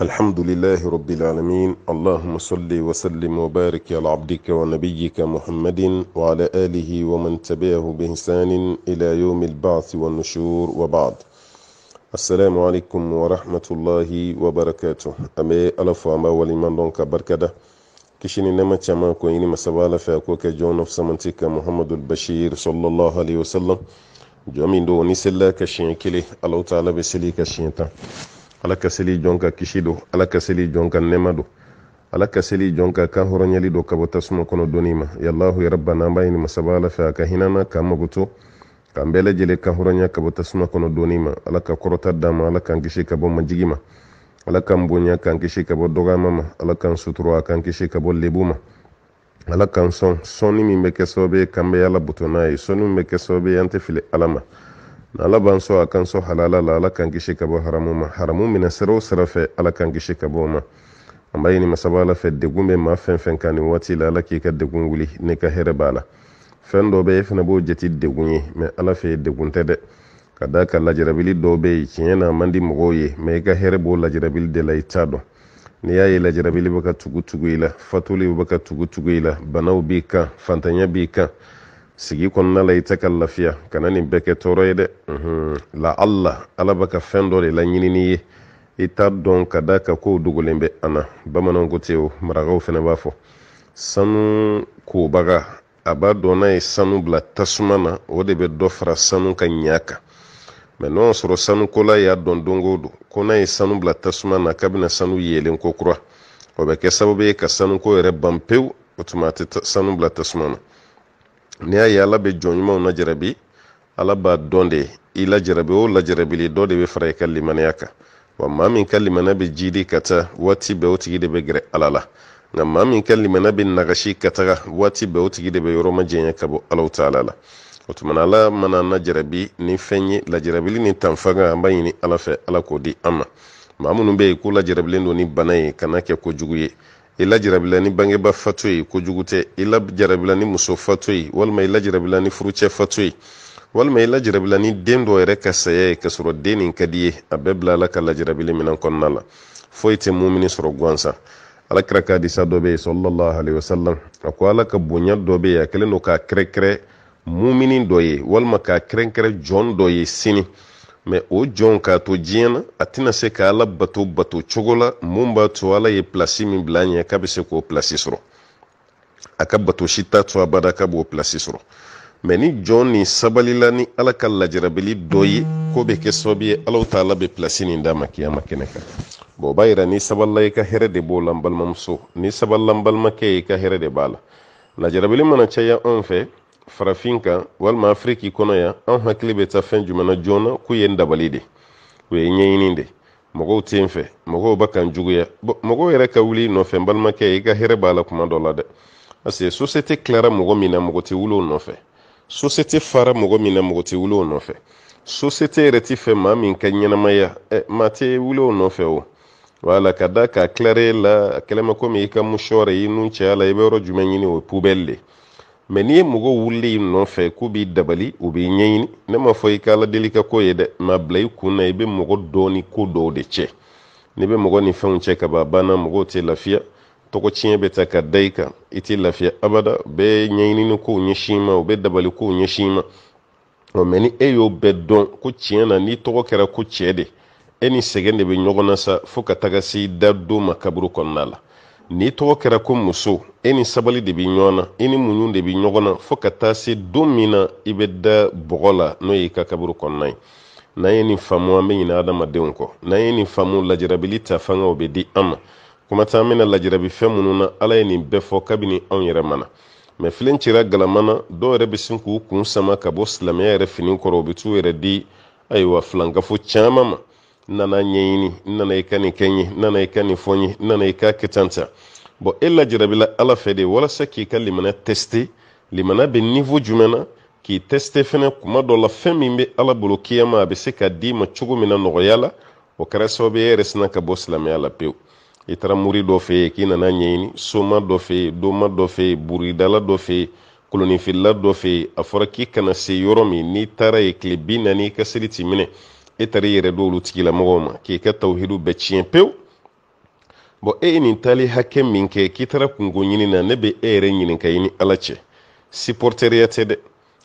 الحمد لله رب العالمين اللهم صل وسلم وبارك على عبدك ونبيك محمد وعلى اله ومن تبعه باحسان الى يوم البعث والنشور وبعد السلام عليكم ورحمه الله وبركاته أما الف وما والايمان دونك بركده كشني نما تشما كويني مسبالا فاكوك جون اوف محمد البشير صلى الله عليه وسلم جومين دو نسلا كشين كلي الله تعالى بسليك شينتا ala ka seli jɔn ka kisi do ala ka seli jɔn ka nɛma do ala ka seli jɔn ka kan hɔrɔnyali do ka bɔ tasuma kɔnɔ doni ma yalahu ya an b'a ɲini masaba ala fɛ a ka hinana k'an magoto k'an bɛɛ lajɛlen kan hɔrɔnya ka bɔ tasuma kɔnɔ doni ma ala ka kɔrɔta d'an ma ala k'an kisi ka bɔ majigi ma ala k'an bonya k'an kisi ka bɔ dɔgɔyama ma ala k'an sutura k'an kisi ka bɔ lebu ma ala k'an sɔn sɔnni min bɛ kɛ sababu ye k'an bɛ ala bato n'a ye sɔnni min bɛ kɛ sababu ye an tɛ fili ala ma na ala b'an sɔn a kan sɔn halala la ala k'an kisi ka bɔ haramu ma haramu minɛ sira o sira fɛ ala k'an kisi ka bɔ o ma an b'a ɲini masaba ala fɛ degun bɛ maa fɛn fɛn kan nin waati la ala k'i ka degun wuli ne ka hɛrɛ b'a la fɛn dɔ bɛ e fana b'o jate degun ye mɛ ala fɛ degun tɛ dɛ ka da ka lajarabili dɔw bɛ yen tiɲɛ na a man di mɔgɔw ye mɛ i ka hɛrɛ b'o lajarabili de la i t'a dɔn n'i y'a ye lajarabili bɛ ka tugu tugu i la fatuli bɛ ka tugu tugu i la banaw b'i kan fantanya b'i kan sigi kɔnɔna la i tɛ ka lafiya kana nin bɛɛ kɛ tɔɔrɔ ye dɛ mhm. la ala ala bɛ ka fɛn dɔ de laɲinini ye i t'a dɔn ka da ka kow dogolen bɛ an na bamananw ko ten o marakaw fana b'a fɔ sanu kobaga a b'a dɔn n'a ye sanu bila tasuma na o de bɛ dɔ fara sanu ka ɲa kan mɛ n'o y'a sɔrɔ sanukola y'a dɔn don o ko n'a ye sanu bila tasuma na k'a sanu yeelen ko o bɛ kɛ sababu ye ka sanuko yɛrɛ ban pewu o tuma a tɛ sanu bila tasuma na n'i a ye ala be jɔnɲumanw ɲumanw lajarabi ala b'a dɔn de i lajarabi o lajarabili dɔ de be fara i ka limaniya kan wa ma min ka limaniya be jidi ka taa waati bɛɛ o tigi de be gɛrɛ ala la nka maa min ka limaniya be nagasi ka taga waati bɛɛ o tigi de be yɔrɔ ka bɔ alaw taala la o tumana ala mana najarabi ni fɛn ye lajarabili ni tanfanga an b'a ɲini ala fɛ ala k'o di an ma ma minnu be ye ko lajarabilen don ni bana ye kana kɛ kojugu ye i lajarabila ni bangeba fato ye kojugu tɛ i lajarabila ni muso fato ye walima i lajarabila ni furucɛ fato ye walima i lajarabila ni den dɔ yɛrɛ ka saya ye kasɔrɔ den nin ka di ye a bɛɛ bila ala ka lajarabili minan kɔnɔna la foyi tɛ mumini sɔrɔ gwansa alakira ka hadisa dɔ bɛ yen sallallahu alaihi wasallam a ko ala ka bonya dɔ bɛ yen a kɛlen don k'a kɛrɛnkɛrɛn mumini dɔ ye walima k'a kɛrɛnkɛrɛn jɔn dɔ ye sini mɛ o jɔn k'a to diɲɛ na a tɛna se ka ala bato bato cogo la mun b'a to ala ye pilasi min bila ɲɛ k'a bɛ se k'o pilasi sɔrɔ a ka bato si t'a to abada k'a b'o pilasi sɔrɔ mɛ ni jɔn nin sabalila ni ala ka lajarabili dɔ ye ko bɛ kɛ sababu ye alaw ta ala bɛ pilasi nin d'a ma kiyama kɛnɛ kan bon o b'a yira ni sabalila i ka hɛrɛ de b'o la n balimamuso ni sabalila n balimakɛ ye i ka hɛrɛ de b'a la lajarabili mana caya anw fɛ farafin kan walima afiriki kɔnɔ yan an hakili bɛ taa fɛn jumɛn na joona k'u ye dabali de u ye ɲɛɲini de mɔgɔw tɛ n fɛ mɔgɔw bɛ kan juguya mɔgɔw yɛrɛ ka wuli nɔfɛ n balimakɛ i ka hɛrɛ b'a la kuma dɔ la dɛ parce que société tilara mɔgɔ min na mɔgɔ tɛ wuli o nɔfɛ société fara mɔgɔ min na mɔgɔ tɛ wuli o nɔfɛ société yɛrɛ tɛ fɛ maa min ka ɲɛnamaya ɛ e, maa tɛ wuli o nɔfɛ o wala ka da k'a tilara e la a kɛlen bɛ komi i ka musɔrɛ i nun cɛya la i bɛ yɔrɔ jumɛn ɲini o ye poubelle de mɛ n'i ye mɔgɔ wulilen nɔfɛ k'u b'i dabali u b'i ɲɛɲini ne m'a fɔ i ka ala ka ko ye dɛ ma bila i kun na i bɛ mɔgɔ dɔɔni ko dɔw de cɛ n'i be mɔgɔ ni fɛnw cɛ ka ban banna mɔgɔw tɛ lafiya tɔgɔ tiɲɛ bɛ ta ka da i kan i tɛ lafiya abada u bɛ ɲɛɲinini kow ɲɛsin ma u bɛ dabali kow ɲɛsin ma ɔ mɛ ni e y'o bɛɛ dɔn ko tiɲɛ na n'i tɔgɔ kɛra ko cɛ de e ni sɛgɛn de bɛ ɲɔgɔn na sa fo ka taga se da don ma kaburu kɔnɔna la n'i tɔgɔ kɛra ko muso e ni sabali de bi ɲɔgɔn na i e ni muɲu de bi ɲɔgɔn na fɔɔ ka taa se don min na i bɛ da bɔgɔ la n'o y'i ka kaburu kɔnɔna ye n'an ye nin faamu an be ɲini adamadenw kɔ n'an ye nin faamu lajarabili ta fangaw be di an ma kuma taa an bena lajarabi fɛn minnu na ala ye nin bɛɛ fɔ kabini anw yɛrɛ mana mɛ filen cira galama na yɛrɛ be sin k'u kun sama ka bɔ silamɛya yɛrɛ fini kɔrɔ o be tuu yɛrɛ di ayiwa filankafo caaman ma n nana ɲɛɲini nana i ka nin kɛ n nana i ka nin fɔ n nana i ka kɛ tan tan bɔn e lajarabila ala fɛ de walasa k'i ka limana teste limana bɛ nivo jumɛn na k'i teste fɛnɛ kuma dɔ la fɛn min bɛ ala bolo kiyama a bɛ se ka d'i ma cogo min na nɔgɔya la o kɛra sababu ye yɛrɛ sina ka bɔ silamɛya la pewu i taara muri dɔ fɛ yen k'i nana ɲɛɲini soma dɔ fɛ yen doma dɔ fɛ yen buridala dɔ fɛ yen kolonifilila dɔ fɛ yen a fɔra k'i kana se yɔrɔ min n'i taara yen tile bi naani i ka seli t'i minɛ e taar'i yɛrɛ di olu tigilamɔgɔw ma k'i e e ka tawhidu bɛɛ tiɲɛ pewu bɔn e ye nin taali hakɛ min kɛ k'i taara kungo ɲini na ne bɛ e yɛrɛ ɲininka i ni ala cɛ sipɔrteriya tɛ dɛ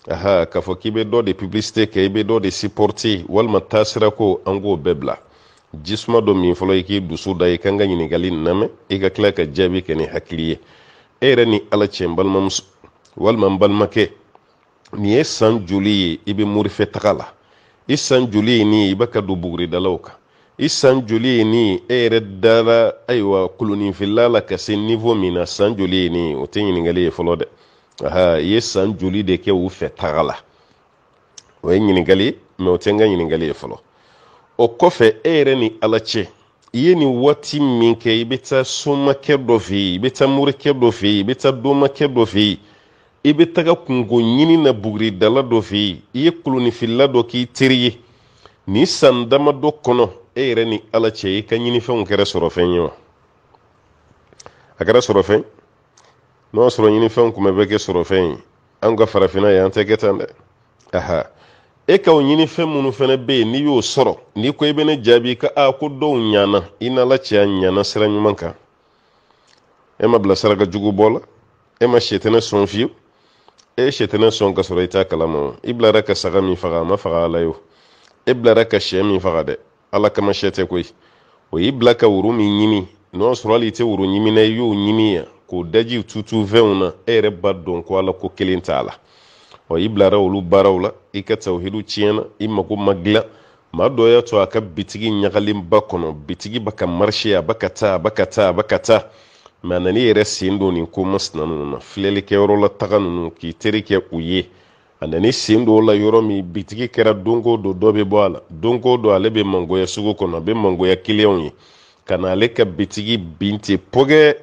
aha k'a fɔ k'i bɛ dɔ de publicité kɛ i bɛ dɔ de supporter walima taasira an k'o bɛɛ bila jisuma dɔ min fɔlɔ i k'i dusu da i e kan ka ɲininkali nin i ka tila ka jaabi kɛ ni hakili ye e yɛrɛ ni ala cɛ n balimamuso walima n balimakɛ nin ye san joli ye i bɛ morifɛ taga la i san joli ye nin ye i bɛ ka don buguridalaw kan i san joli ye ni e yɛrɛ dara ayiwa koloninfila la ka se nifo min na san joli ye nin ye o tɛ ɲininkali ye fɔlɔ dɛ aha i ye san joli de kɛ u fɛ taga la o ye ɲininkali mɛ o tɛ n ka ɲininkali ye fɔlɔ o kɔfɛ e yɛrɛ ni ala cɛ i ye nin waati min kɛ i bɛ taa somakɛ dɔ fɛ yen i bɛ taa morikɛ dɔ fɛ yen i bɛ taa domakɛ dɔ fɛ yen i bɛ taga kungo ɲini na buguridala dɔ fɛ yen i ye kolonifilila dɔ k'i teri ye nin san damadɔ kɔnɔ e yɛrɛ ni ala cɛ i ka ɲinifɛnw kɛra sɔrɔfɛn ye wa a kɛra sɔrɔfɛn n'o y'a sɔrɔ ɲinifɛnw kun bɛ kɛ sɔrɔfɛn ye an ka farafinna yan an tɛ kɛ tan dɛ aha e ka o ɲinifɛn minnu fana bɛ yen n'i y'o sɔrɔ n'i ko i bɛ ne jaabi ka a ko dɔw ɲana i n'ala cɛ a ɲana sira ɲuman kan e ma bila saraka jugu bɔ la e ma sɛtɛnɛ sɔn fiyewu e sɛ tɛna sɔn ka sɔrɔ i t'a kalama i bilara ka saga min faga a ma faga ala ye e bilara ka sɛ min faga dɛ ala kama sɛ tɛ koyi o y'i bila ka woro min ɲimi n'o sɔrɔ hali i tɛ woro na i y'o ɲimi yan k'o daji tutu fɛnw na e yɛrɛ ba dɔn ko ala ko kelen t'a la ɔ i bilara olu baaraw la i ka tawhidu tiɲɛna i mago ma dilan ma dɔ y'a to a ka bitigi ɲagalenba kɔnɔ bitigi ba ka marise a ba ka taa a ba ka taa a ba ka taa mɛ a nan'i yɛrɛ sen don nin ko masina ninnu na filɛlikɛyɔrɔ la taga ninnu k'i teri kɛ u ye a nan'i sen don la yɔrɔ min bitigi kɛra don do don dɔ bɛ bɔ a la don o ale bɛ mangoya sugu kɔnɔ a bɛ mangoya kiliyanw ye ka na ale ka bitigi bin ten pɔgɛ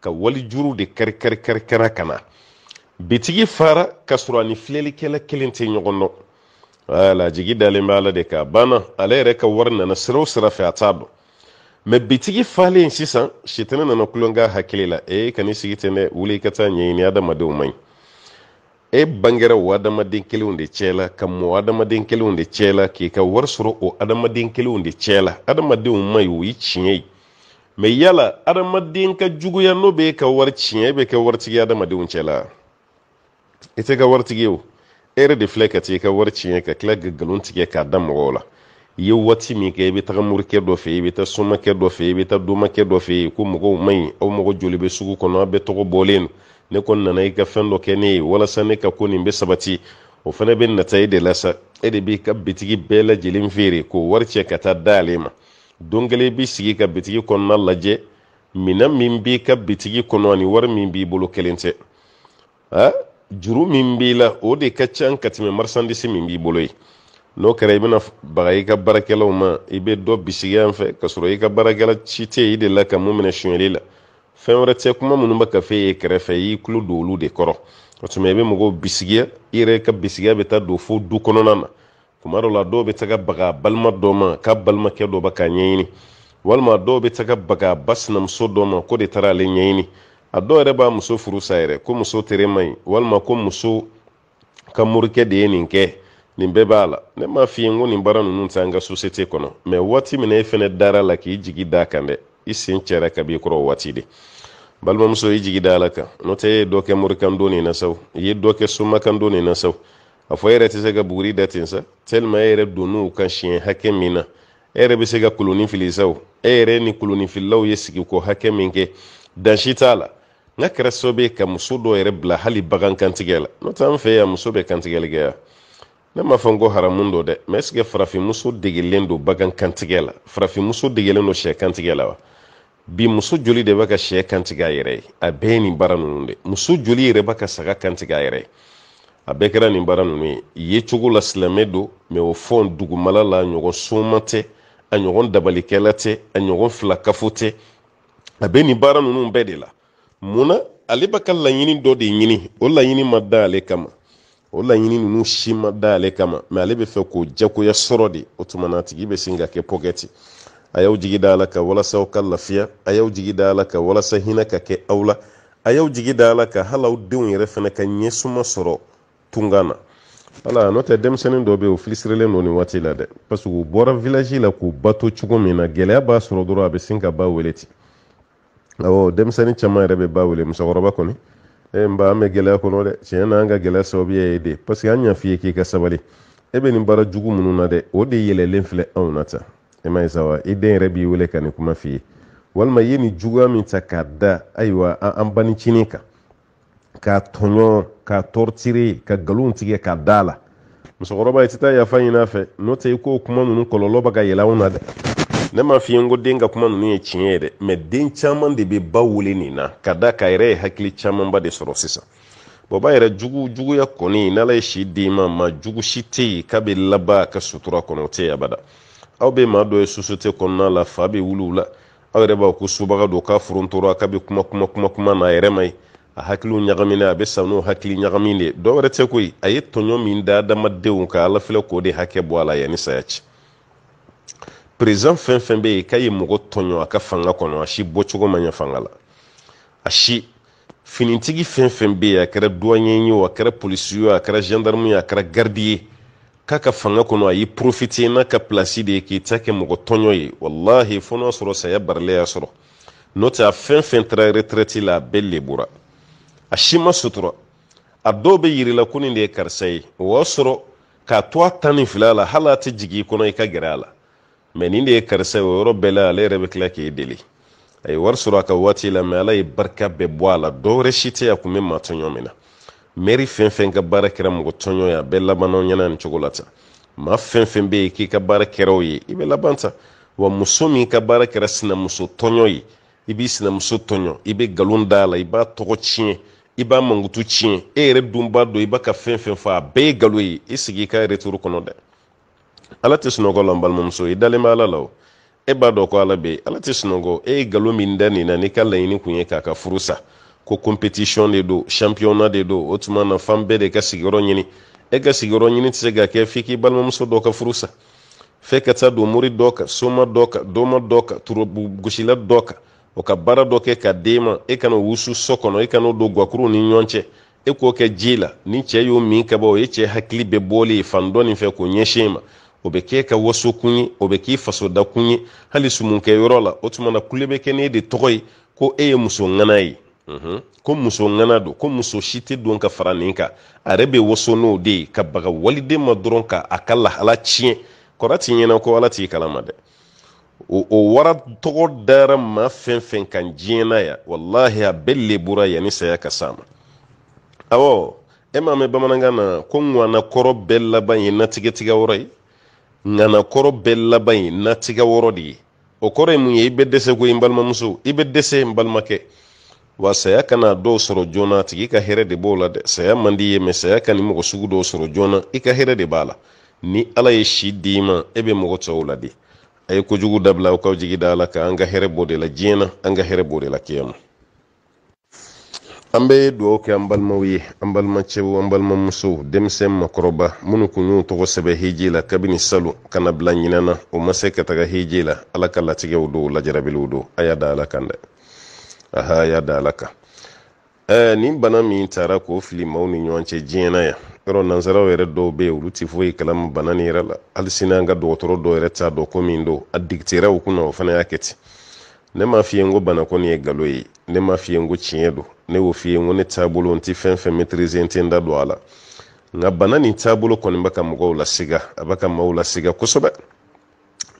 ka juru de kari kari kari kari ka na bitigi fara ka sɔrɔ ani filɛlikɛla kelen tɛ ɲɔgɔn dɔn wala jigi dalen bɛ ala de kan banna ale yɛrɛ ka wari nana sira o sira fɛ a t'a dɔn mɛ bitigi falen sisan sitana nana kulon ka hakili la e ka n'i sigi ten dɛ wuli i ka taa ɲɛɲini adamadenw ma ɲi e bangera o adamaden kelenw de cɛ la ka mɔ adamaden kelenw de cɛ la k'i ka wari sɔrɔ o adamaden kelenw de cɛ la adamadenw ma ɲi o ye tiɲɛ ye mɛ yala adamaden ka juguya n'o bɛ e ka wari tiɲɛ e bɛ kɛ waritigi ye adamadenw cɛ la i tɛ kɛ waritigi ye o e yɛrɛ de filɛ ka taa i ka wari tiɲɛ ka tila ka nkalon tigɛ k'a da mɔgɔw la i ye waati min kɛ i bɛ taga morikɛ dɔ fɛ i bɛ taa somakɛ dɔ fɛ i bɛ taa domakɛ dɔ fɛ ko mɔgɔw man aw mɔgɔ joli bɛ sugu kɔnɔ a bɛɛ tɔgɔ bɔlen ne kɔni nana i ka fɛn dɔ kɛ ne ye walasa ne ka ko nin bɛ sabati o fana bɛ nata e de la e de b'i ka bitigi bɛɛ lajɛlen feere k'o wari cɛ ka taa d'ale ma don kelen i b'i sigi ka bitigi kɔnɔna lajɛ minɛn min b'i ka bitigi kɔnɔ ani wari min b'i bolo kelen tɛ juru min b'i la o de ka can ka tɛmɛ marisandisi min b'i bolo ye n'o kɛra i bena baga i ka baarakɛlaw ma i be dɔ bisigiya fɛ ka sɔrɔ i ka baarakɛla ci tɛ i de la ka mun minɛ sonyali la fɛn wɛrɛ tɛ kuma minnu bɛ kafe ye kɛrɛfɛ y'i tulo don olu de kɔrɔ o tuma i bɛ mɔgɔw bisigiya i yɛrɛ ka bisigiya bɛ taa don fo du kɔnɔna na kuma dɔw la dɔw bɛ taga baga balima dɔ ma k'a balimakɛ dɔ ba k'a ɲɛɲini walima dɔw bɛ taga baga ba dɔ ma ko de taara ale ɲɛɲini a dɔw yɛrɛ b'a muso furu yɛrɛ ko muso tere man ɲi walima ko muso ka morikɛ de ye nin kɛ nin bɛɛ b'a la ne m'a f'i ye n ko nin baara ninnu tɛ an ka sosiyete kɔnɔ mɛ waati min na fɛnɛ dara la k'i jigi d'a kan dɛ i sen cɛra ka b'i kɔrɔ o waati de balimamuso i jigi da la kan n'o tɛ e ye dɔ kɛ morikan don nin na sawo i ye dɔ kɛ somakan don nin na sawo a fɔ e yɛrɛ tɛ se ka buguri da ten sa tɛlima e yɛrɛ don n'u kan siɲɛ hakɛ min na e yɛrɛ bɛ se ka koloni fili sawo e yɛrɛ ni kolonifililaw ye sigiko hakɛ min kɛ dansi t'a la n ka kɛra sababu ye ka muso dɔ yɛrɛ bila hali bagan kantigɛ la n'o tɛ an fɛ yan muso bɛ kantigɛli kɛ yan ne m'a fɔ n ko haramu don dɛ mɛ ɛsike farafinmuso degelen don bagan kantigɛ la farafinmuso degelen don sɛ kantigɛ la wa bi muso joli de bɛ ka sɛ kantigɛ a yɛrɛ ye a bɛɛ ye nin baara nunu de muso joli yɛrɛ bɛ ka saga kantigɛ a yɛrɛ ye a bɛɛ kɛra nin baara ninnu ye ye cogo la silamɛ don mɛ o fɔ dugumala la ɲɔgɔn soma tɛ a ɲɔgɔn dabalikɛla tɛ a ɲɔgɔn filakafo tɛ a bɛ nin baara ninnu bɛɛ de la mun na ale bɛ ka laɲini dɔ de ɲini o laɲini ma da ale kama o laɲini ninnu si ma dayale kama mɛ ale bɛ fɛ k'o jagoya sɔrɔ de o tuma tigi bɛ sin ka kɛ pɔkɛti a y'aw jigi da la ka walasa aw ka lafiya a y'aw jigi da la ka walasa hinɛ ka kɛ aw la a y'aw jigi da la ka hali aw denw yɛrɛ fana ka ɲɛsuma sɔrɔ tunkan na wala n'o tɛ denmisɛnnin dɔ bɛ o filisirilen don nin waati la dɛ parce u bɔra village la k'u bato cogo min na gɛlɛya b'a sɔrɔ dɔrɔn a bɛ sin ka ba wele ten awɔ denmisɛnnin caman yɛrɛ bɛ ba wele musokɔrɔba kɔni e n ba an bɛ gɛlɛya kɔnɔ dɛ tiɲɛ na an ka gɛlɛya sababuya ye de parce que an y'a f'i ye k'i ka sabali e bɛ nin baara jugu minnu na dɛ o de yɛlɛlen filɛ anw na tan e ma ye sa wa i den yɛrɛ b'i wele ka nin kuma f'i ye walima i ye nin juguya min ta k'a da ayiwa an banicinin kan k'a tɔɲɔ k'a tɔɔrɔtire ka nkalon tigɛ k'a da a la musokɔrɔba i tɛ taa yafa ɲini fɛ n'o tɛ i k'o kuma ninnu kɔlɔlɔ bɛ ka yɛlɛ anw na dɛ ne m'a f'i ko den ka kuma ninnu ye tiɲɛ ye dɛ mɛ den caman de bɛ ba wele nin na ka da ka yɛrɛ ye hakili camanba de sɔrɔ sisan bɔn b'a yɛrɛ jugu juguya kɔni n'ala ye si den ma jugu si tɛ yen k'a bɛ laban ka sutura kɔnɔ tɛ abada aw bɛ maa dɔ ye sosiyete kɔnɔna la fa bɛ wuli la aw yɛrɛ b'a ko sobaga don k'a foron k'a bɛ kuma kuma kuma kuma na yɛrɛ ma ye a hakiliw ɲagaminen a bɛ sa n'o hakili ɲagami de ye dɔwɛrɛ tɛ koyi a ye tɔɲɔ min da adamadenw ka alafilɛ k'o de hakɛ bɔ a la yanni saya cɛ perezan fɛn fɛn bɛ yen k'a ye mɔgɔ tɔɲɔ a ka fanga kɔnɔ a si bɔcogo ma ɲɛ fanga la a si finitigi fɛn fɛn bɛ yen a kɛra duwanɲɛ ye o a kɛra polisi ye o a kɛra gendarme ye a kɛra garidi ye k'a ka fanga kɔnɔ a y'i porofite n'a ka pilasi de ye k'i ta kɛ mɔgɔ tɔɲɔ ye walahi fo n'a sɔrɔ saya barile y'a sɔrɔ n'o tɛ a fɛn fɛn taara retraite la a bɛɛ lebura a si ma sutura a dɔw bɛ yirila ko nin de ye karisa ye o y'a sɔrɔ k'a to a tan ni fila la hali a tɛ jigin i kɔnɔ i ka gɛrɛ a la mɛ nin de ye karisa ye o yɔrɔ bɛɛ la ale yɛrɛ bɛ tila k'e deli a ye wari sɔrɔ a ka waati la mɛ ala ye barika bɛɛ bɔ a la dɔ si tɛ a kun bɛ maa tɔɲɔ min na mɛri fɛn fɛn ka baara kɛra mɔgɔ tɔɲɔ ye a bɛɛ laban ɲɛna nin cogo la tan maa fɛn fɛn bɛ yen k'i ka baara kɛra o ye i bɛ laban tan wa muso min ka baara kɛra sinamuso tɔɲɔ ye i b'i sinamuso tɔɲɔ i bɛ nkalon da a la i b'a tɔgɔ tiɲɛ i b'a mankutu tiɲɛ e yɛrɛ dun b'a dɔn i b'a ka fɛn fɛn fɔ a bɛɛ ye nkalon ye i sigi i ka kɔnɔ dɛ ala tɛ sunɔgɔ la n balimamuso i dalen bɛ la o e b'a dɔn ko ala bɛ ala tɛ sunɔgɔ e ye nkalon min da nin na n'i ka laɲini kun ye k'a ka furu sa ko competition de do championnat de do o tuma na fan bɛɛ de ka sigiyɔrɔ ɲini e ka sigiyɔrɔ ɲini tɛ se ka kɛ f'i k'i balimamuso dɔ ka furu sa f'e ka taa don mori dɔ kan soma dɔ kan doma dɔ kan turobu gosila dɔ kan o ka baara dɔ kɛ ka d'e ma e kana wusu so kɔnɔ e kana don gakuru ni ɲɔgɔn cɛ e k'o kɛ ji la ni cɛ y'o min ka bɔ o ye cɛ hakili bɛ bɔli ye fan dɔ nin fɛ k'o ɲɛsin e ma o bɛ k'e ka waso kun ye o bɛ k'i faso da kun ye hali sumunkɛyɔrɔ la o tuma na kule bɛ kɛ n'e de tɔgɔ ye ko e ye muso ŋana ye mhm. ko muso ŋana don ko muso si tɛ don ka fara nin kan a yɛrɛ bɛ waso n'o de ye ka baga waliden ma dɔrɔn ka a ka lahala tiɲɛ kɔrɔ t'i ɲɛna ko ala t'i kalama dɛ o o wara tɔgɔ dara maa fɛn fɛn kan diɲɛ na yan walahi a bɛɛ lebura yanni saya ka s'a ma awɔ e m'a mɛn bamanankan na ko ŋana kɔrɔ bɛɛ laban ye natigɛtigɛ yɔrɔ ye ŋanakɔrɔ bɛɛ labaɲi natiga wɔrɔ de ye o kɔrɔ ye mun ye i bɛ dɛsɛ ko i balimamuso i bɛ dɛsɛ n balimakɛ wa saya kana dɔw sɔrɔ joona tigi ka hɛrɛ de b'o la dɛ saya man di ye mɛ saya ka ni mɔgɔ sugu dɔw sɔrɔ joona i ka hɛrɛ de b'a la ni ala ye si di i ma e bɛ mɔgɔ tɔw la de a ye kojugu dabila aw kaw jigi da la ka an ka hɛrɛ bɔ de la diɲɛ na an ka hɛrɛ bɔ de la kiyama an bɛ dugawu kɛ an balimaw ye an balimacɛw an balimamusow denmisɛn makɔrɔba minnu kun y'u tɔgɔ sɛbɛ hiji la kabini salon kana bila ɲinan o ma se ka taga hiji la ala ka latigɛw don lajarabiliw don a y'a da ala kan dɛ aha a y'a da ala kan ɛɛ nin bana min taara k'o fili maaw ni ɲɔgɔn cɛ diɲɛ na yan yɔrɔ nansaraw yɛrɛ dɔw be yen olu tɛ foyi kalama bana ni yɛrɛ la hali sini an ka dɔgɔtɔrɔ dɔw yɛrɛ t'a dɔn ko min do a digitera u kunna o fana y'a kɛ ten ne m'a fiye ye n ko bana kɔni ye nkalon ye ne m'a fiye ye n ko tiɲɛ don ne wo f'i ye n ko ne taabolo n ti fɛn fɛn maîtriser n tɛ n da don a la nka bana nin taabolo kɔni bɛ ka mɔgɔw lasiga a bɛ ka maaw lasiga kosɛbɛ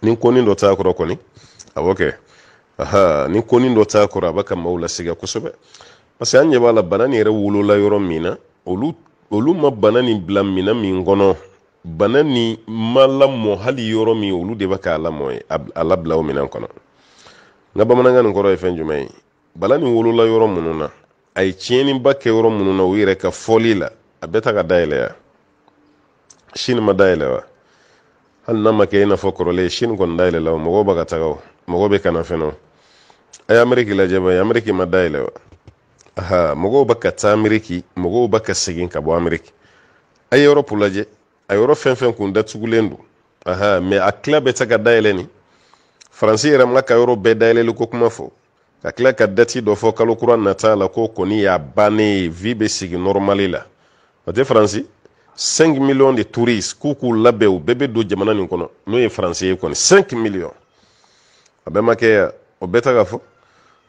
ni koni dɔ t'a kɔrɔ kɔni a b'o kɛ aha ni koni dɔ t'a kɔrɔ a bɛ ka maaw lasiga kosɛbɛ parce que an ɲɛ b'a la bana nin yɛrɛ wolola yɔrɔ min na olu olu ma bana nin bila minɛn min kɔnɔ bana nin ma lamɔ hali yɔrɔ min olu de bɛ k'a lamɔ ye a labila o minɛn kɔnɔ n ka bamanankan nin kɔrɔ ye fɛn jumɛn ye bana nin wolola yɔrɔ minnu na a ye tiɲɛniba kɛ yɔrɔ minnu na u yɛrɛ ka fɔli la a bɛ ta ka dayɛlɛ ya sini ma dayɛlɛ wa hali n'a ma kɛ i n'a fɔ kɔrɔlen sini kɔni dayɛlɛ la mɔgɔw ba ka taga o mɔgɔw bɛ kana fɛnɛ o a ye ameriki lajɛ ba ye ameriki ma dayɛlɛ wa aha mɔgɔw ba ka taa ameriki mɔgɔw ba ka segin ka bɔ ameriki a ye yɔrɔpu lajɛ a yɔrɔ fɛn fɛn kun datugulen don aha mɛ a tila bɛ ta ka dayɛlɛ ni faransi yɛrɛ ma ka yɔrɔ bɛɛ dayɛlɛli ko kuma fɔ ka tila ka dati dɔ fɔ kalo kura nata la ko kɔni y'a bannen ye vi bɛ sigi nɔrɔmali la o tɛ faransi 5 miliyɔn de touristes k'u k'u labɛn u bɛɛ bɛ don jamana nin kɔnɔ n'o ye faransi ye kɔni 5 miliyɔn a bɛɛ ma kɛ ya o bɛɛ ta ka fɔ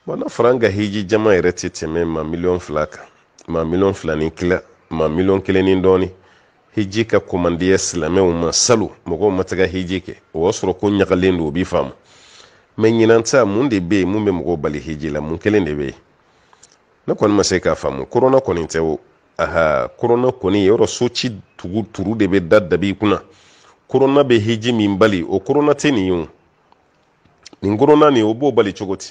bɔn n'a fara an ka hiji jama yɛrɛ e tɛ tɛmɛ maa miliyɔn fila kan maa miliyɔn fila ni kila maa miliyɔn kelen ni dɔɔni hiji ka komandiya silamɛw ma salon mɔgɔw ma taga hiji kɛ o y'a sɔrɔ ko ɲagalen don o b'i faamu mɛ ɲinan mun de bɛ mun bɛ mɔgɔw bali hiji la mun kelen de bɛ ne kɔni ma se k'a faamu korona kɔni tɛ o aha korona kɔni yɔrɔ so tugu turu de be da dabi kunna korona be hiji min bali o korona tɛ nin ye nin korona nin o b'o bali cogo di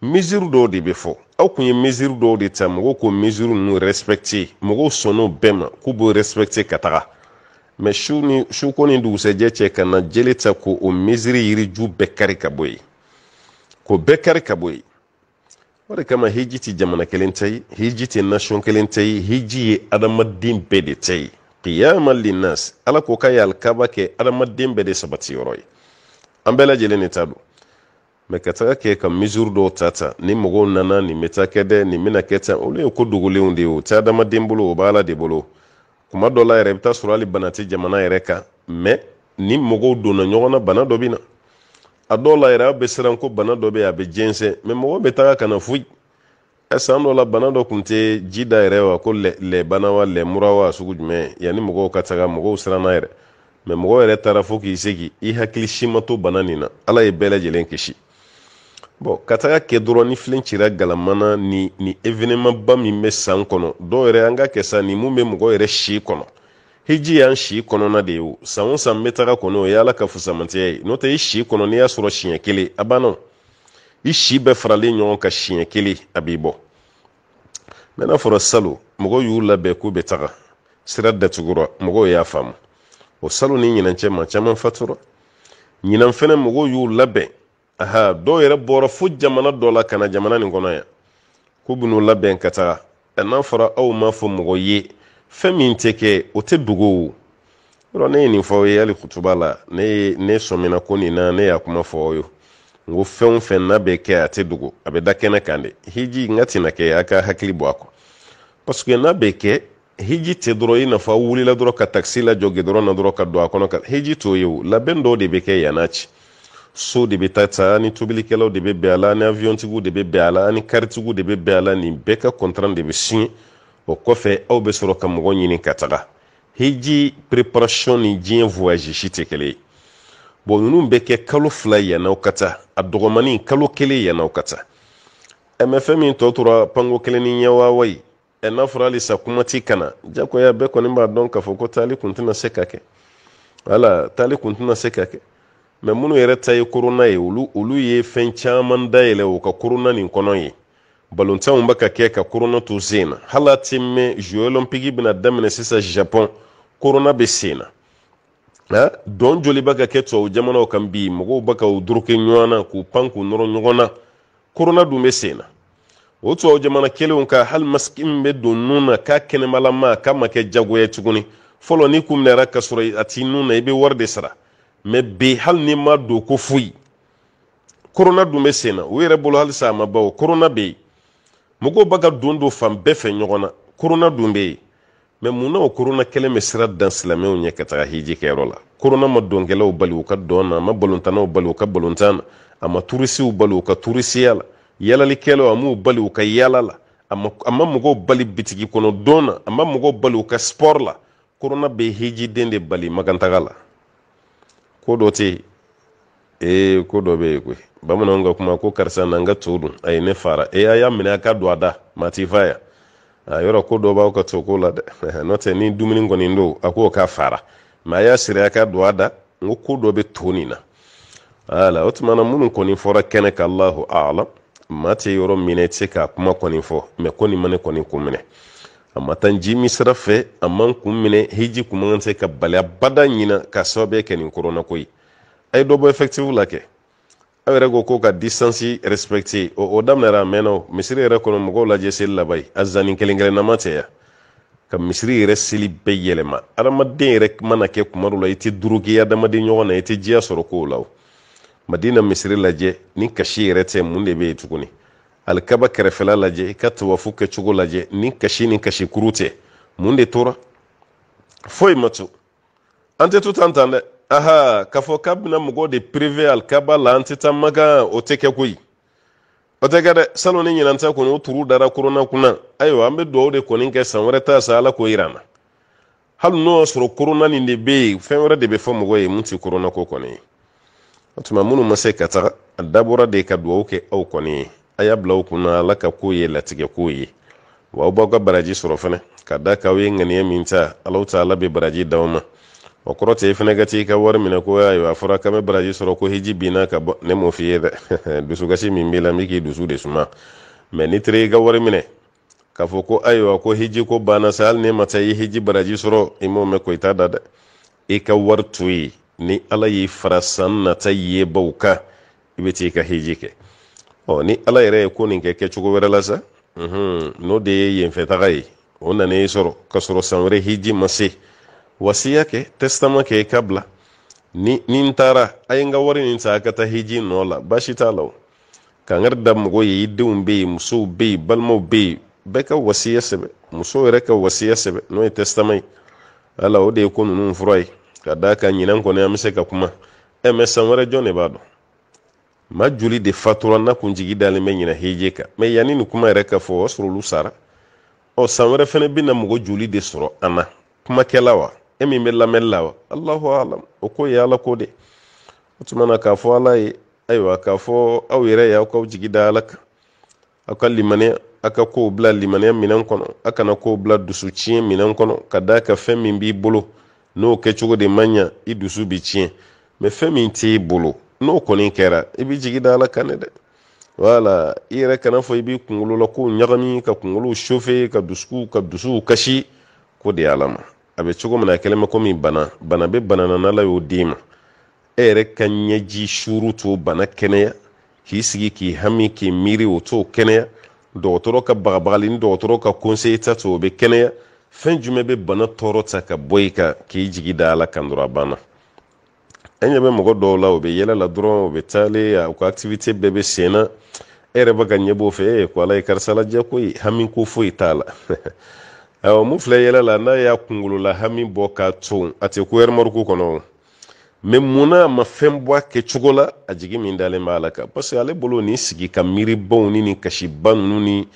mesure dɔw de be fɔ aw kun ye mesure dɔw de ta mɔgɔw ko mesure ninnu respecter mɔgɔw sɔnn'o bɛɛ ma k'u b'o respecter ka taga mɛ su ni suko ni dugusɛjɛ cɛ ka na jeli ta ko o misiri yiriju bɛɛ kari ka bɔ yen ko bɛɛ kari ka bɔ yen o de kama hiji ti jamana kelen tɛ ye hiji ti nation kelen tɛ ye hiji ye adamaden bɛɛ de tɛ ye qiyama linnas ala ko k'a ye kɛ adamaden bɛɛ de sabatiyɔrɔ ye an bɛɛ lajɛlen de ta don mɛ ka taga kɛ ka misiri dɔw ta ta ni mɔgɔw nana nin bɛ taa kɛ dɛ nin bɛna kɛ tan olu ye ko dogolenw de ye o tɛ adamaden bolo o b'ala de bolo kuma dɔ la yɛrɛ i bɛ taa sɔrɔ hali bana tɛ jamana yɛrɛ kan mɛ ni mɔgɔw donna ɲɔgɔn na bana dɔ bɛ na a dɔw la yɛrɛ aw bɛ siran ko bana dɔ bɛ yen a bɛ jɛnsɛn mɛ mɔgɔw bɛ taga ka na foyi ɛ san dɔ la bana dɔ tun tɛ ji da yɛrɛ wa ko lɛ bana wa lɛ mura wa sugu jumɛn yanni mɔgɔw ka taga mɔgɔw siranna yɛrɛ mɛ mɔgɔw yɛrɛ taara fo k'i segin i hakili si ma to bana nin na ala ye bɛɛ lajɛlen kisi bon ka taga kɛ dɔrɔn ni filen cira galamana ni ni evenemanba min bɛ san kɔnɔ dɔw yɛrɛ an ka kɛ sa ni mun bɛ mɔgɔ yɛrɛ si kɔnɔ hiji y'an si kɔnɔna de ye o san o san n bɛ taga kɔnɔ o y'ala ka fusamantiya ye n'o tɛ i si kɔnɔ n'i y'a sɔrɔ siɲɛ kelen a banna i si bɛɛ faralen ɲɔgɔn kan siɲɛ kelen a b'i bɔ mɛ n'a fɔra salon mɔgɔw y'u labɛn k'u bɛ taga sira datugura mɔgɔw y'a faamu o salon ni ɲinan cɛ ma caman fatura ɲinan fɛnɛ mɔgɔw y'u labɛn aha dɔw yɛrɛ bɔra fo jamana dɔ la kana jamana nin kɔnɔ ya k'u bɛ n'u labɛn ka taga n'a fɔra aw ma fɔ mɔgɔ ye fɛn min tɛ kɛ o tɛ dogo o yɔrɔ ne ye nin fɔ aw ye hali kutuba la ne ye ne sɔmina ko nin na ne y'a kuma fɔ aw ye n ko fɛn o fɛn n'a bɛ kɛ a tɛ dogo a bɛ da kɛnɛ kan dɛ hiji n ka tɛna kɛ a ka hakili bɔ a kɔ parce que n'a bɛ kɛ hiji tɛ dɔrɔn i n'a fɔ aw wulila dɔrɔn ka takisi lajɔ gidɔrɔn na dɔrɔn ka don a kɔnɔ ka hiji t'o ye o labɛn dɔw de bɛ kɛ yann'a cɛ so de bɛ taa ta ni tobilikɛlaw de bɛ bɛn a la ni awiyɔntigiw de be bɛ bɛn a la ni karitigiw de bɛ a la nin bɛɛ ka kɔntaran de be siɲɛ o kɔfɛ aw be sɔrɔ ka mɔgɔ ɲini ka taga hiji preparation ni diɲɛ voyage si tɛ kelen ye bon ninnu bɛ kɛ kalo fila yann'aw ka taa a dɔgɔmanin kalo kelen yann'aw ka taa ɛmɛ min tɔ tora panko kelen ni ɲɛwawa ɛ n'a fɔra halisa kuma ti kana jagoya bɛɛ kɔni b'a dɔn k'a fɔ ko taali kun tɛna se ka kɛ wala taali kun tɛna se ka kɛ mɛ minnu yɛrɛ ta ye koronna ye olu olu ye fɛn caman dayɛlɛ o ka koronna nin kɔnɔ ye balontanw bɛ ka kɛ ka koronna to sen na hali a ti mɛn jeux olympiques bɛna daminɛ sisan japon koronna bɛ sen na ha dɔn joli bɛ ka kɛ tubabu jamanaw kan bi mɔgɔw bɛ ka u doroke ɲɔgɔn na k'u pan k'u nɔrɔ ɲɔgɔn na koronna dun bɛ sen na o tubabu jamana kelenw ka hali masiki min bɛ don nun na k'a kɛnɛmalama k'a ma kɛ diyagoya tuguni fɔlɔ n'i kun minɛra ka sɔrɔ a t'i nun na i bɛ wari de sara mɛ bi hali ni ma don ko foyi korona dun bɛ sen u yɛrɛ bolo halisa ma bawo korona bɛ mɔgɔw b'a ka don don fan bɛɛ fɛ ɲɔgɔn na korona dun bɛ yen mɛ munna o korona kɛlen bɛ sira dan silamɛw ɲɛ ka taga hiji kɛyɔrɔ la korona ma donkɛlaw bali u ka dɔn na a ma balontannaw bali u ka balontan na a ma turisiw bali u ka turisiya la yalalikɛlaw a m'u bali u ka yala la a ma mɔgɔw bali bitigi kɔnɔ don na a ma mɔgɔw bali u ka sport la korona bɛ hijiden de bali magantaga la Eh, ko dɔ tɛ ee ko dɔ bɛ yen koyi bamananw ka kuma ko karisa na n ka to dun a ne fara ee a y'a minɛ a ka don a da maa t'i fa yan a yɔrɔ ko dɔ b'aw ka to ko la dɛ n'o tɛ ni dumuni kɔni don a k'o ka fara mɛ a y'a siri a ka don a da n ko ko dɔ bɛ to nin na wala o tuma na minnu kɔni fɔra kɛnɛ kan alahu alam maa tɛ yɔrɔ min i tɛ se k'a kuma kɔni fɔ mɛ ko nin ma ne kɔni ko minɛ a ma tan min sira fɛ a man kun minɛ hiji kun man se ka bali abada ɲina ka sababuya kɛ nin korona ko ye a ye dɔ bɔ effective la kɛ aw yɛrɛ ko ko ka distance respecte o, o daminɛra a mɛnna o misiri yɛrɛ kɔnɔ mɔgɔw lajɛ seli laban a zani kelen kelennama ka misiri yɛrɛ seli bɛɛ yɛlɛma adamaden yɛrɛ mana kɛ kuma dɔ la i tɛ duruki adamaden ɲɔgɔn na i tɛ jiya sɔrɔ kow la o madina misiri lajɛ ni kasi yɛrɛ tɛ mun de bɛ yen tuguni alikaba kɛrɛfɛla lajɛ i ka tubafu kɛcogo lajɛ ni kasi ni kasikuru tɛ mun de tora foyi ma to an tɛ to tan tan dɛ aha k'a fɔ k'a bɛna mɔgɔw de pereve alikaba la an tɛ taa makan o tɛ kɛ koyi o tɛ kɛ dɛ salon ni ɲinanta kɔni o turu dara korona kunna ayiwa an bɛ dugawu de kɔni kɛ san wɛrɛ ta sa ala k'o yira an na hali n'o y'a sɔrɔ korona nin de bɛ yen fɛn wɛrɛ de bɛ fɔ mɔgɔ ye mun tɛ korona ko kɔni ye o tuma minnu ma se ka taga a dabɔra de ka dugawu kɛ aw kɔni ye a y'a bila u kunna ala ka ko ye latigɛ ko ye wa b'aw ka baraji sɔrɔ fana ka da k'aw ye ŋaniya min ta alaw ta ala bɛ baraji d'aw ma o kɔrɔ tɛ i fana ka t'i ka wari minɛ ko ayiwa a fɔra k'an bɛ baraji sɔrɔ ko hiji binna ka bɔ ne m'o f'i dɛ dusukasi min b'i la n bɛ k'i dusu de suma mɛ n'i taara i ka wari minɛ k'a fɔ ko ayiwa ko hiji ko banna sa hali ne ma taa i hiji baraji sɔrɔ i m'o mɛn ko i t'a da dɛ i ka wari to yen ni ala y'i fara san nata yebaw kan i bɛ t'i ka hiji kɛ ɔ ni ala yɛrɛ ye ko nin kɛ kɛcogo wɛrɛ la sa n'o de ye yenfɛtaga ye o nana i sɔrɔ ka sɔrɔ san wɛrɛ hiji ma se wasiya kɛ testama kɛ i ka bila ni ni n taara a ye n ka wari nin ta a ka taa hiji nɔ la baasi t'a la o kangari da mɔgɔ ye i denw bɛ yen musow bɛ yen balimaw bɛ yen bɛɛ ka wasiya sɛbɛ muso yɛrɛ ka wasiya sɛbɛ n'o ye testama ye ala o de ye ko ninnu fura ye ka d'a kan ɲinan kɔni an bɛ se ka kuma ɛ mɛ san wɛrɛ jɔn de b'a dɔn ma joli de fatura na kun dalen bɛ ɲina heje kan mɛ yanni nin kuma yɛrɛ ka fɔ o y'a sɔrɔ olu sara ɔ san wɛrɛ fɛnɛ bɛna mɔgɔ joli de sɔrɔ an na kumakɛla wa e min bɛ lamɛnni la wa alahu alam o ko ye ala ko de o tuma na k'a fɔ ala ye ayiwa k'a fɔ aw yɛrɛ ye aw jigi da ala kan aw ka limaniya aw ka kow bila limaniya minɛn kɔnɔ aw kana kow bila dusu tiɲɛ minɛn kɔnɔ ka d'a kan fɛn min b'i bolo n'o kɛcogo de man ɲa i dusu bi tiɲɛ mɛ fɛn min t'i bolo n'o kɔni kɛra i b'i jigi da ala kan dɛ wala i yɛrɛ kana fɔ i b'i kunkolo la kow ɲagami ka kunkolo sofe ka dusuw ka dusuw kasi ko de ala ma a bɛ cogo min na a kɛlen bɛ komi bana bana bɛ bana na n'ala y'o d'i ma e yɛrɛ ka ɲɛji suuru t'o bana kɛnɛya k'i sigi k'i hami k'i miiri o t'o kɛnɛya dɔgɔtɔrɔ ka bagabagali ni dɔgɔtɔrɔ ka konseye ta t'o bɛ kɛnɛya fɛn jumɛn bɛ bana tɔɔrɔ ta ka bɔ i kan k'i jigi da ala kan dɔrɔn a banna an ɲɛ bɛ mɔgɔ dɔw la u bɛ yɛlɛ la dɔrɔn u bɛ taale u ka activité bɛɛ bɛ sen na e yɛrɛ bɛ ka ɲɛ b'o fɛ e eh, ko ala ye karisa lajɛ ko hami ko foyi t'a la awɔ mun filɛ yɛlɛ la n'a y'a kungolola hami bɔ k'a ton a tɛ ko ɛrɛmɔriku kɔnɔ mɛ munna a ma fɛn bɔ a kɛcogo la a jigi min dalen b'a la kan parce que ale bolo nin sigi ka miiribaw ni nin kasiba ninnu ni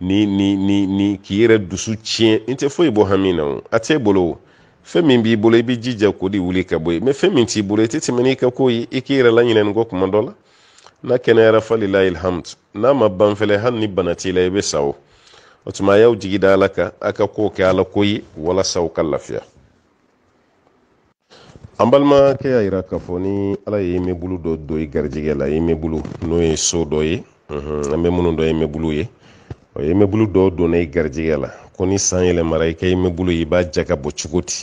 ni ni ni ni k'i yɛrɛ dusu tiɲɛ n tɛ foyi bɔ hami na o a t'e bolo o fɛn min b'i bolo i b'i jija k'o de wuli ka bɔ yen mɛ fɛn min t'i bolo i tɛ tɛmɛ n'i ka ko ye i k'i yɛrɛ laɲinɛ kɔ kuma dɔ la n'a kɛnɛyara falilahi alhamdu n'a ma ban fɛlɛ hali ni bana t'i la i bɛ sa o o tuma a y'aw jigi da ala kan a ka kow kɛ ala ko ye walasa u ka lafiya an balimakɛ y'a yira k'a fɔ ni ala ye mɛbulu dɔ don i garijɛgɛ la mɛbulu n'o ye so dɔ ye an bɛ minnu dɔ bulu ye o bulu dɔ donna i garijɛgɛ la ko ni san yɛlɛmara i ka mɛbulu i b'a ja bɔ cogo di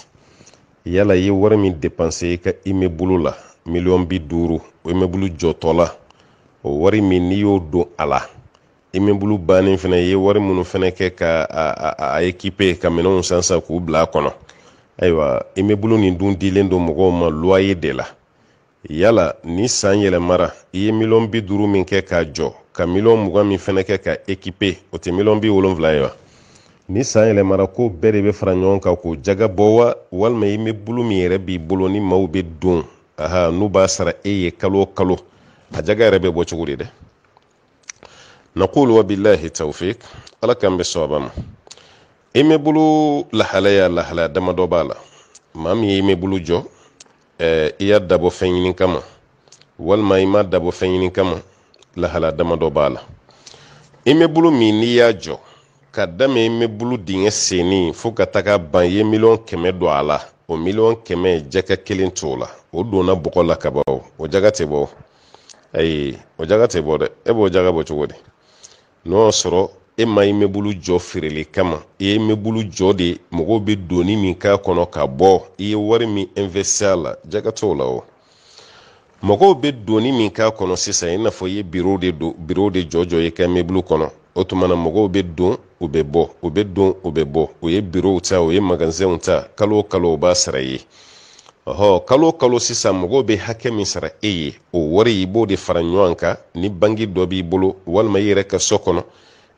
yala i ye wari min depanse i ka imebulu la miliyɔn bi duuru o imebulu jɔtɔ la o wari min n'i y'o don a la imebulu bannen fɛnɛ i ye wari minnu fɛnɛ kɛ ka a ekipe ka minɛnw sansa k'u bila a kɔnɔ ayiwa imebulu nin dun dilen don mɔgɔw ma luwaye de la yala ni san yɛlɛmara i ye miliyɔn bi duuru min kɛ k'a jɔ ka miliyɔn mugan min fɛnɛ kɛ ka ekipe o tɛ miliyɔn bi wolonfila ye wa ni san yɛlɛmara ko bɛɛ de be fara ɲɔgɔn kan k'o jaga bɔ wa walima i bɛ bulu min yɛrɛ b'i bolo ni maw be don aha n'u b'a sara e ye kalo kalo a jaga yɛrɛ bɛ bɔ cogo di dɛ nakulu wabillahi tawfik ala k'an bɛ sawaba ma i mɛ bolo lahalaya lahalaya damadɔ b'a la maa min ye i mɛ bolo jɔ eh, i y'a dabɔ fɛn ɲini kama walima i ma dabɔ fɛn ɲini kama lahala damadɔ b'a la i mɛ bolo min n'i y'a jɔ ka daminɛ n bɛ bulu dingɛ senni fo ka taga ban i ye miliyɔn kɛmɛ don a la o miliyɔn kɛmɛ jɛgɛ kelen t'o la o donna bɔgɔ la ka ban o jaga tɛ bɔ ayi o jaga tɛ bɔ dɛ e b'o jaga bɔ cogo di n'o y'a sɔrɔ e ma i bɛ bulu jɔ feereli kama i ye bɛ bulu jɔ de mɔgɔw bɛ donni min k'a kɔnɔ ka bɔ i ye wari min investir a la jɛgɛ t'o la o mɔgɔw bɛ donni min k'a kɔnɔ sisan i n'a fɔ i ye biro de don biro de jɔ i ka mɛbulu kɔnɔ o tuma na mɔgɔw bɛ don o bɛ bɔ o bɛ don u be bɔ u ye birow ta u ye magazinw ta kalo o kalo o b'a sara ye ɔhɔ kalo kalo sisan mɔgɔw be hakɛ min sara e ye o wari i b'o de fara ɲɔgɔn kan ni bangi dɔ b'i bolo walima i yɛrɛ ka so kɔnɔ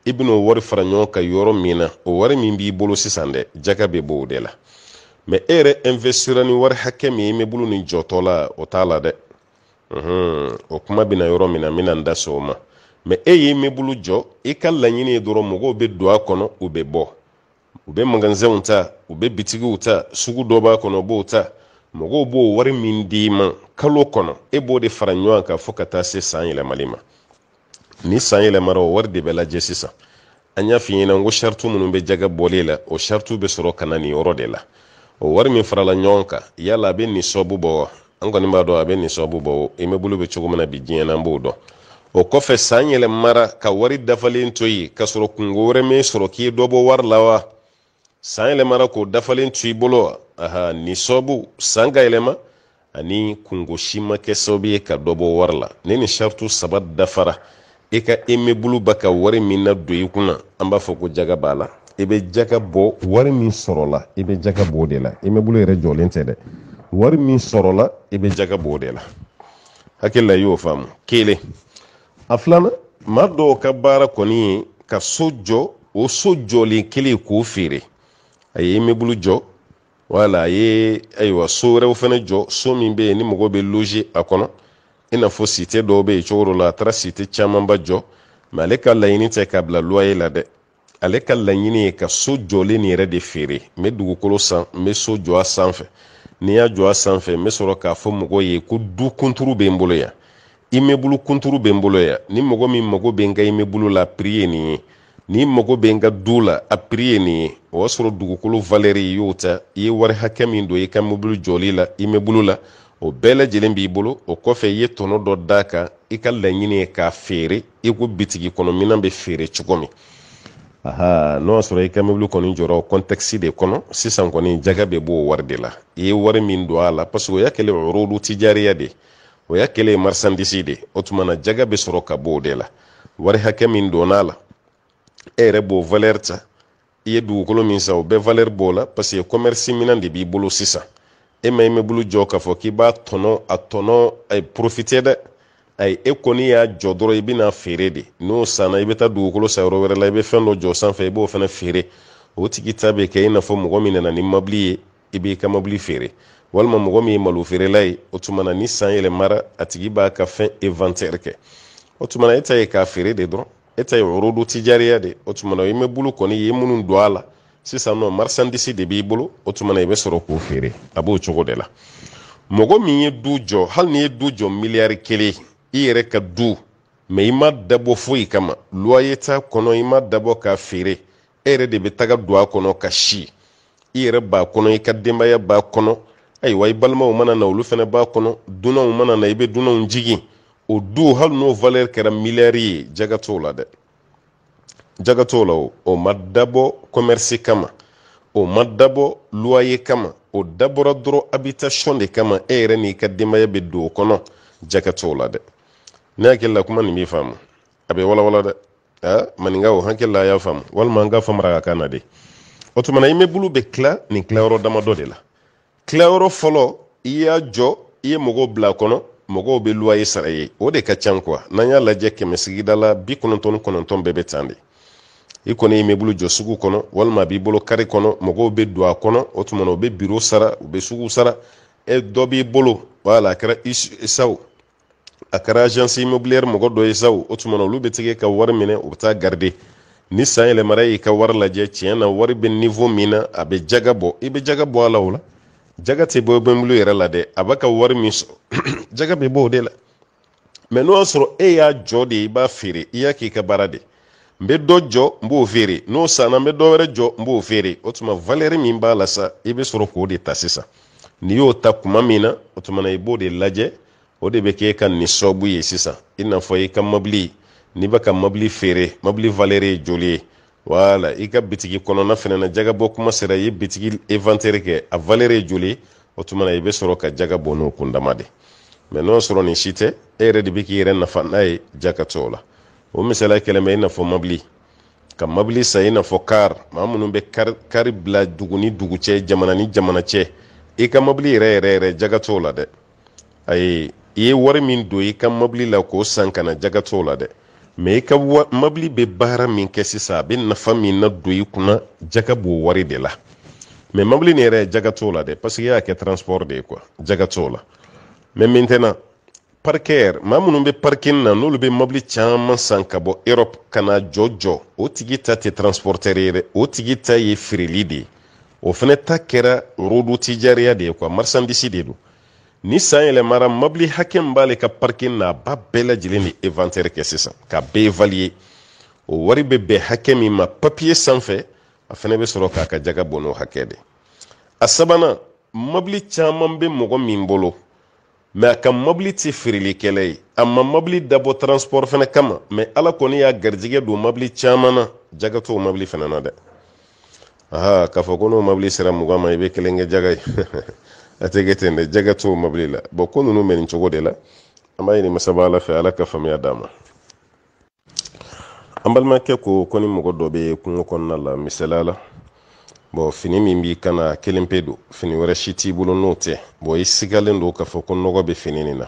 i bɛn'o wari fara ɲɔgɔn kan yɔrɔ min na o wari min b'i bolo sisan dɛ jaga be bɔ de la ma e yɛrɛ investira ni wari hakɛ min ye mɛ bolo nin jɔtɔ la o t'a la dɛ o kuma bɛna yɔrɔ min na n bɛna n da so o ma mɛ e y'i mɛn bolo jɔ e i ka laɲini ye dɔrɔn mɔgɔw bɛ don a kɔnɔ u bɛ bɔ u bɛ magazinw ta u bɛ bitigiw ta sugu dɔ b'a kɔnɔ b'o ta mɔgɔw b'o wari min di i ma kalo kɔnɔ e b'o de fara ɲɔgɔn kan fo ka taa se san yɛlɛmali ma ni san yɛlɛmara o wari de bɛ lajɛ sisan an y'a f'i ɲɛna n ko sariti minnu bɛ jaga bɔlen la o saritiw bɛ sɔrɔ ka na nin yɔrɔ de la o wari min farala ɲɔgɔn kan yala a bɛ nin sɔbu bɔ wa an kɔni b'a dɔn a bɛ nin sɔbu bɔ i e mɛ bɛ cogo min na bi diɲɛ na an b'o dɔn o kɔfɛ san yɛlɛ mara ka wari dafalen to yen ka sɔrɔ kungo wɛrɛ min sɔrɔ k'i dɔ bɔ wari la wa san yɛlɛmara k'o dafalen to i bolo wa aha ni sababu san ka yɛlɛma ani kungo si ma kɛ sababu ye ka dɔ bɔ wari la ni nin saba dafara i ka immeuble ba ka wari min na don i kunna an b'a fɔ ko jaga b'a la i bɛ jaga bɔ wari min sɔrɔla i bɛ jaga bɔ o de la immeuble yɛrɛ jɔlen tɛ dɛ wari min sɔrɔla i bɛ jaga bɔ o de la hakili i y'o faamu kelen a filanan maa dɔw ka baara kɔni ye ka so jɔ o so jɔlen kelen k'o feere a ye mebulu jɔ wala a ye ayiwa so wɛrɛw fɛnɛ jɔ so min be yen ni mɔgɔ be loge a kɔnɔ i n'a fɔ site dɔw be yen cogo dɔ la a taara site caamanba jɔ ma ale ka laɲini tɛ ka bila luwaye la dɛ ale ka laɲini ye ka so jɔlen nin yɛrɛ de feere n be dugukolo san n be so jɔ a sanfɛ n'i y'a jɔ a sanfɛ n be sɔrɔ k'a fɔ mɔgɔw ye ko du kunturu be n bolo yan imebulu kunturu bɛ n bolo yan ni mɔgɔ min mago bɛ n ka imebulu la piri ye nin ye ni mago bɛ n ka du la a piri ye nin ye o y'a sɔrɔ dugukolo valeri i y'o ta i ye wari hakɛ min don i ka mobili jɔli la imebulu la o bɛɛ lajɛlen b'i bolo o kɔfɛ i ye tɔnɔ dɔ d'a kan i ka laɲini ye k'a feere i ko bitigi kɔnɔ minan bɛ feere cogo min aha n'o y'a sɔrɔ i ka mobili kɔni jɔra o kɔntɛkisi de kɔnɔ sisan kɔni jaga bɛ b'o wari de la i ye wari min don a la parce que o y'a kɛlen orodu tijariya de ye o y'a kele ye marisandisi de o tumana jaga be sɔrɔ ka bɔ de la wari hakɛ min donna la e yɛrɛ b'o valɛri ta i ye dugukolo min san o bɛɛ valɛri b'o la paseke kɔmɛrisi minan de b'i bolo sisan e ma i mɛ bulu jɔ k'a fɔ k'i b'a tɔnɔ a tɔnɔ a ye dɛ ayi e kɔni y'a jɔ dɔrɔn i bɛna feere de n'o sanna i bɛ taa dugukolo san wɛrɛ la i bɛ fɛn dɔ jɔ sanfɛ i b'o fana feere o tigi ta bɛ kɛ i n'a fɔ mɔgɔ min nana ni mobili ye i b'i ka mobili feere walima mɔgɔ min ye malo ye o tumana na ni san yɛlɛmara a tigi b'a ka fɛn inventaire kɛ o tuma e ta ye k'a feere de dɔrɔn e ta ye orodo tijariya de o tuma i mɛ bolo kɔni ye minnu don a la sisan nɔ marchandise de b'i bolo o tuma i bɛ sɔrɔ k'o feere a b'o cogo de la mɔgɔ min ye du jɔ hali ni ye du jɔ miliyari kelen i yɛrɛ ka du mɛ i ma dabɔ foyi kama luwaye t'a kɔnɔ i ma dabɔ k'a feere e yɛrɛ de bɛ taga don a kɔnɔ ka si i yɛrɛ b'a kɔnɔ i ka denbaya b'a kɔnɔ ayiwa i balimaw mana na olu fɛnɛ b'a kɔnɔ dunanw mana na i be dunanw jigi o du hali n'o valɛri kɛra miliyari ye jaga t'o la dɛ jaga la o o ma dabɔ kɔmɛrisi kama o ma dabɔ luwaye kama o dabɔra dɔrɔn habitation de kama e yɛrɛ n'i ka denbaya be don o kɔnɔ jaga la dɛ ne hakili la kuma nin b'i faamu a bɛ walawala dɛ a maninkaw hakili la a y'a faamu walima an ka famara ka kan na de o tuma i bɛ bulu bɛ tila nin tilayɔrɔ damadɔ de la tilayɔrɔ fɔlɔ i y'a jɔ i ye mɔgɔw bila kɔnɔ mɔgɔw be luwa ye sara ye o de ka can kuwa n'an y'a lajɛ kɛmɛ bi kɔnɔntɔn ni kɔnɔntɔn bɛɛ bɛ tan de i kɔni ye m'i jɔ sugu kɔnɔ walima b'i bolo kari kɔnɔ mɔgɔw bɛ don a kɔnɔ o tuma u bɛ biro sara u bɛ sugu sara e dɔ b'i bolo wala a kɛra isaw a kɛra agence immobilière mɔgɔ dɔ ye sa o tuma olu bɛ tigɛ ka wari minɛ u bɛ taa garide ni san yɛlɛmara y'i ka wari lajɛ tiɲɛ na wari bɛ niveau min na a bɛ jaga bɔ i bɛ jaga bɔ a la o la jaga tɛ bɔ bɛnbulu yɛrɛ la dɛ a b'a ka wari min sɔrɔ jaga bɛ bɔ o de la mɛ n'o y'a sɔrɔ e y'a jɔ de i b'a feere i y'a k'i ka baara de n bɛ dɔ jɔ n b'o feere n'o sanna n bɛ dɔ wɛrɛ jɔ n b'o feere o tuma valeur min b'a la sa i bɛ sɔrɔ k'o de ta sisan n'i y'o ta kuma min na o tuma na i b'o de lajɛ o de bɛ k'e ka nisɔbu ye sisan i n'a fɔ i ka mobili n'i bɛ ka mobili feere mobili valeur ye joli ye wala i ka bitigi kɔnɔna fɛnɛ na jagabɔ kuma sera i ye bitigi inventaire kɛ a valeur ye joli o tuma na i bɛ sɔrɔ ka jaga n'o kundama de mɛ n'o sɔrɔ nin si tɛ e yɛrɛ de bɛ k'i yɛrɛ nafa n'a ye jaka la o misaliya kɛlen i n'a fɔ ka mobili san i n'a kar maa minnu bɛ kari kari bila dugu ni dugu jamana ni jamana cɛ i ka mobili yɛrɛ yɛrɛ yɛrɛ jaga la dɛ ayi i ye wari min don i ka mobili la k'o san ka na la dɛ ma i ka mabili be baara min kɛ sisa a be nafa min na do i kunna jaga b'o wari de la mɛ mobili nin yɛrɛ jaga t'o la dɛ parce i y'a kɛ transport de ye quoi jaga t'o la mɛ maintenant parkɛr ma minnu be parkin na n'olu be mabili caaman san ka bɔ erɔpe ka na jɔ jɔ o tigi ta tɛ transportɛr ye o tigi ta ye firili de o fana ta kɛra rodo tijariya de ye quoi marchandise de don ni san yɛlɛmara mabili hakɛ min b'ale ka parkin na a b'a bɛɛ lajɛlen de evantɛri kɛ sisan k'a bɛɛ evaliye o wari bɛ bɛn hakɛ min ma papiye sanfɛ a fɛnɛ bɛ sɔrɔ k'a ka jaga bɔ n'o hakɛ de a sabanan mabili caaman be mɔgɔ min bolo mɛ a ka mabili tɛ feerelikɛla ye a ma mabili dabɔ transport fɛnɛ kama mɛ ala kɔni y'a garijigɛ don mabili caaman na jaga t'o mabili fɛnɛ na dɛ aha k'a fɔ ko n'o mabili sera muga ma i be kelen kɛ jaga ye a tɛ kɛ la bɔn ko ninnu bɛ cogo de la an b'a ɲini masaba ala fɛ ala ka faamuya d'a ma an balimakɛ ko ko ni mɔgɔ dɔ bɛ kungo kɔnɔna la misaliya la bɔn fini min b'i kan na kelen fini wɛrɛ si t'i bolo n'o tɛ bɔn i sigalen don k'a fɔ ko nɔgɔ bɛ fini nin na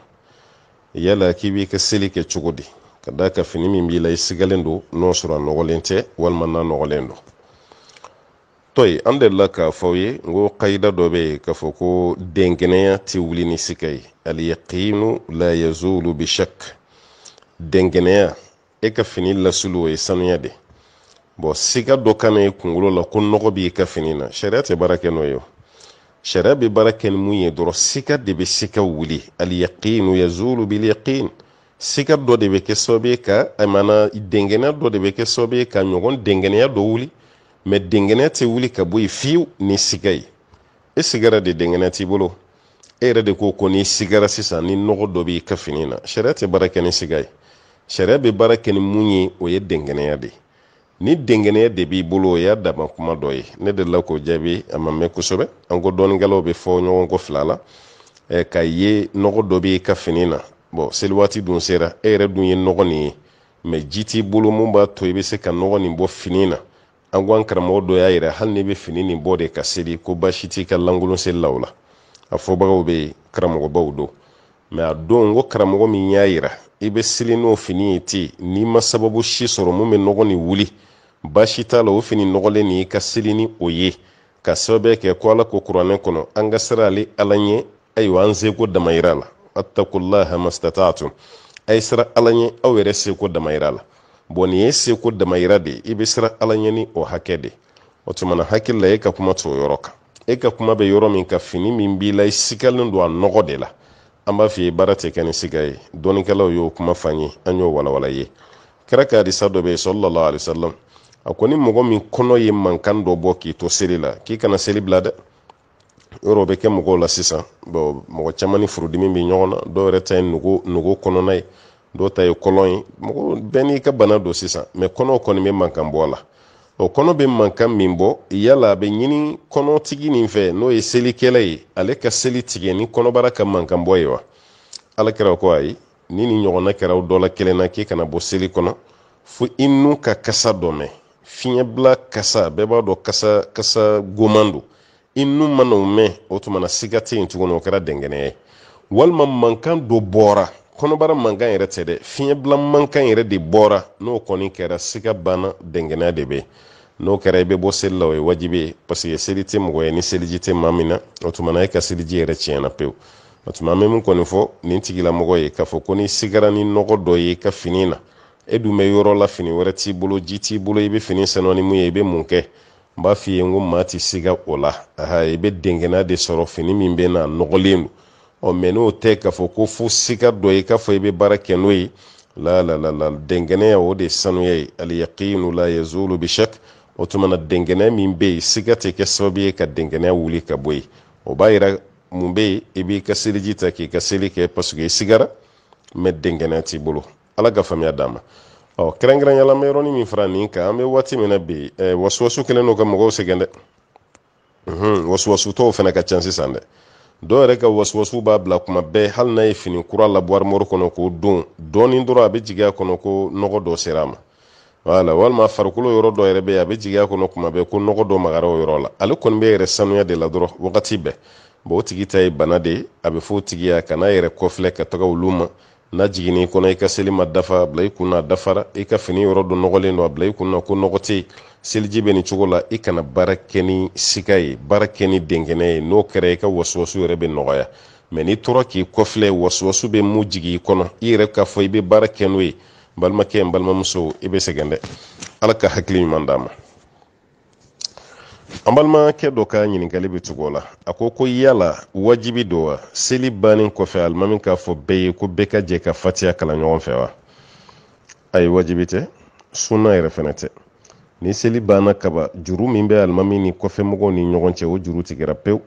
yala k'i b'i ka seli kɛ cogo di ka d'a kan fini min b'i la i sigalen don n'o sɔrɔ a nɔgɔlen tɛ walima n'a nɔgɔlen don tɔyi an delila k'a fɔ ye n ko kayida dɔ bɛ yen k'a fɔ ko denkɛnɛya tɛ wuli ni sika ye aliyakinu la yazulu bishak denkɛnɛya e ka fini lasulu o ye sanuya de bɔn sika dɔ kana na i kunkolo la ko nɔgɔ b'i e ka fini na sariya tɛ baara kɛ n'o ye sariya bɛ baara kɛ ni mun ye dɔrɔn sika de bɛ sika wuli aliyakinu yazulu bilyaqin sika dɔ de bɛ kɛ sababu ye ka a e mana denkɛnɛya dɔ de bɛ kɛ sababu ye ka ɲɔgɔn denkɛnɛya dɔ wuli mɛ dengɛnɛ tɛ wuli ka bɔ yen fiyewu ni siga ye e sigara de dengɛnɛ t'i bolo e yɛrɛ de ko ko n'i sigara sisan ni nɔgɔ dɔ b'i ka fini na sariya tɛ baara kɛ ni siga ye sariya bɛ baara kɛ ni mun ye o ye dengɛnɛya de ni dengɛnɛya de b'i bolo o y'a dama kuma dɔ ye ne delila k'o jaabi a ma mɛn kosɛbɛ an ko dɔɔninkɛlaw bɛ fɔ ɲɔgɔn kɔ fila la e k'a ye nɔgɔ dɔ b'i ka fini na bɔn seliwaati dun sera e yɛrɛ dun ye nɔgɔ nin ye mɛ ji t'i bolo mun b'a to i bɛ se ka nɔgɔ nin bɔ fini na an ko an karamɔgɔ dɔ y'a yira hali ni bɛ fini nin bɔ de ka seli ko baasi t'i ka lankolon selilaw la a fɔbagaw bɛ karamɔgɔbaw don mɛ a don ko karamɔgɔ min y'a yira i be seli n'o fini ye ten n'i ma sababu si sɔrɔ mun bɛ nɔgɔ nin wuli baasi t'a la o fini nɔgɔlen nin i ka seli ni o ye ka sababuya kɛ ko ala ko kuranɛ kɔnɔ an ka sira ale ala ɲɛ ayiwa an seko damayira la attaqullaha mastata'tum a ye sira ala ɲɛ aw yɛrɛ seko damayira la bɔn nin ye seko damayira de ye i bɛ siran ala ɲɛ ni o hakɛ de o tuma na e ka kuma t'o yɔrɔ kan e ka kuma bɛ yɔrɔ min ka fini min b'i la i sigalen don a nɔgɔ de la an b'a f'i ye baara tɛ kɛ ni siga ye dɔnnikɛlaw y'o kuma f'an ye an y'o walawala ye kɛra ka hadisa dɔ bɛ yen sɔlɔlɔ alisalam a ko ni mɔgɔ min kɔnɔ ye mankan dɔ bɔ k'i to seli la k'i kana seli bila dɛ yɔrɔ o bɛ kɛ mɔgɔw la sisan bɔn mɔgɔ caman ni furudimi bɛ ɲɔgɔn na dɔw yɛrɛ ta ye nogo nogo kɔnɔna ye dɔw ta ye kɔlɔn ye mɔgɔ bɛɛ n'i ka bana don sisan mɛ kɔnɔ kɔni bɛ mankan bɔ a la o kɔnɔ bɛ mankan min bɔ yala a bɛ ɲini kɔnɔtigi nin fɛ n'o ye selikɛla ye ale ka seli tigɛ ni kɔnɔbara ka mankan bɔ ye wa alakira ko ayi ni nin ɲɔgɔnna kɛra aw dɔ la kelen na k'i kana bɔ seli kɔnɔ fo i nu ka kasa dɔ mɛn fiɲɛbila kasa bɛɛ b'a dɔn kasa kasa goman don i nu mana o mɛn o tuma na siga tɛ yen tuguni o kɛra dɛngɛnɛya ye walima mankan dɔ bɔra kɔnɔbara mankan yɛrɛ tɛ dɛ fiɲɛbila mankan yɛrɛ de bɔra n'o kɔni kɛra siga banna dɛngɛnna de bɛ n'o kɛra i bɛ bɔ seli la o ye wajibi ye paseke seli tɛ mɔgɔ ye ni seliji tɛ maa min na o tuma na e ka seliji yɛrɛ tiɲɛna pewu o tuma an bɛ min kɔni fɔ nin tigilamɔgɔ ye k'a fɔ ko n'i sigara ni nɔgɔ dɔ ye i ka fini na e dun bɛ yɔrɔ la fini wɛrɛ t'i bolo ji t'i bolo i bɛ fini sanua ni mun ye i bɛ mun kɛ n b'a f'i ye n ko maa ti siga o la aha i bɛ dɛngɛnna de sɔrɔ fini min bɛ na nɔgɔlen don ɔ mɛ n'o tɛ k'a fɔ ko fo sika dɔ ye k'a fɔ i bɛ baara kɛ n'o ye la dɛngɛnɛya o de sanuya ye aliyaqinu la yazulu bishak o tuma na dɛngɛnɛya min bɛ yen siga tɛ kɛ sababu ye ka dɛngɛnɛya wuli ka bɔ yen o b'a yira mun bɛ yen i b'i ka seliji ta k'i ka seli kɛ paseke i sigara mɛ dɛngɛnɛya t'i bolo ala ka faamuya d'a ma ɔ kɛrɛnkɛrɛnnenya la an bɛ yɔrɔnin min fara nin kan an bɛ waati min na bi ɛ eh, wasuwasu kɛlen don ka mɔgɔw sɛgɛn dɛ unhun wasuwasu fana ka ca sisan dɛ dɔw yɛrɛ ka wasuwasu b'a bila kuma bɛɛ hali n'a ye fini kura labɔri mori kɔnɔ k'o don dɔɔni dɔrɔn a be jigin a kɔnɔ ko nɔgɔ dɔ sera a ma wala walima farikolo yɔrɔ dɔ yɛrɛ be yen a be jigin a kɔnɔ kuma bɛɛ ko nɔgɔ dɔ magara o yɔrɔ la ale kɔni be yɛrɛ sanuya de la dɔrɔn wagati bɛɛ bon o tigi ta ye bana de a be fɔ tigiya tigi ye yɛrɛ kɔfilɛ ka taga olu ma n'a jigini kɔnɔ i ka seli ma dafa a bila i kun na dafara i ka fini yɔrɔ dɔ nɔgɔlen don a bila i kun na ko nɔgɔ tɛ seliji bɛ ni cogo la i kana baara kɛ ni sika ye baara kɛ ni denkɛnɛ ye n'o kɛra i ka wasuwasu yɛrɛ bɛ nɔgɔya mɛ n'i tora k'i kɔfilɛ wasuwasu bɛ mu jigi i kɔnɔ i yɛrɛ k'a fɔ i bɛ baara kɛ n'o ye balimakɛ n balimamuso i bɛ sɛgɛn dɛ ala ka hakili ɲuman d'a ma an balimakɛ dɔ ka ɲininkali be tugu la a ko ko yala wajibi do wa seli banin kɔfɛ alimami k'a fɔ bɛɛ ye ko bɛɛ ka jɛ ka fatiya kalan ɲɔgɔn fɛ wa ayi wajibi tɛ sunna yɛrɛ fɛnɛ tɛ ni seli banna kaba juru min bɛ alimami ni kɔfɛmɔgɔw ni ɲɔgɔn cɛ o juru tigɛra pewu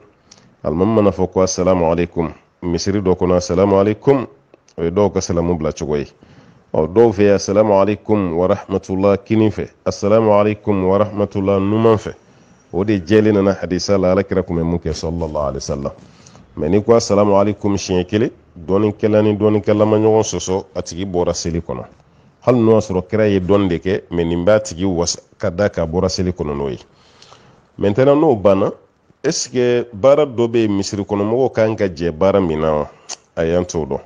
alimami mana fɔ ko assalamu alaikum misiri dɔ kɔnɔ assalamu alaikum o ye dɔw ka salamu bila cogo ye ɔ dɔw fɛ assalamu alaikum warahmatullah kinin fɛ assalamu alaikum warahmatullah numan fɛ o de jɛlen nana hadisa la alakira kun bɛ mun kɛ sallallahu alaihi wasallam mɛ ni ko asalamu alaikum siɲɛ kelen dɔɔnikɛla ni dɔɔnikɛla ma ɲɔgɔn sɔsɔ a tigi bɔra seli kɔnɔ hali n'o y'a sɔrɔ kira ye dɔɔni de kɛ mɛ nin b'a tigi wasa ka da k'a bɔra seli kɔnɔ n'o ye mɛntɛnɛn n'o banna eske baara dɔ bɛ yen misiri kɔnɔ mɔgɔw kan ka jɛ baara min na wa a y'an t'o dɔn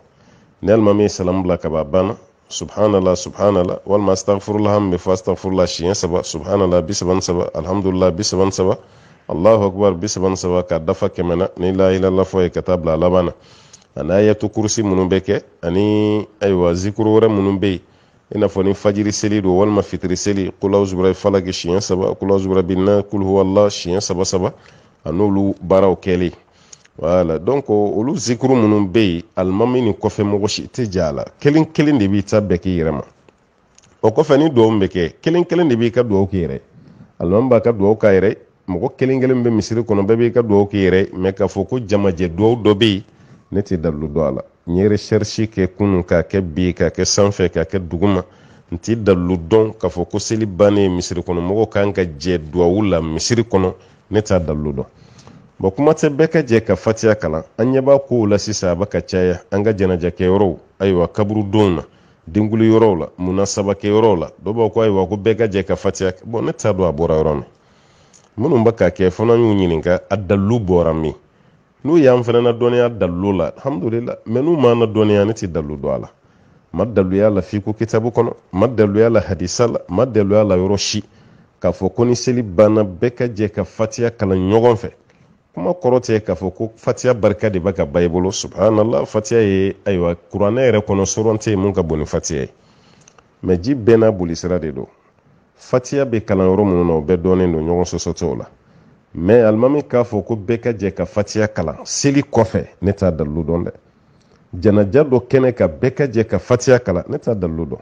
ni alimami ye salamu bila ka a banna subhanallah subhanallah walima astagfirullah an bɛ fɔ astagfirullah siɲɛ saba subhanallah bi saba ni saba saba allahu akbar bi saba ka dafa kɛmɛ ni lahilala ye ka taa bila a ani ayatu kurusi minnu bɛ kɛ ani ayiwa zikuru wɛrɛ minnu bɛ yen i n'a fɔ ni fajiri seli don walima fitiri seli kulawuzubira falaki siɲɛ saba kulawuzubira binna kulhuwala siɲɛ saba saba a baaraw kɛlen wala donc olu zikuru minnu be yen alimami ni kɔfɛ mɔgɔ si tɛ ja a la kelen kelen de b'i ta bɛɛ k'i yɛrɛ ma o kɔfɛ ni duwawu bɛ kɛ kelen kelen de b'i ka duwawu k'i yɛrɛ alimami b'a ka duwawu k'a yɛrɛ mɔgɔ kelen kelen bɛ misiri kɔnɔ bɛɛ b'i ka duwawu k'i yɛrɛ mɛ k'a fɔ ko jamajɛ duwawu dɔ bɛ yen ne tɛ dalilu dɔn a la n ye recherche kɛ kunun k'a kɛ bi k'a kɛ sanfɛ k'a kɛ duguma n tɛ dalilu dɔn k'a fɔ ko seli bannen misiri kɔnɔ mɔgɔw kan ka jɛ duwawu la misiri kɔnɔ ne t'a dalilu dɔn bon kuma tɛ bɛɛ ka jɛ ka fatiya kalan an ɲɛ b'a kow la sisan a ba ka caya an ka jɛnajɛkɛyɔrɔw ayiwa kaburudonw na denkuli la munasabakɛyɔrɔw la dɔ b'a ko ayiwa ko bɛɛ ka jɛ ka fatiya bon ne t'a dɔn a bɔra yɔrɔ min minnu bɛ ka kɛ fana y'u ɲininka a dalilu bɔra min n'u y'an fana na dɔnniya dalilu la alhamdulila mɛ n'u m'an na dɔnniya ne tɛ dalilu don a la ma dalilu la f'i kitabu kɔnɔ ma dalilu la hadisa la ma dalilu la yɔrɔ si k'a fɔ ko ni seli banna bɛɛ ka jɛ ka fatiya kalan ɲɔgɔn fɛ kuma kɔrɔ tɛ k'a fɔ ko fatiya barika de bɛ ka ba i bolo subhanallah fatiya ye ayiwa kuranɛ yɛrɛ kɔnɔ sɔrɔn tɛ mun ka bon ni fatiya ye mɛ ji bɛɛ n'a bolisira de don fatiya bɛ kalan yɔrɔ minnu na o bɛɛ dɔnnen don ɲɔgɔn sɔsɔ t'o la mɛ alimami k'a fɔ ko bɛɛ ka jɛ ka fatiya kalan seli kɔfɛ ne t'a dalilu dɔn dɛ janaja dɔ kɛnɛ ka bɛɛ ka jɛ ka fatiya kalan ne t'a dalilu dɔn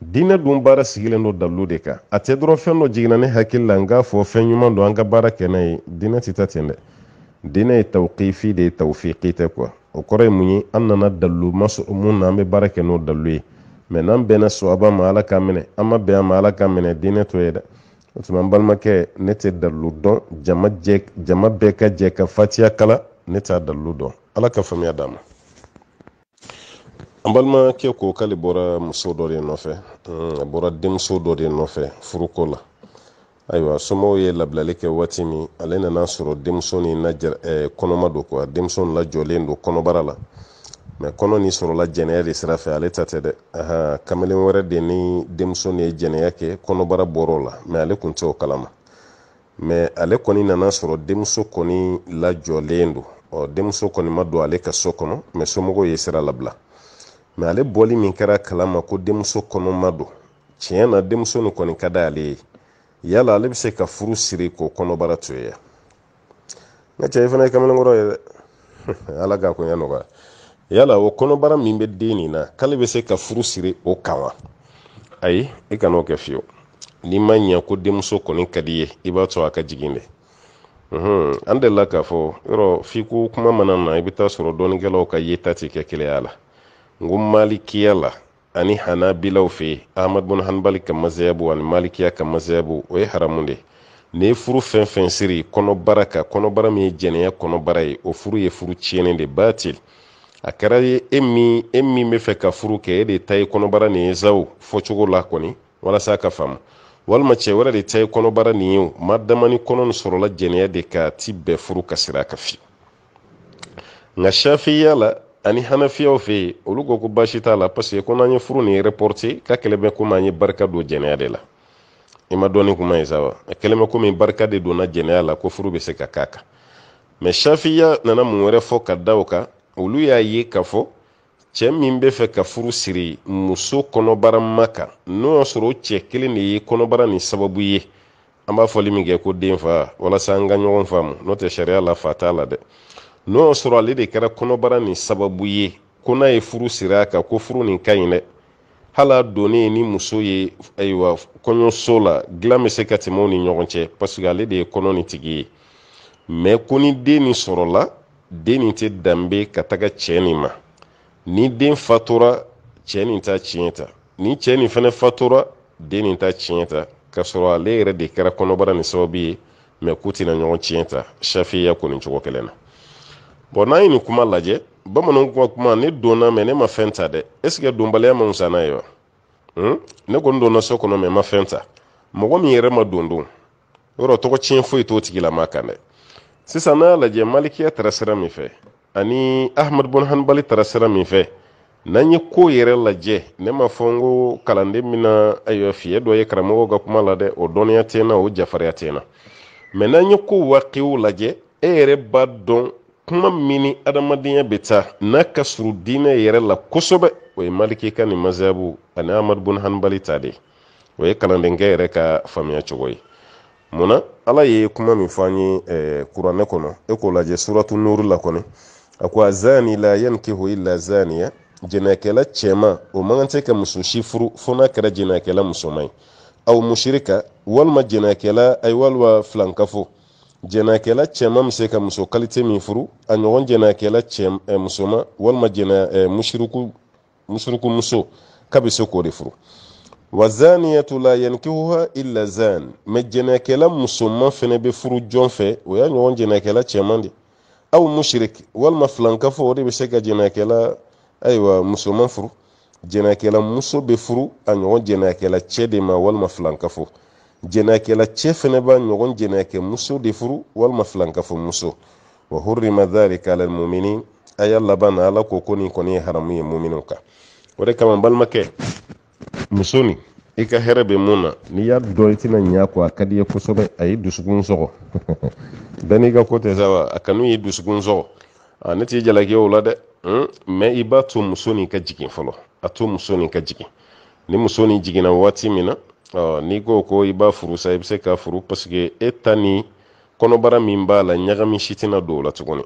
diinɛ dun baara sigilen do dalilu de kan a tɛ dɔrɔn fɛn dɔ jiginna ne hakili la n k'a fɔ fɛn ɲuman don an ka baara kɛ n'a ye diinɛ tɛ taa ten dɛ dinɛ ye tawqifi de ye tawfiqi tɛ kuwa o kɔrɔ ye mun ye an nana dalilu ma mun na an bɛ baara kɛ n'o dalilu ye mɛ n'an bɛnna sɔaba ma ala k'a minɛ an ma bɛn a ma ala k'a minɛ diinɛ to ye dɛ o tuma an balimakɛ ne tɛ dalilu dɔn jama jɛ jama bɛɛ ka jɛ ka fatiya kala ne t'a dalilu dɔn ala ka faamuya d'a ma an balimakɛ ko k'ale bɔra muso dɔ de nɔfɛ a bɔra denmuso dɔ de nɔfɛ furuko la ayiwa somɔgɔw ye labilali kɛ waati min ale nana sɔrɔ denmuso ni najara eh, kɔnɔma don kuwa denmuso lajɔlen don kɔnɔbara la mɛ kɔnɔ nin sɔrɔla jɛnɛya de sira fɛ ale ta tɛ dɛ ahan kamalen wɛrɛ de ni denmuso ni ye jɛnɛya kɛ kɔnɔbara bɔr'o la mɛ ale kun tɛ o kalama mɛ ale kɔni nana sɔrɔ denmuso kɔni lajɔlen don ɔ denmuso kɔni ma don ale ka so kɔnɔ mɛ somɔgɔw ye sira labila mɛ ale bɔli min kɛra kalama ko denmuso kɔnɔma don tiɲɛ na denmuso nin kɔni ka d'ale ye yala ale be se ka furu siri k'o kɔnɔbara to ye nka cɛ fana ye kamalenkɔrɔ ye dɛ ala k'a koɲa nɔgɔya yala o kɔnɔbara min bɛ den nin na k'ale bɛ se ka furu siri o kan wa ayi i e kana kɛ fiyewu n'i ma ɲɛ ko denmuso kɔni ka di ye i e b'a sɔrɔ a ka jigin mhm, de an delila k'a fɔ yɔrɔ f'i ko kuma mana na i e bɛ taa sɔrɔ dɔɔnikɛlaw ka yeta tɛ kɛ keleya la n ko malikiya la ani hana fɛ fe ahmad bun hanbali ka mazayabu ani malikiya ka mazayabu o ye haramu de ni furu fɛn fɛn siri kɔnɔbara ka kɔnɔbara min ye jɛnɛya kɔnɔbara ye o furu ye furu tiɲɛnen de batil a kɛra ye e min e min bɛ fɛ ka furu kɛ e de ta ye kɔnɔbara nin ye zawo fɔcogo la kɔni walasa ka faamu walima cɛ wɛrɛ de ta ye kɔnɔbara nin ye o ma dama ni kɔnɔ nin sɔrɔla jɛnɛya de ka ti bɛɛ furu ka sira ka fi nka shafiya la ani hanafiyaw fɛ yen olu ko ko baasi t'a la paseke ko n'an ye furu nin reporte k'a kɛlen bɛ komi an ye barika don jɛnɛya de la i ma dɔɔni kuma ye sa wa a kɛlen bɛ komi barika de donna jɛnɛya la ko furu bɛ se ka k'a kan mɛ safiya nana mun wɛrɛ fɔ ka da o kan olu y'a ye k'a fɔ cɛ min bɛ fɛ ka furu siri muso kɔnɔbara ma kan n'o y'a sɔrɔ o cɛ kelen de ye kɔnɔbara nin sababu ye an b'a fɔli min kɛ ko den fa walasa an ka ɲɔgɔn faamu n'o tɛ sariya la fa t'a la dɛ n'o y'a sɔrɔ ale de kɛra kɔnɔbara nin sababu ye ko n'a ye furu sira a kan ko furu nin ka ɲi dɛ hali a donnen ni muso ye ayiwa kɔɲɔso la dilan bɛ se ka tɛmɛ u ni ɲɔgɔn cɛ paseke ale de ye kɔnɔ nin tigi ye mɛ ko ni den nin sɔrɔla den nin tɛ danbe ka taga cɛ nin ma ni den fatura cɛ nin ta tiɲɛ ta ni cɛ nin fana fatura den nin ta tiɲɛ ta k'a sɔrɔ ale yɛrɛ de kɛra kɔnɔbara nin sababu ye mɛ k'u tɛna ɲɔgɔn tiɲɛ ta safiya kɔni cogo kelen na bɔn n'an ye nin kuma lajɛ bamananw ka kuma ne donna mɛ ne ma fɛn ta dɛ ɛsike donbaliya ma fisa n'a ye wa hmm? ne kɔni donna so kɔnɔ mɛ ma fɛn ta mɔgɔ min yɛrɛ ma don don yɔrɔ tɔgɔ tiɲɛ foyi t'o tigilama kan dɛ sisan n'a lajɛ malikiya tara sira min fɛ ani ahmad bun hanbali tara sira min fɛ n'an ye ko yɛrɛ lajɛ ne m'a fɔ n ko kalanden min ayiwa fiyɛ dɔ ye karamɔgɔw ka kuma la dɛ o dɔnniya tɛ na o jafariya tɛ na mɛ n'an ye ko wakiw lajɛ e yɛrɛ b'a dɔn kuma min ni adamadenya bɛ taa n'a ka surun diinɛ yɛrɛ la kosɛbɛ o ye maliki ka ni mazabu ani amadu bun hanbali ta de o ye kalandenkɛ yɛrɛ ka faamuya cogo ye munna ala ye kuma min fɔ an ye eh, kuranɛ kɔnɔ e k'o lajɛ suratu nuru la kɔni a ko azani la yankihu illa zaniya jɛnɛkɛla cɛman o man kan tɛ ka muso si furu fo n'a kɛra jɛnɛkɛla musoman ye aw musirika walima jɛnɛkɛla ayi walima filankafo jɛnɛyakɛla cɛman bɛ se ka muso kalite min furu a ɲɔgɔn jɛnɛyakɛla eh, musoma walima eh, musuruku muso k'a bɛ se k'o de furu wa zaniyatu la yankihuha illa zan mɛ jɛnɛyakɛla musoman fɛnɛ bɛ furu jɔn fɛ o y'a ɲɔgɔn jɛnɛyakɛla cɛman de aw mushrik walima filankafo o de bɛ se ka jɛnɛyakɛla ayiwa musoman furu jɛnɛyakɛla muso bɛ furu a ɲɔgɔn jɛnɛyakɛla cɛ de ma walima filankafo jɛnɛyakɛla cɛ fɛnɛ b'a ɲɔgɔn jɛnɛyakɛ muso de furu walima filankafo muso wa hurrima dhalika ala almuminin a y'a laban na ala ko ko nin kɔni ye haramu ye muminiw kan o de kama balimakɛ muso ni i ka hɛrɛ bɛ mun na n'i y'a dɔn i tɛna ɲa kɔ a ka di ye kosɛbɛ a ye dusukun sɔgɔ bɛɛ n'i ka ko tɛ sa wa a kanu ye dusukun sɔgɔ a ne t'i jalaki o la dɛ mɛ i b'a to muso nin ka jigin fɔlɔ a to muso nin ka jigin ni muso nin jiginna waati min na ɔ n'i ko ko i b'a furu sa i be se k'a furu paseke e ta ni kɔnɔbara min b'a la ɲagami si tɛna do o la tuguni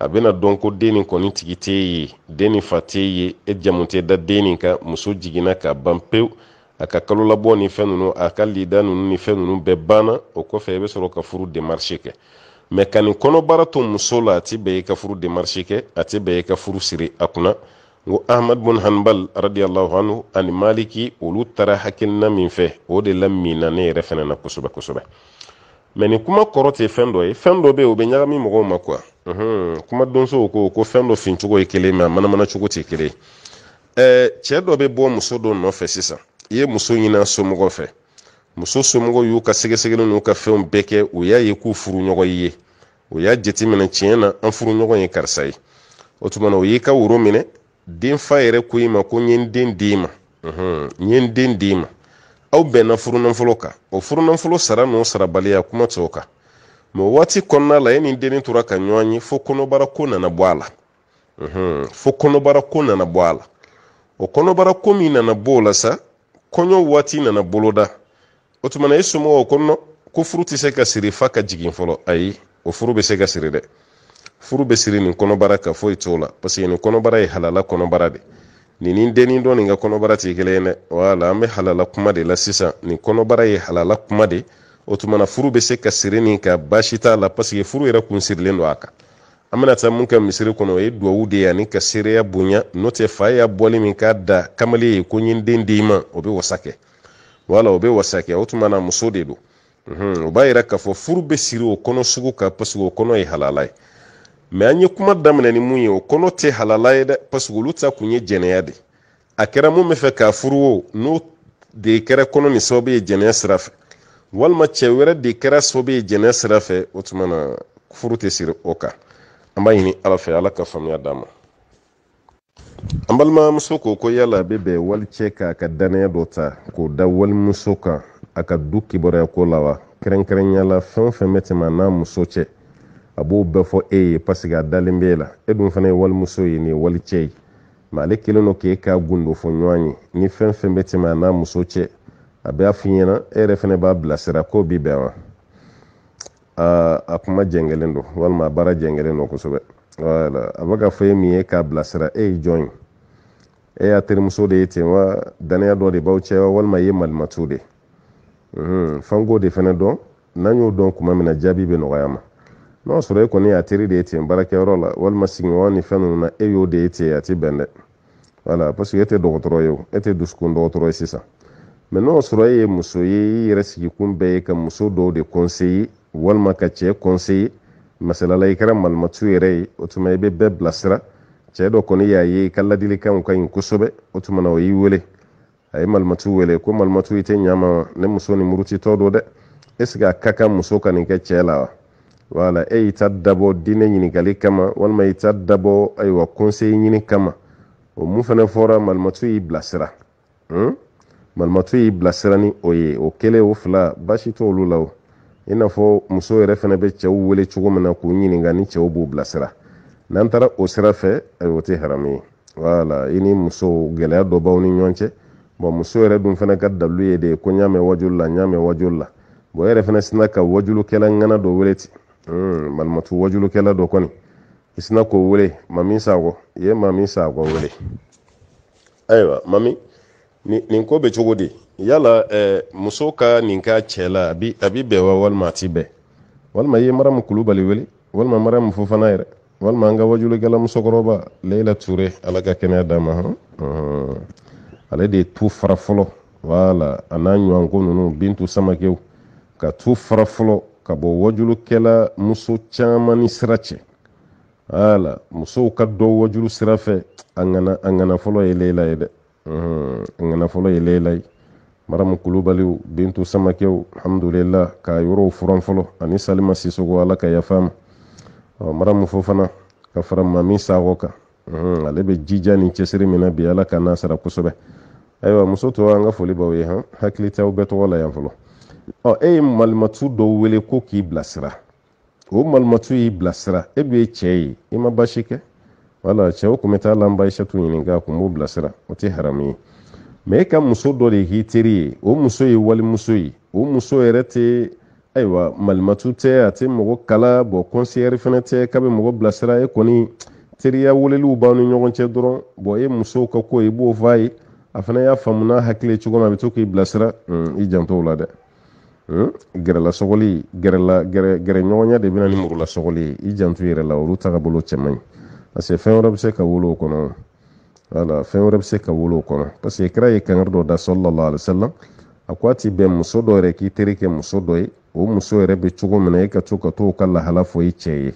a bena dɔn ko den nin kɔni tigi t'e ye den nin fa t'e ye e jamu tɛ da den nin kan muso jiginna ka ban pewu a ka kalolabɔ ni fɛn nunu a ka lida nunu ni fɛn nunu bɛɛ banna o kɔfɛ i be sɔrɔ ka furu demarise kɛ mɛ ka nin kɔnɔbara to muso la a tɛ bɛn i ka furu demarshe kɛ a tɛ bɛn i ka furu siri a kunna ko ahmad bun hanbal radiyallahu anhu ani maliki olu tara hakilina min fɛ o de la minna ne yɛrɛ fɛnɛ na kosɛbɛ kosɛbɛ mɛ nin kuma kɔrɔ tɛ fɛn dɔ ye fɛn dɔ bɛ o bɛ ɲagami mɔgɔw ma kuwa kuma donsow ko ko fɛn dɔ fincogo ye kelen mɛ manamana cogo tɛ kelen ye cɛ dɔ bɛ bɔ muso dɔ nɔfɛ sisan i ye muso ɲini a fɛ muso somɔgɔw y'u ka sɛgɛsɛgɛli n'u ka fɛnw bɛɛ kɛ u y'a ye k'u furu ɲɔgɔn ye u y'a jateminɛ tiɲɛ na an furu ye karisa ye o tuma o y'i ka woro minɛ denfa yɛrɛ ko i ma ko n ye n den d'i ma n ye n den d'i ma aw bɛnna furunanfolo kan o furunanfolo sara n'o sarabaliya kuma t'o kan mɛ o waati kɔnɔna la e ni dennin tora ka ɲɔgɔn ye fo kɔnɔbara ko nana bɔ a la fo kɔnɔbara ko nana bɔ a la o kɔnɔbara ko min nana bɔ o la sa kɔɲɔ waati nana boloda o tuma na i e somɔgɔw kɔnɔ ko furu tɛ se ka siri fa ka jigin fɔlɔ ayi o furu bɛ se ka siri dɛ furu bɛ siri nin kɔnɔbara ka foyi t'o la paseke nin kɔnɔbara ye halala kɔnɔbara de nin ni dennin dɔ nin ka kɔnɔbara tɛ kelen ye dɛ wala an bɛ halala kuma de la sisan nin kɔnɔbara ye halala kuma de o tumana furu bɛ se ka siri nin ka baasi t'a la paseke furu yɛrɛ kun sirilen don a kan an bɛna taa mun kɛ misiri kɔnɔ o ye duwawu de ye ani ka seereya bonya n'o tɛ fa y'a bɔli min k'a da kamalen ye ko n ye n den d'i ma o bɛ wasa kɛ wala o bɛ wasa kɛ o tuma na muso de don o b'a yira k'a fɔ furu bɛ siri o kɔnɔ sugu kan paseke o kɔnɔ ye halala ye mɛ an ye kuma daminɛ ni mun ye o kɔnɔ tɛ halala ye dɛ que olu ta kun ye jɛnɛya de a kɛra mun bɛ fɛ k'a furu o n'o de kɛra kɔnɔ nin sababu ye jɛnɛya sira fɛ walima cɛ wɛrɛ de kɛra sababu ye jɛnɛya sira fɛ o tuma na furu tɛ siri o kan an b'a ɲini ala fɛ ala ka faamuya d'a ma an balimamuso ko ko yala a bɛ bɛn wali cɛ k'a ka danaya dɔ ta k'o da walimuso kan a ka du kibaruya ko la wa kɛrɛnkɛrɛnnenya la fɛn o fɛn bɛ tɛmɛ a n'a muso cɛ a b'o bɛɛ fɔ e ye paseke a dalen b'e la e dun fana ye walimuso ye nin wali cɛ ye mɛ ale kelen don k'e k'a gundo fɔ ɲɔgɔn ye ni fɛn fɛn bɛ tɛmɛ a n'a muso cɛ a bɛ a f'i ɲɛna e yɛrɛ fana b'a bilasira k'o bi bɛn wa a kuma jɛngɛlen don walima a baara jɛngɛlen don kosɛbɛ a bɛ ka fɔ e min ye e k'a bilasira e ye jɔn ye e y'a terimuso de ye ten wa danaya dɔ de b'aw cɛ wa walima i e ye malimatu de ye f'an k'o de fana dɔn n'an y'o dɔn kuma min na jaabi bɛ nɔgɔya ma n'a sɔrɔ e kɔni y'a teri de ye ten baarakɛyɔrɔ la walima sigiɲɔgɔn ni fɛn ninnu na e y'o de ye ten a ti bɛn dɛ wala parce que e tɛ dɔgɔtɔrɔ ye o e tɛ dusukun dɔgɔtɔrɔ ye sisan mɛ n'o sɔrɔ e ye muso ye i yɛrɛ sigikun bɛɛ ye ka muso dɔw de kɔnseye walima ka cɛɛ kɔnseye masalala i kɛra malimatu yɛrɛ ye o tuma i bɛ bɛɛ bilasira cɛɛ dɔ kɔni y'a ye i ka ladilikanw ka ɲi kosɛbɛ o tuma na o y'i wele a ye malimatu wele ko malimatu i tɛ ɲama ne muso ni murutitɔ don dɛ est ce que a ka kan muso ka nin kɛ cɛɛ la wa wala e eh, y'i ta dabɔ diinɛ ɲininkali kama walima i ta dabɔ ayiwa conseil ɲini kama o mun fana fɔra malimatu y'i bilasira hmm? malimatu y'i bilasira ni o ye o kelen o fila basi t'olu la o i n'a fɔ muso yɛrɛ fana bɛ cɛw wele cogo min na k'u ɲininka ni cɛw b'u bilasira n'an taara o sira fɛ ayiwa o tɛ haramu ye wala i ni muso gɛlɛya dɔ b'aw ni ɲɔgɔn cɛ bon muso yɛrɛ dun fana ka dalilu ye de ko n y'a mɛn wajulu la n y'a mɛn wajulu la bon e yɛrɛ fana sina ka wajulukɛla ŋana dɔ wele ten hmm malimatu wajulukɛla dɔ kɔni i sina k'o wele mami sakɔ i ye mami sakɔ wele ayiwa mami nin ko bɛ cogo di yala ɛɛ eh, muso ka nin k'a cɛ la a bi bɛn wa walima a ti bɛn walima i ye maramu kulubali wele walima maramu fofana yɛrɛ walima an ka wajulukɛla musokɔrɔba leyila ture ala ka kɛnɛya d'a ma hɔn hmm? hmm. ale de ye tu fara fɔlɔ wala a n'a ɲɔgɔn ko ninnu bintu samakew ka tu fara fɔlɔ ka bo wajulu kɛla muso caaman ni sira cɛ wala musow ka dɔ wajulu sira fɛ a ŋana a ŋana fɔlɔ ye leyila ye dɛ uhm, a ŋana fɔlɔ ye leyila ye maramu kulubaliw bintu samakɛw alhamdulilah ka yɔrɔw furan fɔlɔ ani salima sisogo ala ka yafa ma maramu fo fana ka fara mami sago kan uhm, ale bɛ jija ni cɛsiri min na bi ala ka na sara kosɛbɛ ayiwa muso tɔ an ka foli baw ye han hakili taw bɛɛ tɔgɔ la yan fɔlɔ ɔ e ye malimatu dɔ wele ko k'i bilasira o malimatu y'i bilasira e bi cɛ ye i ma basi kɛ wala cɛw kun bɛ taa lanba isatu ɲininka kun b'o bilasira o tɛ haramu ye mɛ e ka muso dɔ de k'i teri ye o muso ye walimuso ye o muso yɛrɛ tɛ ayiwa malimatu tɛ a tɛ mɔgɔ kala bɔn kɔnsiyɛri fɛnɛ tɛ k'a bɛ mɔgɔ bilasira e kɔni teriya weleliw b'aw ni ɲɔgɔn cɛ dɔrɔn bɔn e musow ka ko i b'o f'a ye a fana y'a faamu n'a hakili ye cogo min a bɛ to k'i bilasira hmm, i janto o la dɛ gɛrɛla sɔgɔli gɛrɛla gɛrɛ ɲɔgɔnya de bɛna ni murula sɔgɔli i jantu yɛrɛ la olu taga bolo cɛ man ɲi parce que fɛn wɛrɛ bɛ se ka wolo o kɔnɔ wala fɛn wɛrɛ bɛ se ka wolo o kɔnɔ parce que kira ye kankari dɔ da sɔlɔlɔ alisalam a ko a ti bɛn muso dɔ yɛrɛ k'i teri kɛ muso dɔ ye o muso yɛrɛ bɛ cogo min na e ka to ka t'o ka lahala fɔ i cɛ ye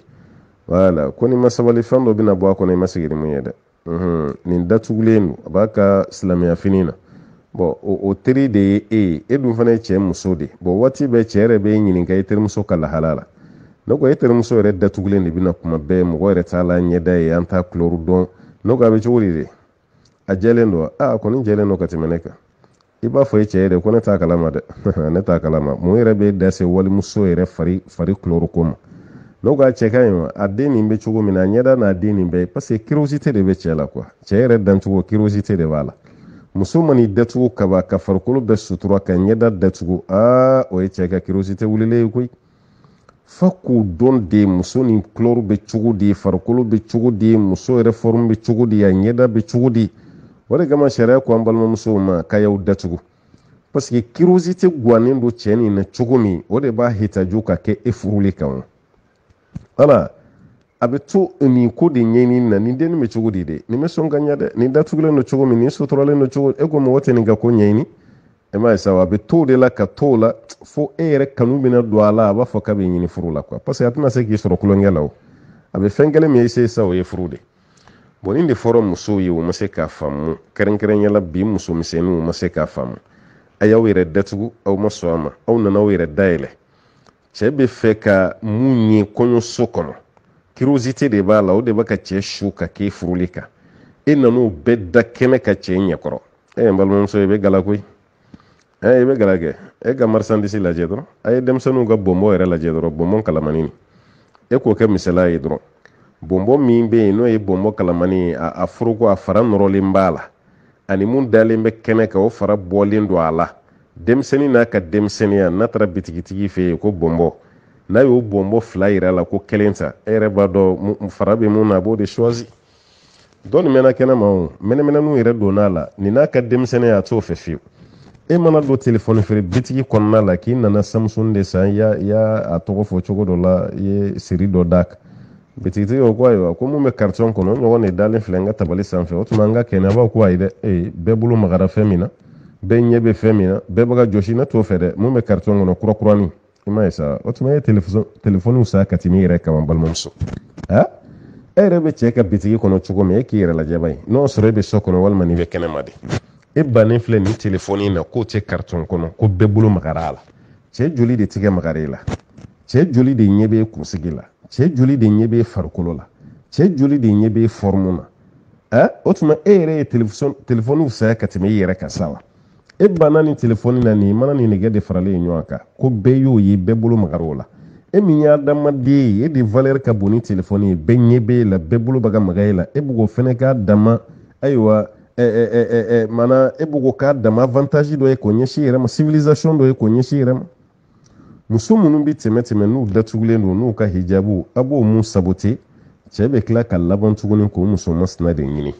wala ko n'i ma sabali fɛn dɔ bɛna bɔ a kɔnɔ i ma sigin ni mun ye dɛ nin datugulen don a b'a ka silamɛya fini na o teri de ye e ye e dun fana ye cɛ muso de waati bɛɛ cɛ yɛrɛ bɛ ɲininka i terimuso ka lahala la ne ko e terimuso yɛrɛ datugulen de bɛna kuma bɛɛ mɔgɔ yɛrɛ t'a la ɲɛda ye an t'a kulɔru dɔn ne ko a bɛ cogo di de a jɛlen don a kɔni jɛlen don ka tɛmɛ ne kan i b'a fɔ e cɛ yɛrɛ ko ne t'a kalama dɛ ne t'a kalama mun yɛrɛ bɛ da se walimuso yɛrɛ fari fari kulɔru ko ma n'o ka cɛ ka ɲi wa a den nin bɛ cogo min na a ɲɛda n'a den nin bɛɛ parce que curiosité de bɛ cɛ la quoi cɛ yɛrɛ dancogo curiosité de b'a la muso mani datugu kaba ka farikolo bɛɛ sutura ka ɲɛda datugu a o ye cɛɛ ka kirosite wulilen ye koyi fa k'u dɔn de muso ni kulɔru bɛ cogo di farikolo bɛ cogo di muso yɛrɛ fɔrum bɛ cogo di a ɲɛda bɛ cogo di o de kama sariya ko an balimamusow ma ka y'aw datugu parsike kirosite gwannen do cɛɛ nin na cogo min o de b'a hitajo ka kɛ e furuli kan o ala a bɛ to nin ko de ɲɛɲini na nin denni bɛ cogo di de nin bɛ sɔn ka ɲɛ dɛ nin datugulen don cogo min nin suturalen don cogo e ko mɔgɔ tɛ nin ka ko ɲɛɲini e m'a ye sa a bɛ to de la ka to la fo e yɛrɛ kanu bɛna don a la a b'a fɔ k'a bɛ ɲini furu la quoi parce que a tɛna se k'i sɔrɔ tulonkɛ la o a bɛ fɛn kelen min ese sa o ye furu de bon nin de fɔra musow ye u ma se k'a faamu kɛrɛnkɛrɛnya la bi musomisɛnninw ma se k'a faamu a y'aw yɛrɛ datugu aw ma sɔn a ma aw nana aw yɛrɛ dayɛlɛ cɛ bɛ fɛ ka mun ye kɔɲɔso kɔnɔ kirozite de b'a la o de b'a ka cɛ su ka k'i furuli kan e nan'o bɛɛ da kɛnɛ ka cɛ ɲɛkɔrɔ e n balimamuso i bɛ gala koyi ɛ e, i bɛ gala kɛ e ka marisandisi lajɛ dɔrɔn a ye denmisɛnninw ka bɔnbɔn yɛrɛ lajɛ dɔrɔn bɔnbɔn kalamani ni e k'o kɛ misaliya ye dɔrɔn bɔnbɔn min bɛ yen n'o ye bɔnbɔn kalamani ye a foroko a fara nɔrɔlen b'a la ani mun dalen bɛ kɛnɛ kan o fara bɔlen don a la denmisɛnnin n'a ka denmisɛnninya n'a taara bitigitigi fɛ yen ko bɔnbɔn n'a y'o bɔnbɔ fila yira la ko kelen ta e yɛrɛ b'a dɔn fara bɛ mun na a b'o de suwazi dɔ nin mɛnna kɛnɛma o mɛnɛmɛnɛninw yɛrɛ donna a la nin n'a ka denmisɛnninya y'a t'o fɛ fiyewu e mana don telefɔni feere bitigi kɔnɔna la k'i nana samsung de san i y'a a tɔgɔ fɔ cogo dɔ la i ye siri dɔ d'a kan bitigitigi ko ayiwa ko mun bɛ karitɔn kɔnɔ o ɲɔgɔn de dalen filɛ n ka tabali sanfɛ o tuma an ka kɛnɛ b'a ko ayi dɛ ee bɛɛ bolo magara fɛn min na bɛɛ ɲɛ bɛ fɛn min na bɛɛ bɛ ka jɔsi ne t'o fɛ dɛ mun bɛ karitɔn kɔnɔ kurakurani I o telefɔni saya ka tɛmɛ yɛrɛ kaban balimamuso e yɛrɛ bɛ cɛ ka bitigi kɔnɔ cogo min e k'i yɛrɛ lajaba ye n'o sɔrɔ e bɛ so kɔnɔ walima i bɛ kɛnɛma de e bannen filɛ nin telefɔni na k'o tɛ karitɔn kɔnɔ ko bɛɛ bolo magara a la cɛ joli de tigɛ magara e la cɛ joli de ɲɛ bɛ kunsigi la cɛ joli de ɲɛ bɛ farikolo la cɛ joli de ɲɛ bɛ fɔrimu na o tuma e yɛrɛ ye telefɔniw saya ka tɛmɛ i yɛrɛ ka sa wa e banna ni telefoni na nin mana nin nɛgɛ de faralen e ɲɔgɔn kan ko bɛɛ y'o ye bɛɛ bolo magar'o la e min y'a adamaden ye e de valɛri ka bon ni telefɔni ye bɛɛ ɲɛ b'e la bɛɛ bolo bɛ maga e la e b'o fɛnɛ k'a dama ayiwa e, e, mana e b'o k'a dama avantage dɔ ye k'o ɲɛsin yɛrɛ ma civilisation dɔ ye k'o ɲɛsin yɛrɛ ma muso minnu bɛ tɛmɛ tɛmɛ n'u datugulen don n'u ka hijabu a b'o mun sabote cɛ bɛ tila ka laban tuguni k'o muso masina de ɲini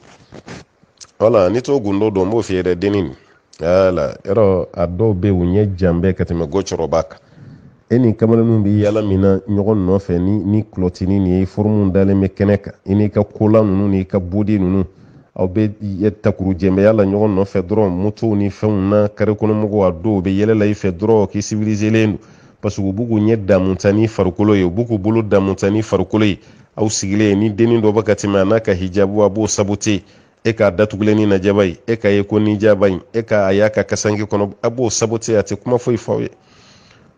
wala n'i t'o gundo dɔn b'o f'i ye dɛ dennin wala yɔrɔ a dɔw bɛ u ɲɛ jan bɛɛ ka tɛmɛ go cɛkɔrɔba kan e ni kamalenninw bɛ yaala min na ɲɔgɔn nɔfɛ ni ni kulɔtini nin ye foromu dalen bɛ kɛnɛ kan i n'i ka kola ninnu n'i ka bodi ninnu aw bɛ takuru jɛnbɛya la ɲɔgɔn nɔfɛ dɔrɔn motow ni fɛnw na karikɔnɔmɔgɔw a dɔw bɛ yɛlɛla i fɛ dɔrɔn k'i sibiliselen don parce u b'u k'u ɲɛ damuta ni farikolo ye u b'u k'u bolo damuta ni farikolo ye aw sigilen ni dennin dɔ bɛ ka tɛmɛ a n'a ka hijabu a b'o sabote e k'a datugulenni na jaba e k'a ye ko ni jaba e k'a y'a ka kasange kɔnɔ a sabote a tɛ kuma foyi f'aw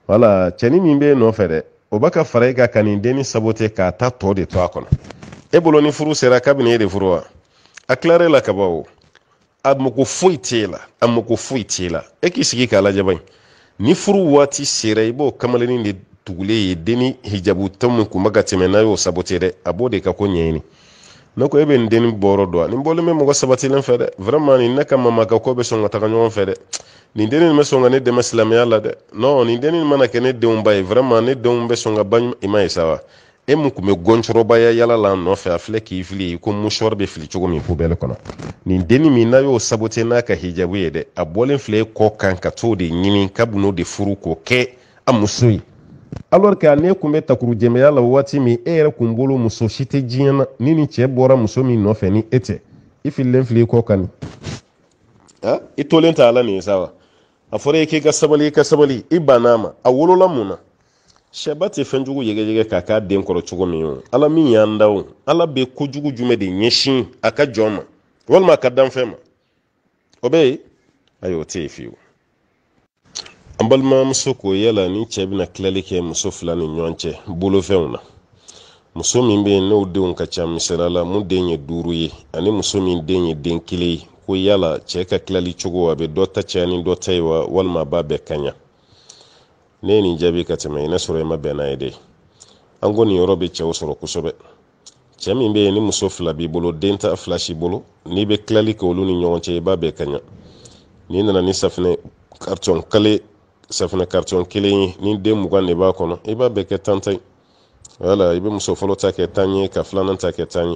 wala cɛnin min b'e nɔfɛ dɛ o b'a fara e kan ka sabote k'a ta tɔ de to a e bolo ni furu sera kabini e de furu a tilara e la ka ban o a mago foyi t'e e k'i sigi k'a lajɛ bani ni furu waati sera i b'o kamalennin de tugulen ye denni hijabu tɔn min kun bɛ ka tɛmɛ y'o sabote dɛ a ka ko ɲɛɲini ne ko e bɛ nin denni bɔyɔrɔ dɔn nin bɔlen bɛ mɔgɔ sabatilen fɛ dɛ vraiment nin ne ka mamaka ko bɛ sɔn ka taga ɲɔgɔn fɛ dɛ nin denni bɛ sɔn ka ne dɛmɛ silamɛya la dɛ non nin denni mana kɛ ne denw ba ye vraiment ne denw bɛ sɔn ka ba i ma ye sa wa e mun tun bɛ gɔncɔrɔbaya yala la nɔfɛ a filɛ k'i fili ye ko musɔri bɛ fili cogo min pubɛli kɔnɔ nin denni min n'a y'o sabote n'a ka hijabu ye dɛ a bɔlen filɛ e kɔ kan ka t'o de ɲini kabini o de furu k'o kɛ a muso ye alors que ne kun bɛ takurujɛmɛya la waati min e yɛrɛ kun bolo muso si tɛ diɲɛ na ni nin cɛ bɔra muso min nɔfɛ ni e tɛ i fililen fili i kɔ ka i tolen t'a la nin ye sa a fɔra i k'i ka sabali i ka sabali i banna ma a wolola mun na sɛba tɛ fɛn jugu yɛgɛyɛgɛ k'a k'a den kɔrɔ cogo min o ala min y'an da o ala bɛ kojugu jumɛn de ɲɛsin a ka jɔn ma walima a ka danfɛn ma o bɛ yen ayi tɛ yen fiyewu an balimamuso ko yala ni cɛɛ bena kilali kɛ muso fila ni ɲɔgɔn cɛ bolofɛnw na muso min be n'o denw ka ca misaliyala mun den ye duuru ye ani muso min den ye den kelen ye ko yala cɛɛ ka kilali cogo a be dɔ ta caya ni dɔ ta ye wa walima b'a bɛɛ ka ɲa ne ye nin jaabi ka tɛmɛ i n'a sɔrɔ i ma bɛn ye de an ko nin yɔrɔ be cɛɛw sɔrɔ kosɛbɛ cɛɛ min be ye ni muso fila b'i bolo den ta fila bolo n'i be kilali kɛ olu ni ɲɔgɔn cɛ i b'a bɛɛ ka ɲa n'i nana ni safinɛ kartɔn kale safinɛ karitɔn kelen ye ni den mugan de b'a kɔnɔ i b'a bɛɛ kɛ tan ta ye wala i bɛ muso fɔlɔ ta kɛ tan ye ka filanan ta kɛ tan ye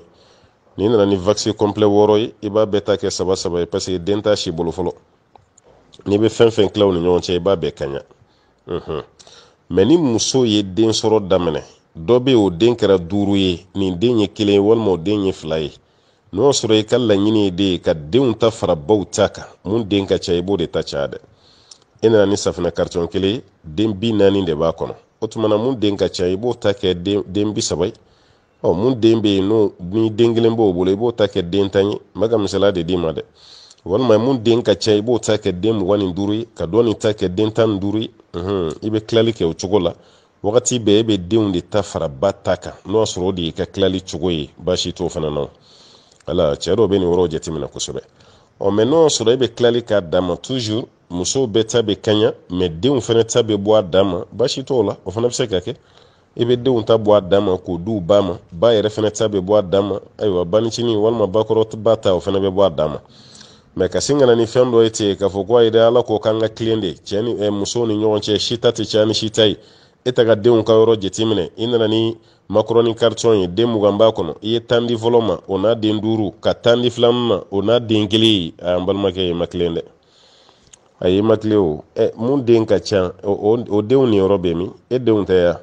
n'i nana ni vakisi kɔnpilɛ wɔɔrɔ ye i b'a bɛɛ ta kɛ saba saba ye paseke den t'a si bolo fɔlɔ n'i bɛ fɛn fɛn tila u ni ɲɔgɔn cɛ i b'a bɛɛ kaɲa mɛ ni muso ye den sɔrɔ daminɛ dɔ bɛ yen o den kɛra duuru ye nin den ye kelen ye walima o den ye fila ye n'o y'a sɔrɔ i ka laɲini ye de ye ka denw ta fara baw ta kan mun den ka ca i b'o de ta caya dɛ e nana ni safinɛ karitɔn kelen den bi naani de b'a kɔnɔ o tuma na mun den ka ca i b'o ta kɛ den bi saba ye ɔ mun den bɛ yen n'o ni den kelen b'o bolo i b'o ta kɛ den tan ye n bɛ ka misaliya de d'i ma dɛ walima mun den ka ca i b'o ta kɛ den mugan ni duuru ye ka dɔɔni ta kɛ den tan ni duuru ye i bɛ tilali kɛ o cogo la wagati bɛɛ e bɛ denw de ta fara ba ta kan n'o y'a sɔrɔ o de y'i ka tilali cogo ye baasi t'o fana na ala cɛ dɔw bɛ nin yɔrɔ jateminɛ kosɛbɛ ɔ mɛ n'o y'a sɔrɔ e bɛ tilali k'a dan ma toujours musow bɛɛ eh, ta bɛ kaɲa mɛ denw fana ta bɛ bɔ a dan ma basi t'o la o fana bɛ se ka kɛ i bɛ denw ta bɔ a dan ma k'o di u ba ma ba yɛrɛ fana ta bɛ bɔ a dan ma ayiwa banicinin walima bakɔrɔ ba ta o fana bɛ bɔ a dan ma mɛ ka sin ka na ni fɛn dɔ ye ten k'a fɔ ko ayi dɛ ala ko k'an ka tilen de cɛ ni ɛ musow ni ɲɔgɔn cɛ si ta tɛ caya ni si ta ye e ta ka denw ka yɔrɔ jateminɛ i nana ni makɔrɔni karitiɔn ye den mugan b'a kɔnɔ i ye tandi fɔlɔ ma o n'a den duuru ka tandi filanan na o n'a den kelen ye a an balimakɛ ye makilen dɛ a ye makile o ɛ mun den ka ca o denw ni yɔrɔ bɛ min e denw tɛ ya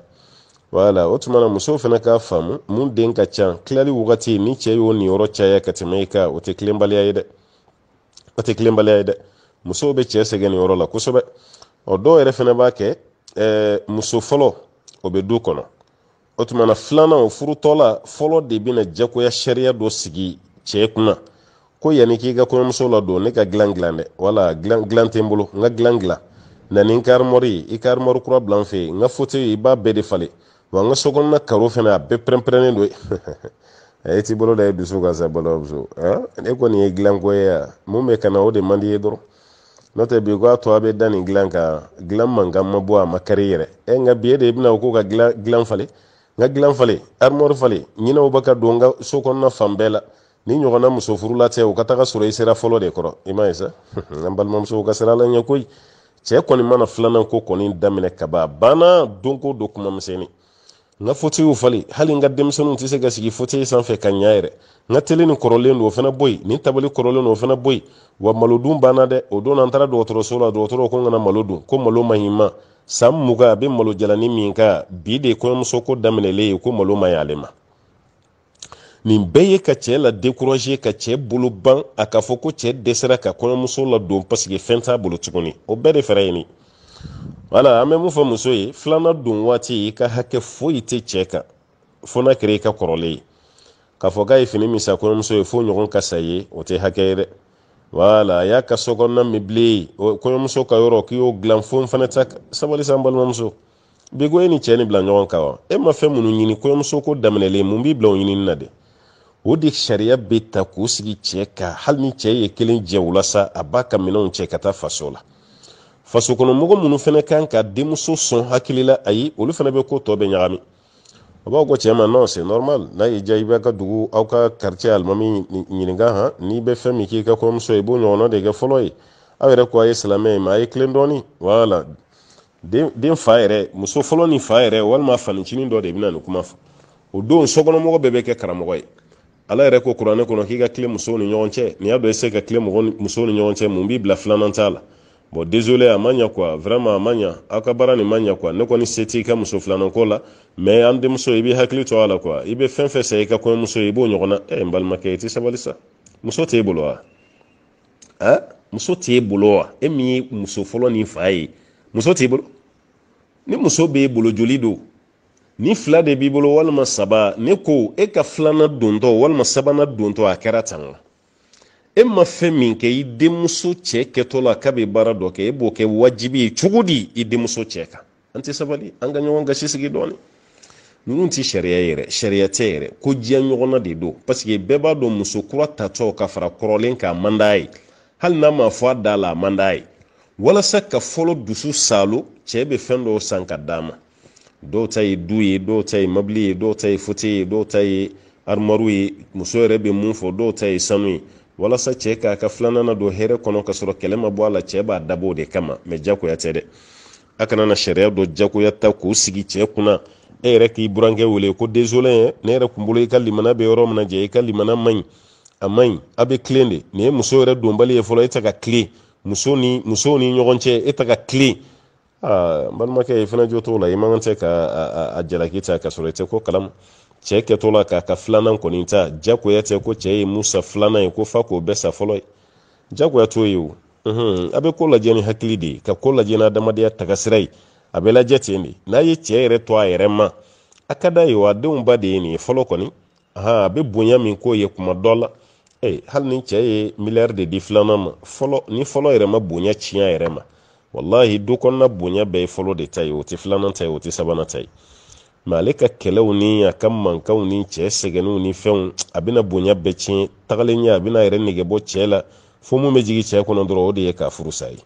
wala o tuma na musow fana k'a faamu mun den ka ca kilali wagati ni cɛ y'o ni yɔrɔ caya ka tɛmɛ i ka o tɛ kilenbaliya ye dɛ o tɛ kilenbaliya ye dɛ musow bɛ cɛ sɛgɛn nin yɔrɔ la kosɛbɛ ɔ dɔw yɛrɛ fana b'a kɛ ɛɛ muso fɔlɔ o bɛ du kɔnɔ o tumana filanan o furutɔla fɔlɔ de bɛna jagoya sariya dɔ sigi cɛ kunna ko yanni k'i ka kɔɲɔmuso ladon ne ka dilan dilan dɛ wala dilan dilan tɛ n bolo n ka dilan dilan na n ka armoire ye i ka armoire kura bila n fɛ n ka fauteuil i b'a bɛɛ de falen wa n ka sokɔnɔna karo fana a bɛɛ pɛrɛn-pɛrɛnnen don e t'i bolo da i dusu kan sa balimamuso e kɔni ye dilanko ye yan mun bɛ ka o de man di ye dɔrɔn n'o tɛ bi k'a to a bɛ da nin dilan kan dilan mankan ma bɔ a ma kari yɛrɛ ɛ nka bi e de bɛna o ko ka dilan dilan falen n ka gilan fale armoire fale ɲinɛw baka ka don n ka so kɔnɔna fan bɛɛ la ni ɲɔgɔnna muso furula tɛ u ka taga sɔrɔ i sera fɔlɔ de kɔrɔ i m'a ye sa an balimamusow ka sera la ɲɛ koyi cɛɛ kɔni mana filanan ko kɔni daminɛ kaba banna don ko don kuma miseni n ka fali hali n ka denmisɛnninw tɛ se ka sigi fotoyi sanfɛ ka ɲa yɛrɛ n ka tele ni kɔrɔlen do o fana boyi nin tabali kɔrɔlen do o fana boyi wa malo dun banna dɛ o don an taara dɔgɔtɔrɔso la dɔgɔtɔrɔ ko n kana malo dun ko malo mahima san muga a bɛ malo jalani min ka bi de kɔɲɔmuso ko daminɛlen ye ko malo ma y'ale ma nin bɛɛ ye ka cɛɛ la dekuraje ka cɛɛ bolo ban a k'a fɔ ko cɛɛ dɛsɛra ka kɔɲɔmuso la don paseke fɛn t'a bolo tuguni o bɛɛ de fɛɛrɛ ye wala an bɛ mun fɔ muso ye filanan don waati i ka hakɛ foyi tɛ cɛ kan fo n'a kɛra i ka kɔrɔlen ye k'a fɔ k'a ye fini min sa kɔɲɔmuso ye fo ɲɔgɔn ka sa ye o tɛ hakɛ ye dɛ wala a y'a ka so kɔnɔna min bilen kɔɲɔmuso ka yɔrɔ k'i y'o dilan fo n fana ta sabali sa n balimamuso bi ko e ni cɛ ni bila ɲɔgɔn kan wa e ma fɛn minnu ɲini kɔɲɔmuso ko daminɛlen mun b'i bila o ɲinini na dɛ o de sariya bɛ ta k'o sigi cɛ kan hali ni cɛ ye kelen jɛ o la sa a b'a ka minɛnw cɛ ka taa faso la fasokɔnɔmɔgɔ minnu fɛnɛ kan ka denmuso sɔn hakili la ayi olu fɛnɛ bɛ ko tɔ bɛ ɲagami o b'aw ko cɛ ma non c'est normal n'a y'i diya i b'a ka dugu aw ka quartier alimami ɲininka han n'i bɛ fɛn min k'i ka kɔɲɔmuso ye i b'o ɲɔgɔnna de kɛ fɔlɔ ye aw yɛrɛ ko a ye silamɛ ye mɛ a ye tilen dɔɔni voilà den den fa yɛrɛ muso fɔlɔ ni fa yɛrɛ walima fanincinin dɔ de bɛna nin kuma fɔ o don sokɔnɔmɔgɔ bɛɛ bɛ kɛ karamɔgɔ ye ala yɛrɛ ko kuranɛ kɔnɔ k'i ka tile musow ni ɲɔgɔn cɛ n'i y'a dɔn i se ka tile musow ni ɲɔgɔn cɛ mun b'i bila filanan t'a la bon désolé a ma ɲa quoi vraiment a ma ɲa aw ka baara nin ma ɲa quoi ne kɔni se t'i ka muso filananko la mais an denmuso i be hakili to a la quoi i bɛ fɛn fɛn sa i ka kɔɲɔmuso i b'o ɲɔgɔn na ɛ n balimakɛ i tɛ sabali sa muso t'e bolo wa a muso t'e bolo wa e min ye muso fɔlɔ nin fa ye muso t'e bolo ni muso b'e bolo joli don ni fila de b'i bolo walima saba ne ko e ka filanan dontɔ walima sabanan dontɔ a kɛra tan wa e ma fɛn min kɛ i denmuso cɛ kɛtɔ la k'a bɛ baara dɔ kɛ e b'o kɛ wajibi ye cogo di i denmuso cɛ kan an tɛ sabali an ka ɲɔgɔn gasi dɔɔni ninnu tɛ sariya yɛrɛ sariya tɛ yɛrɛ ko diya ɲɔgɔnna de don paseke bɛɛ b'a dɔn muso kura tatɔ ka fara kɔrɔlen kan man d'a ye hali n'a ma fɔ a da la a man d'a ye walasa ka fɔlɔ dusu salo cɛ bɛ fɛn dɔw san ka d'a ma dɔw ta ye du ye dɔw ta ye mobili ye dɔw ta ye ye dɔw ta ye armoire ye muso yɛrɛ be mun fɔ dɔw ta ye sanu ye walasa cɛɛ k'a ka filanan don hɛrɛ kɔnɔ ka sɔrɔ kɛlɛ ma bɔ a la cɛɛ b'a dabɔ de kama mɛ jagoya tɛ dɛ a kana sariya dɔ jagoya ta k'o sigi cɛɛ kunna e yɛrɛ k'i burankɛ wele ko désolé ne yɛrɛ kun i ka limana bɛ yɔrɔ min jɛ i ka limana man a man a bɛ kilen de nin ye muso yɛrɛ donbali ye fɔlɔ e, e tɛ ka kile muso ni musow ni ɲɔgɔn cɛ e tɛ ka kile aa ah, balimakɛ i e fana jo t'o la i e man kan tɛ ka a jalaki ta ka sɔrɔ i tɛ ko kalama cɛ kɛtɔ la k'a ka filanan kɔni ta jagoya tɛ ko cɛ ye musa filanan ye ko fa k'o bɛɛ sa fɔlɔ jagoya t'o ye a bɛ ko lajɛ ni hakili de ka ko lajɛ ni adamadenya tagasira ye a bɛ lajɛ ten de n'a ye cɛ yɛrɛ to a yɛrɛ ma a ka d'a ye wa denw ba de ye nin ye fɔlɔ kɔni a bɛ bonya min k'o ye kuma dɔ la ee hali ni cɛ ye miliyari de di filanan ma fɔlɔ ni fɔlɔ yɛrɛ ma bonya tiɲɛ yɛrɛ ma walahi du kɔnɔna bonya bɛɛ ye fɔlɔ de ta ye o tɛ filanan ta ye o tɛ sabanan ta ye mɛ ale ka kɛlɛw ni a ka mankaw ni cɛ sɛgɛnw ni fɛnw a bɛna bonya bɛɛ tiɲɛ tagalen ɲɛ a bɛna yɛrɛ nege bɔ cɛ la fo mun bɛ jigin cɛ kɔnɔ dɔrɔn o de ye k'a furusa ye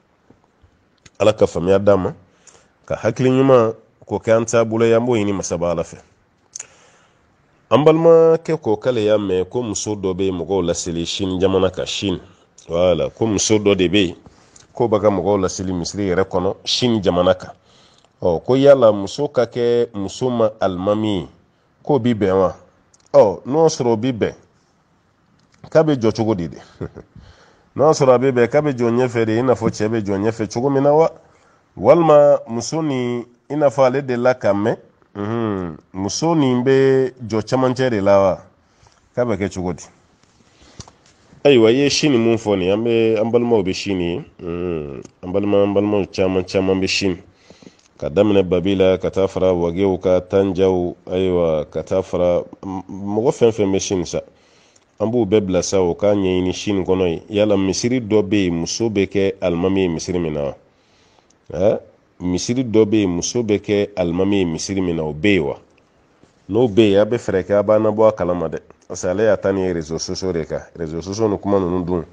ala ka faamuya d'a ma ka hakili ɲuman k'o kɛ an taabolo ye an b'o ɲini masaba ala fɛ an balimakɛ ko k'ale y'a mɛn ko muso dɔ bɛ mɔgɔw laseli sini jamana ka sini wala ko muso dɔ de bɛ yen k'o b'a ka mɔgɔw laseli misiri yɛrɛ kɔnɔ sini jamana kan ɔ ko yala muso ka kɛ muso ma alimami ye k'o bi bɛn wa ɔ n'o sɔrɔ o bi bɛn k'a bɛ jɔ cogo di de n'a sɔrɔ a bɛ bɛn k'a bɛ jɔ ɲɛfɛ de i n'a fɔ cɛ bɛ jɔ ɲɛfɛ cogo min na wa walima muso ni i n'a fɔ ale de la ka mɛn muso nin bɛ jɔ camancɛ de la wa k'a bɛ kɛ cogo di ayiwa i ye si nin mun fɔ nin an bɛ an balimaw bɛ si nin ye an balima an balimaw caman caman bɛ si nin ka daminɛ babi la ka taa fara wagew ka tanjaw ayiwa ka taa fara mɔgɔ fɛn fɛn bɛ sini sa an b'u bɛɛ bila sa o k'a ɲɛɲini sini kɔnɔ ye yala misiri dɔ bɛ yen muso bɛ kɛ alimami ye misiri min na wa misiri dɔ bɛ yen muso bɛ kɛ alimami ye misiri min na o bɛ yen wa n'o bɛ yen a bɛ fɛɛrɛ kɛ a b'a nabɔ a kalama dɛ parce que ale y'a ta nin rezo soso de kan rezo soso ni kuma ninnu dun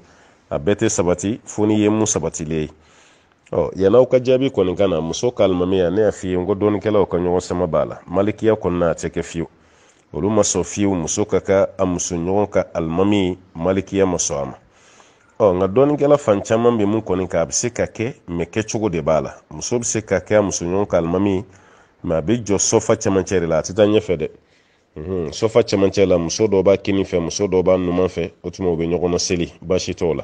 a bɛɛ tɛ sabati fo n'i ye mun sabatilen ye ɔ yan'aw ka jaabi kɔni ka muso ka alimamiya ne y'a f'i ye n ko dɔɔnikɛlaw ka ɲɔgɔn sama b'a la malikiya kɔni na a tɛ kɛ fiyewu olu ma sɔn fiyewu muso ka ka a musoɲɔgɔn ka alimami malikiya ma sɔn a ma ɔ nka dɔɔnikɛla fan caman bɛ mun kɔni kan a bɛ se ka kɛ mɛ kɛcogo de b'a la muso bɛ se ka kɛ a musoɲɔgɔn ka alimami mɛ a bɛ jɔ sofa cɛmancɛ de la a tɛ taa ɲɛfɛ dɛ sofa cɛmancɛ la muso dɔw b'a kini fɛ muso dɔw b'a numan fɛ o tuma u bɛ ɲɔgɔn seli baasi t'o la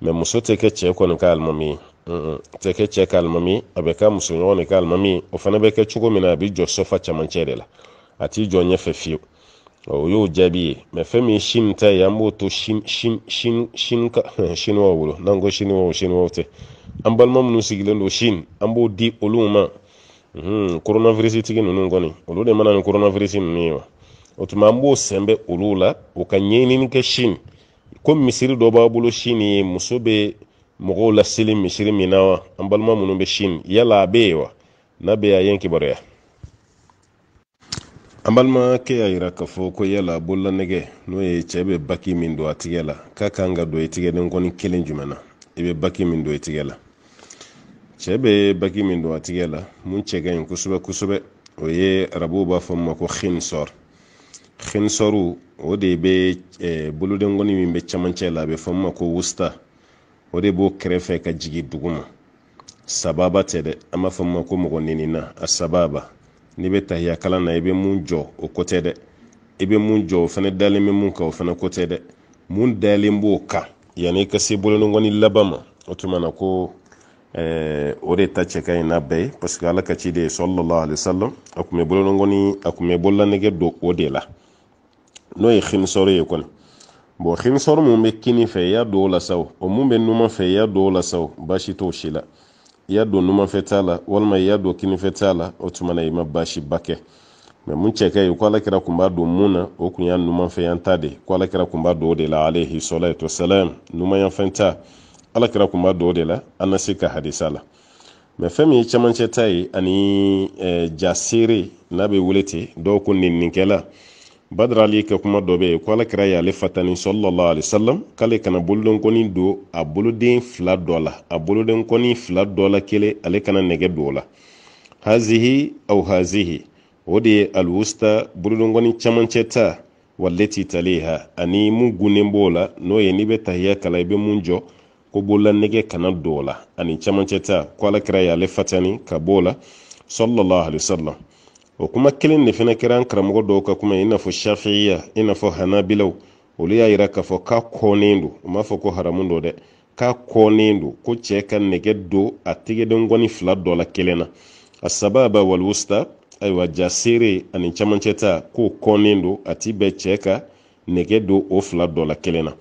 mɛ muso tɛ kɛ cɛ kɔni ka alimami ye tɛ kɛ cɛ ka alimami a bɛ k'a muso ɲɔgɔn de ka alimami o fana bɛ kɛ cogo min na a bɛ jɔ sofa camancɛ de la a t'i jɔ ɲɛfɛ fiyewu o y'o jaabi ye mɛ fɛn min ye sini ta ye an b'o to sini sini sini sini ka siniwaw bolo n'an ko siniwaw siniwaw tɛ an balima minnu sigilen don sini an b'o di olu ma koronavirisi mm-hmm. tigi ninnu kɔni olu de mana ni koronavirisi ninnu ye wa o tuma an b'o sɛnbɛ olu la o ka ɲɛɲini kɛ sini ko misiri dɔ b'a bolo sini ye muso bɛ mɔgɔw laseli misiri min na wa an balima minnu bɛ sini yala a bɛ yen wa n'a bɛ a ye n kibaruya an balimakɛ y'a yira k'a fɔ ko yala bolola n'o ye cɛ bɛ baki min don a tigɛ la k'a kan ka don i tigɛ kɔni kelen jumɛn na i bɛ baki min don i tigɛ la cɛ bɛ baki min don a tigɛ la mun cɛ ka ɲi kosɛbɛ kosɛbɛ o ye arabuw b'a fɔ ma ko khinsɔr hensoru wo de be e, boludengoni min be camance la be fomma ko wusta wo de bo kerefe ka jigi duguma sababa te de ama fomma ko mogo ninina a sababa ni be tahiya kalan na i be mun jo o kote de i be mun jo o fana dalen be mun ka o fana kote de mun dalen b'o ka yani ka se boludengoni labama o tumana ko e, o de ta cɛ ka ɲi n'a bɛɛ ye parce que ala ka ci de ye sallallahu alayhi wa sallam a kun bɛ bolonɔgɔni a kun bɛ bololanɛgɛ don o de la. n'o ye himisɔrɔ ye kɔni bɔn himisɔrɔ mun bɛ kini fɛ i y'a don la sa o mun bɛ numan fɛ i y'a don la sa o baasi t'o si la i y'a don numanfɛ t'a la walima i y'a don kinifɛ t'a la o tuma na i ma baasiba kɛ mɛ mun cɛ ka ye ko alakira kun b'a don mun na o kun y'a numanfɛ yan ta de ko alakira kun b'a don de la alehi salatu salam numanyanfɛn ta alakira kun b'a don de la an na se ka hadisa la mɛ fɛn min ye camancɛ ta ye ani eh, jaseere n'a bɛ wele ten dɔw ko ninnikɛla badara ali kɛ kuma dɔ bɛ yen ko alakira y'ale fatani sɔlɔlɔ alisalam k'ale kana bolodenkɔni don a boloden fila dɔ la a bolodenkɔni fila dɔ la kelen ale kana nɛgɛ don o la hazihi aw hazihi o de ye alwusta bolodenkɔni camancɛ ta waleti taliha ani mun gunnen b'o la n'o ye n'i bɛ tahiya kala i bɛ mun jɔ ko bolola nɛgɛ kana don o la ani camancɛ ta ko alakira y'ale fatani ka b'o la sɔlɔlɔ alisalam o kuma kelen de fana kɛra an karamɔgɔ dɔw ka kuma i n'a fɔ shafiya i n'a fɔ hanabilaw olu y'a yira k'a fɔ k'a kɔnnen don u m'a fɔ ko haramu don dɛ k'a kɔnnen don ko cɛ ka nɛgɛ don a tɛgɛden gɔni fila dɔ la kelen na a saba ba walwusta ayiwa ja seere ani camancɛ ta k'o kɔnnen don a ti bɛn cɛ ka nɛgɛ don o fila dɔ la kelen na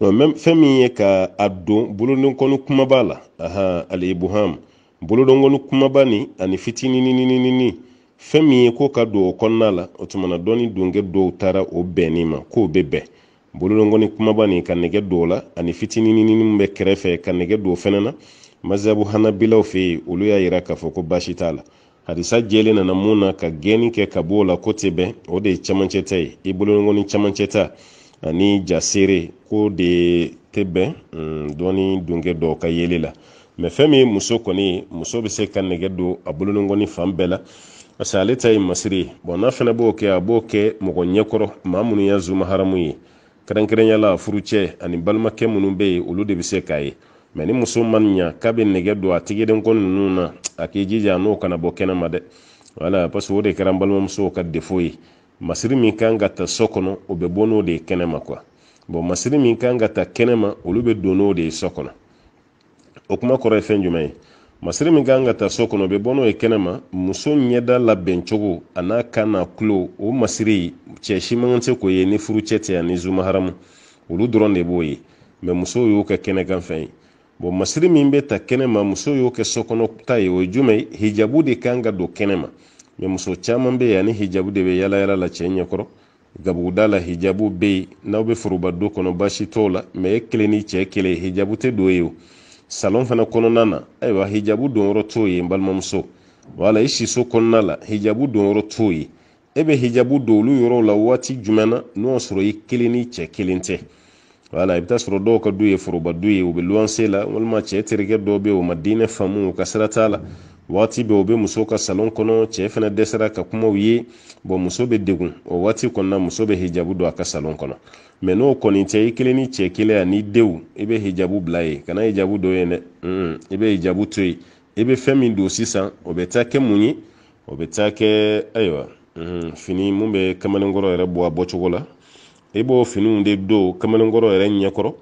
fɛn min ye ka a don bolodenkɔni kumaba la ahan ali ibuham bolodenkɔni kumaba nin ani fitinininininini fɛn min ye k'o ka don o kɔnɔna la o tuma na dɔnni donkɛ dɔw taara o bɛnni ma k'o bɛ bɛn bololɔngɔni kumaba nin ka nɛgɛ don o la ani fitininini min bɛ kɛrɛfɛ ka nɛgɛ don o fɛnɛ na mazabu hanabilaw fɛ yen olu y'a yira k'a fɔ ko baasi t'a la hadisa jɛlen nana mun na ka gɛnni kɛ ka b'o la ko tɛ bɛn o de ye camancɛta ye i bololɔngɔni ta ani jasere ko de tɛ bɛn mm, dɔɔni donkɛ dɔw ka yeli la mɛ fɛn min ye muso kɔni muso bɛ se ka nɛgɛ don a bololɔngɔni fan bɛɛ la parce que ale ta ye masiri bɔn n'a fana b'o kɛ a b'o kɛ mɔgɔ ɲɛkɔrɔ maa minnu y'a zuma haramu ye kɛrɛnkɛrɛnya la furucɛ ani balimakɛ minnu bɛ yen olu de bɛ se k'a ye mɛ ni muso ma ɲa k'a bɛ nɛgɛ don a tigidenkɔ ninnu na a k'i jija n'o kana bɔ kɛnɛma dɛ wala parce que o de kɛra n balimamusow ka defo ye masiri min kan ka ta so kɔnɔ o bɛ bɔ n'o de ye kɛnɛma kuwa bɔn masiri min kan ka ta kɛnɛma olu bɛ don n'o de ye so kɔnɔ o kuma kɔrɔ ye fɛn jumɛn ye masiri min kan ka ta so kɔnɔ o bɛ bɔ ye kɛnɛma muso ɲɛda labɛn cogo a n'a kan n'a tulo o masiri cɛ si man k'o ye ni furucɛ tɛ ani zumaharamu olu dɔrɔn de b'o ye mɛ musow y'o kɛ kɛnɛ kan fɛn ye bon masiri min bɛ ta kɛnɛma muso y'o kɛ sokɔnɔ ta ye o ye jumɛn ye hijabu de kan ka don kɛnɛma mɛ muso caman bɛ yen ani hijabu de bɛ yala yala la cɛ ɲɛkɔrɔ gabuguda la hijabu be yen n'aw bɛ foroba du kɔnɔ baasi t'o la mɛ e kelen ni cɛ kelen hijabu tɛ don ye o salon fana kɔnɔna na ayiwa hijabu donyɔrɔ t'o ye n balimamuso wala i siso kɔnɔna la hijabu donyɔrɔ t'o ye e bɛ hijabu don olu yɔrɔw la waati jumɛn na n'o y'a sɔrɔ i kelen ni cɛ kelen tɛ wala i bɛ taa sɔrɔ dɔw ka du ye foroba du ye u bɛ luwanse la walima cɛ terikɛ dɔw bɛ yen o ma diinɛ faamu u ka sira t'a la waati bɛɛ o bɛ muso ka salon kɔnɔ cɛ fana dɛsɛra ka kumaw ye bɔn muso be degun o waati kɔnɔna muso be hijabu don a ka salon kɔnɔ mɛ n'o kɔni cɛ i kelen ni cɛ kelen ani denw i bɛ hijabu bila yen kana hijabu dɔ ye dɛ mm, i bɛ hijabu to yen i bɛ fɛn min don sisan o bɛ taa kɛ mun ye o bɛ taa kɛ ayiwa mm, fini mun bɛ kamalenkɔrɔ yɛrɛ bɔ a bɔcogo la i b'o finiw de don kamalenkɔrɔ yɛrɛ ɲɛkɔrɔ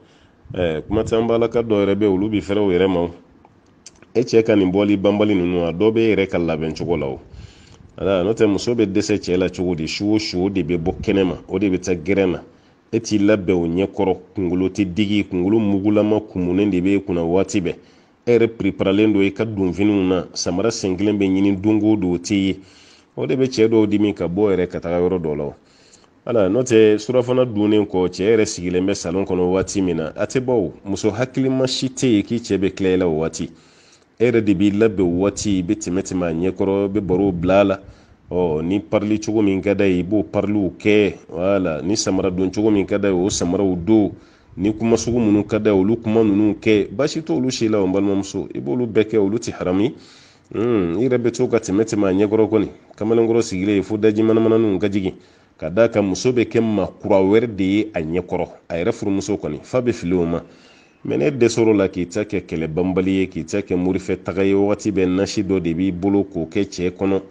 eh, kuma caman b'a la ka dɔw yɛrɛ bɛ olu bɛ fɛrɛ u yɛrɛ ma e cɛ ka nin bɔli banbali ninnu a dɔ bɛ yɛrɛ ka labɛn cogo la o ala n'o tɛ muso bɛ dɛsɛ cɛ la cogo di su su o de bɛ bɔ kɛnɛma o de bɛ taa gɛrɛn na e t'i labɛn o ɲɛkɔrɔ kunkolo tɛ digi kunkolo mugulama kumunen de bɛ e kunna waati bɛɛ e yɛrɛ piriparalen don i ka donfiniw na samara sen kelen bɛ ɲini don o o t'i ye o de bɛ cɛ dɔw dimi ka bɔ yɛrɛ ka taga yɔrɔ dɔ la ala n'o tɛ surafana dunnen kɔ cɛ yɛrɛ sigilen bɛ salon kɔnɔ waati min na a tɛ bɔ muso hakilima si tɛ yen k'i cɛ bɛ tila o waati e yɛrɛ de b'i labɛn waati i bɛ tɛmɛ tɛmɛ a ɲɛkɔrɔ i bɛ barow bila a la ɔ ni parili cogo min ka d'a ye i b'o pariliw kɛ wala ni samara don cogo min ka d'a ye o samaraw don ni kuma sugu minnu ka d'a ye olu kuma ninnu kɛ baasi t'olu si la o balimamuso e hmm, i b'olu bɛɛ kɛ olu tɛ harami i yɛrɛ bɛ to ka tɛmɛ tɛmɛ a ɲɛkɔrɔ kɔni kamalenkɔrɔ sigilen fo daji manamananinw ka jigin ka d'a kan muso bɛ kɛ maa kura wɛrɛ de ye a ɲɛkɔrɔ a yɛrɛ furumuso kɔni f'a bɛ fili o ma mɛ ne dɛsɛr'o la k'i ta kɛ kɛlɛ kɛlɛbanbali ye k'i ta kɛ murufɛ taga ye wagati bɛ nasi dɔ de b'i bolo k'o kɛ cɛ kɔnɔ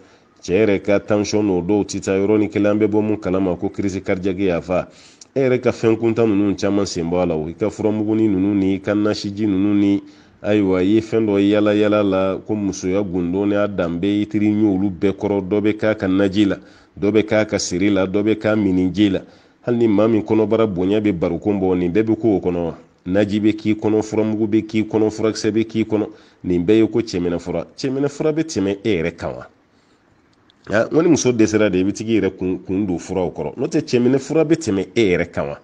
cɛ yɛrɛ ka tansiyɔn n'o dɔw ti taa yɔrɔnin kelen an bɛ bɔ kala ma ko kirisi karijɛge y'a fa e yɛrɛ ka fɛn kuntan ninnu caman sen bɔ a la o i ka furamuguni ninnu ni i ka nasiji ninnu ni ayiwa i ye fɛn dɔ yala yala la ko musoya gundo ni a danbe i tiri ɲɛ olu bɛɛ kɔrɔ dɔ bɛ k'a ka naji la dɔ bɛ k'a ka siri la dɔ bɛ k'a miniji la hali ni maa min kɔnɔbara bonya bɛ barokun bɔ nin bɛɛ bɛ k'o kɔnɔ wa naji be k'i kɔnɔ furamugu bɛ k'i kɔnɔ furakisɛ bɛ k'i kɔnɔ nin bɛɛ ye ko cɛminɛ fura cɛminɛ fura bɛ tɛmɛ e yɛrɛ kan wa n ni muso dɛsɛra de i bɛ t'i yɛrɛ kun don furaw kɔrɔ n'o tɛ cɛminɛ fura bɛ tɛmɛ e yɛrɛ kan wa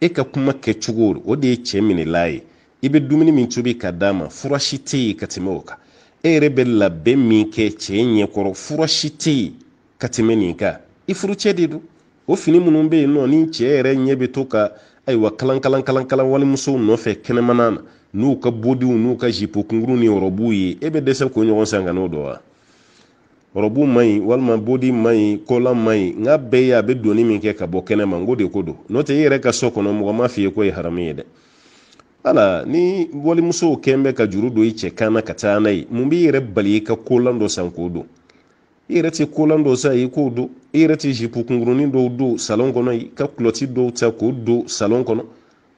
e ka kuma kɛcogo o de ye cɛ minɛla ye i bɛ dumuni min tobi ka d'a ma fura tɛ yen ka tɛmɛ o kan e yɛrɛ bɛ labɛn min kɛ cɛ ɲɛkɔrɔ fura si tɛ yen ka tɛmɛ nin kan i furucɛ de don o fini minnu bɛ yen nɔ ni cɛ yɛrɛ ɲɛ bɛ to ka ayiwa kalan kalan kalan kalan walimusow nɔfɛ kɛnɛmana na n'u ka bodiw n'u ka jipo kunguru ni rɔbuw ye e bɛ dɛsɛ k'o ɲɔgɔn san ka n'o dɔn wa rɔbu man ɲi walima bodi man ɲi kola man ɲi n ka bɛɛ ye a bɛ donni min kɛ ka bɔ kɛnɛma n ko de ko don n'o tɛ i yɛrɛ ka so kɔnɔ mɔgɔ ma f'i ye k'o e ye haramu ye dɛ ala ni walimusow kɛn bɛ ka juru don i cɛ kan na ka taa n'a ye mun b'i yɛrɛ bali i ka kolan dɔ san k'o don i yɛrɛ tɛ kolan dɔw sa i k'o don i yɛrɛ tɛ zipu kunkurunin dɔw don salon kɔnɔ i ka kulɔti dɔw ta k'o don salon kɔnɔ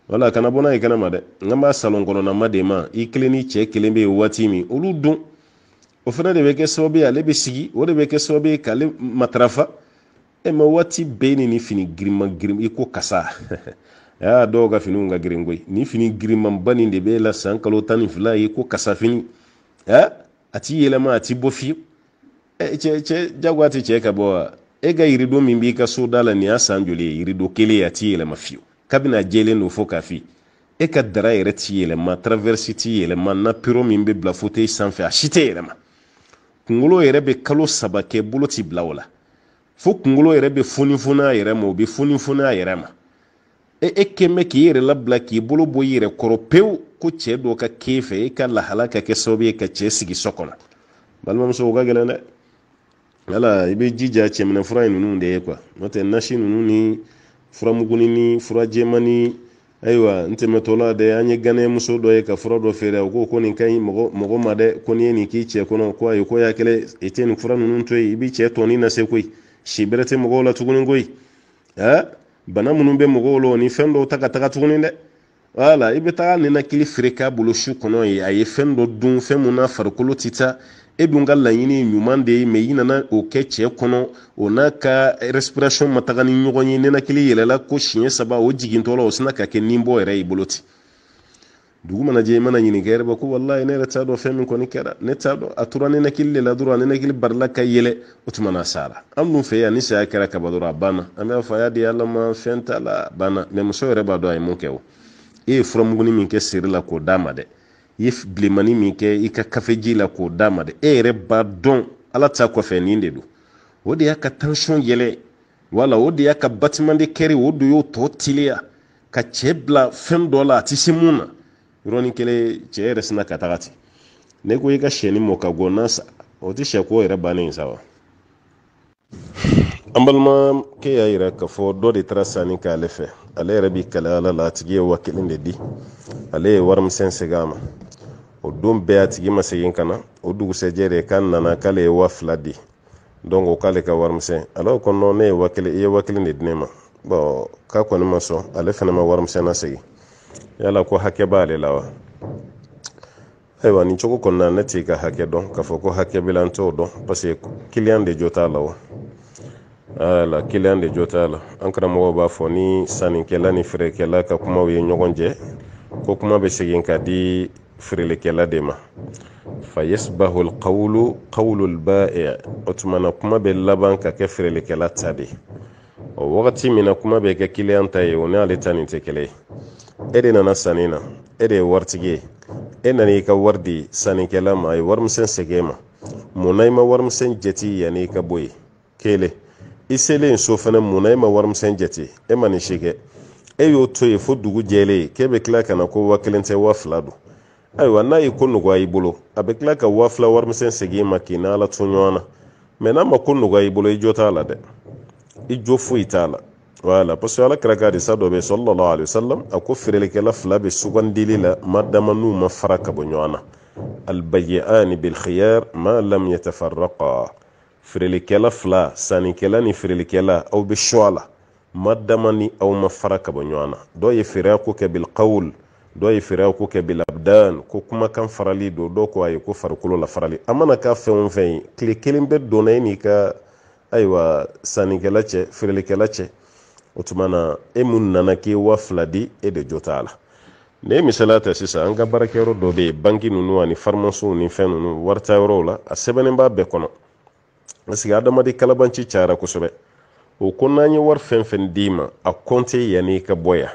wala kana bɔ n'a ye kɛnɛma dɛ n ka b'a salon kɔnɔnama de ma i kelen ni cɛ kelen bɛ yen waati min olu don o fana de bɛ kɛ sababu ye ale bɛ sigi o de bɛ kɛ sababu ye k'ale matarafa e ma waati bɛɛ ni nin fini girinman girin i ko kasa aa dɔw ka finiw ka girin koyi nin fini girinmanba nin de bɛ e la san kalo tan ni fila i ko kasa fini a t'i yɛlɛma a t'i bɔ fiyewu jagoya tɛ cɛ ka bɔ e ka yirido min b'i ka so da la nin y'a san joli ye yirido kelen a t'i yɛlɛma fiyewu kabini fi e ka dara yɛrɛ t'i yɛlɛma traverse t'i yɛlɛma napero min bɛ bila fauteuil sanfɛ a si tɛ yɛlɛma kunkolo yɛrɛ bɛ kalo saba kɛ bolo ti bila o fo kunkolo yɛrɛ bɛ funifunu a yɛrɛ ma o bɛ funifunu a ma e e kɛn bɛ k'i yɛrɛ labila k'i bolo bɔ i yɛrɛ kɔrɔ ko cɛ dɔ ka k'e e ka lahala ka kɛ sababu e ka cɛ sigi so kɔnɔ balimamuso o ka yala i bɛ jija cɛminɛ fura in ninnu de ye kuwa n'o tɛ nasi ninnu ni furamuguni ni fura ni ayiwa n tɛmɛtɔla dɛ an ye ganɛ dɔ ye ka fura dɔ feere o ko ko nin ka mɔgɔ ma dɛ ko n'i ye nin k'i cɛ kɔnɔ ko ayi ko y'a kɛlɛ i tɛ nin fura ninnu to yen i b'i cɛ tɔni na koyi si bɛrɛ tɛ mɔgɔw la tuguni koyi ɛ bana minnu bɛ mɔgɔw la ni fɛn dɔw ta ka taga tuguni dɛ wala i bɛ taga ninakili feere k'a bolo su kɔnɔ ye a ye fɛn dɔ dun fɛn mun na farikolo tɛ taa e dun ka laɲini ɲuman de ye mɛ i nana o kɛ cɛ kɔnɔ o n'a ka respiration ma taga ni ɲɔgɔn ye nenakili yɛlɛla ko siɲɛ saba o jigintɔla o sina ka kɛ ninbɔ yɛrɛ i bolo ti dugu mana jɛ i mana ɲininka yɛrɛ ba ko wallahi ne yɛrɛ t'a dɔn fɛn min kɔni kɛra ne t'a dɔn a tora nenakili le la dɔrɔn a nenakili barila ka yɛlɛ o tuma na sara an dun fɛ yan ni saya kɛra kaba dɔrɔn a banna an b'a fɔ a y'a di ala ma fɛn t'a la a banna mɛ muso yɛrɛ b'a dɔn a ye mun kɛ o e ye furamuguni min kɛ seri la k'o d'a ma dɛ i ye bilenmani min kɛ i ka kafeji la k'o d'a ma dɛ e eh, yɛrɛ b'a dɔn ala ta kɔfɛ nin de don o de y'a ka tansiyɔn yɛlɛ wala o de y'a ka batimanden kɛri o de y'o tɔ teliya ka cɛ bila fɛn dɔ la a tɛ se mun na yɔrɔnin kelen cɛ yɛrɛ sina ka taga ten ne ko i ka sɛ mɔ ka gɔ n'a sa o tɛ sɛ ko yɛrɛ bannen sa wa an balimakɛ y'a yira k'a fɔ dɔ de taara sani k'ale fɛ ale yɛrɛ b'i kale ala la a tigi ye wa kelen de di ale ye warimisɛn segin a ma o don bɛɛ a tigi ma segin ka na o dugusɛjɛ de k'a nana k'ale ye wa fila di donc o k'ale ka warimisɛn ale ko nɔn ne ye wa kelen i ye wa kelen de di ne ma bɔn k'a kɔni ma sɔn ale fɛnɛ ma warimisɛn na yala ko hakɛ b'ale la wa ayiwa nin cogo kɔni na ne t'i ka hakɛ dɔn k'a fɔ ko hakɛ b'i la n t'o dɔn paseke kiliyan de jo t'a la wa la kiliyan de jo t'a la an karamɔgɔw b'a fɔ ni sannikɛla ni feerekɛla ka kumaw ye ɲɔgɔn jɛ ko kuma bɛ segin ka di feerelikɛla de ma fa alqawlu qawlu albai o tuma kuma bɛ laban ka kɛ feerelikɛla ta de o wagati min na kuma bɛ kɛ kiliyan ta ye o n'ale ta nin tɛ kelen ye e de nana sanni na e de ye waritigi ye e nana i ka wari di sannikɛla ma a ye warimisɛn segin ma munna i ma warimisɛn jate yanni i ka bɔ yen kelen i selen so fana munna e ma warimisɛn jate e ma nin si kɛ e y'o to yen fo dugu jɛlen k'e bɛ tila ka ko wa kelen tɛ wa fila don ayiwa n'a y'i ko nɔgɔya i bolo a bɛ tila ka waa fila warimisɛn segin i ma k'i n'ala to ɲɔgɔn na mɛ n'a ma ko nɔgɔya i bolo i jo t'a la dɛ i jo foyi t'a la wala parce que ala kɛra ka hadisa dɔ bɛ sɔlɔlɔ alisalam a ko feerelikɛla fila bɛ sugandili la madama n'u ma fara ka bɔ ɲɔgɔn na albayi'ani bilkhiyar ma lam yatafarraqa feerelikɛla fila sannikɛla ni feerelikɛla aw bɛ shɔ a la madama ni aw ma fara ka bɔ ɲɔgɔn na dɔw ye feereya ko kɛ bilqawul dɔw ye fɛɛrɛw ko kɛ bilabidan ko kumakan farali don dɔw ko ayi ko farikolo la farali a mana ka fɛn o fɛn ye tile kelen bɛ donna e n'i ka ayiwa sannikɛla cɛ feerelikɛla cɛ o tuma e mun nana k'i wa fila di e de jo t'a la ne ye misaliya ta sisan an ka baarakɛyɔrɔ dɔ bɛ yen banki ninnu ani farimasiw ni fɛn ninnu warita la a sɛbɛnnen b'a bɛɛ kɔnɔ parce adamaden kalabanci cayara kosɛbɛ o ko n'an ye wari fɛn fɛn d'i ma a kɔnte yann'i ka bɔ yan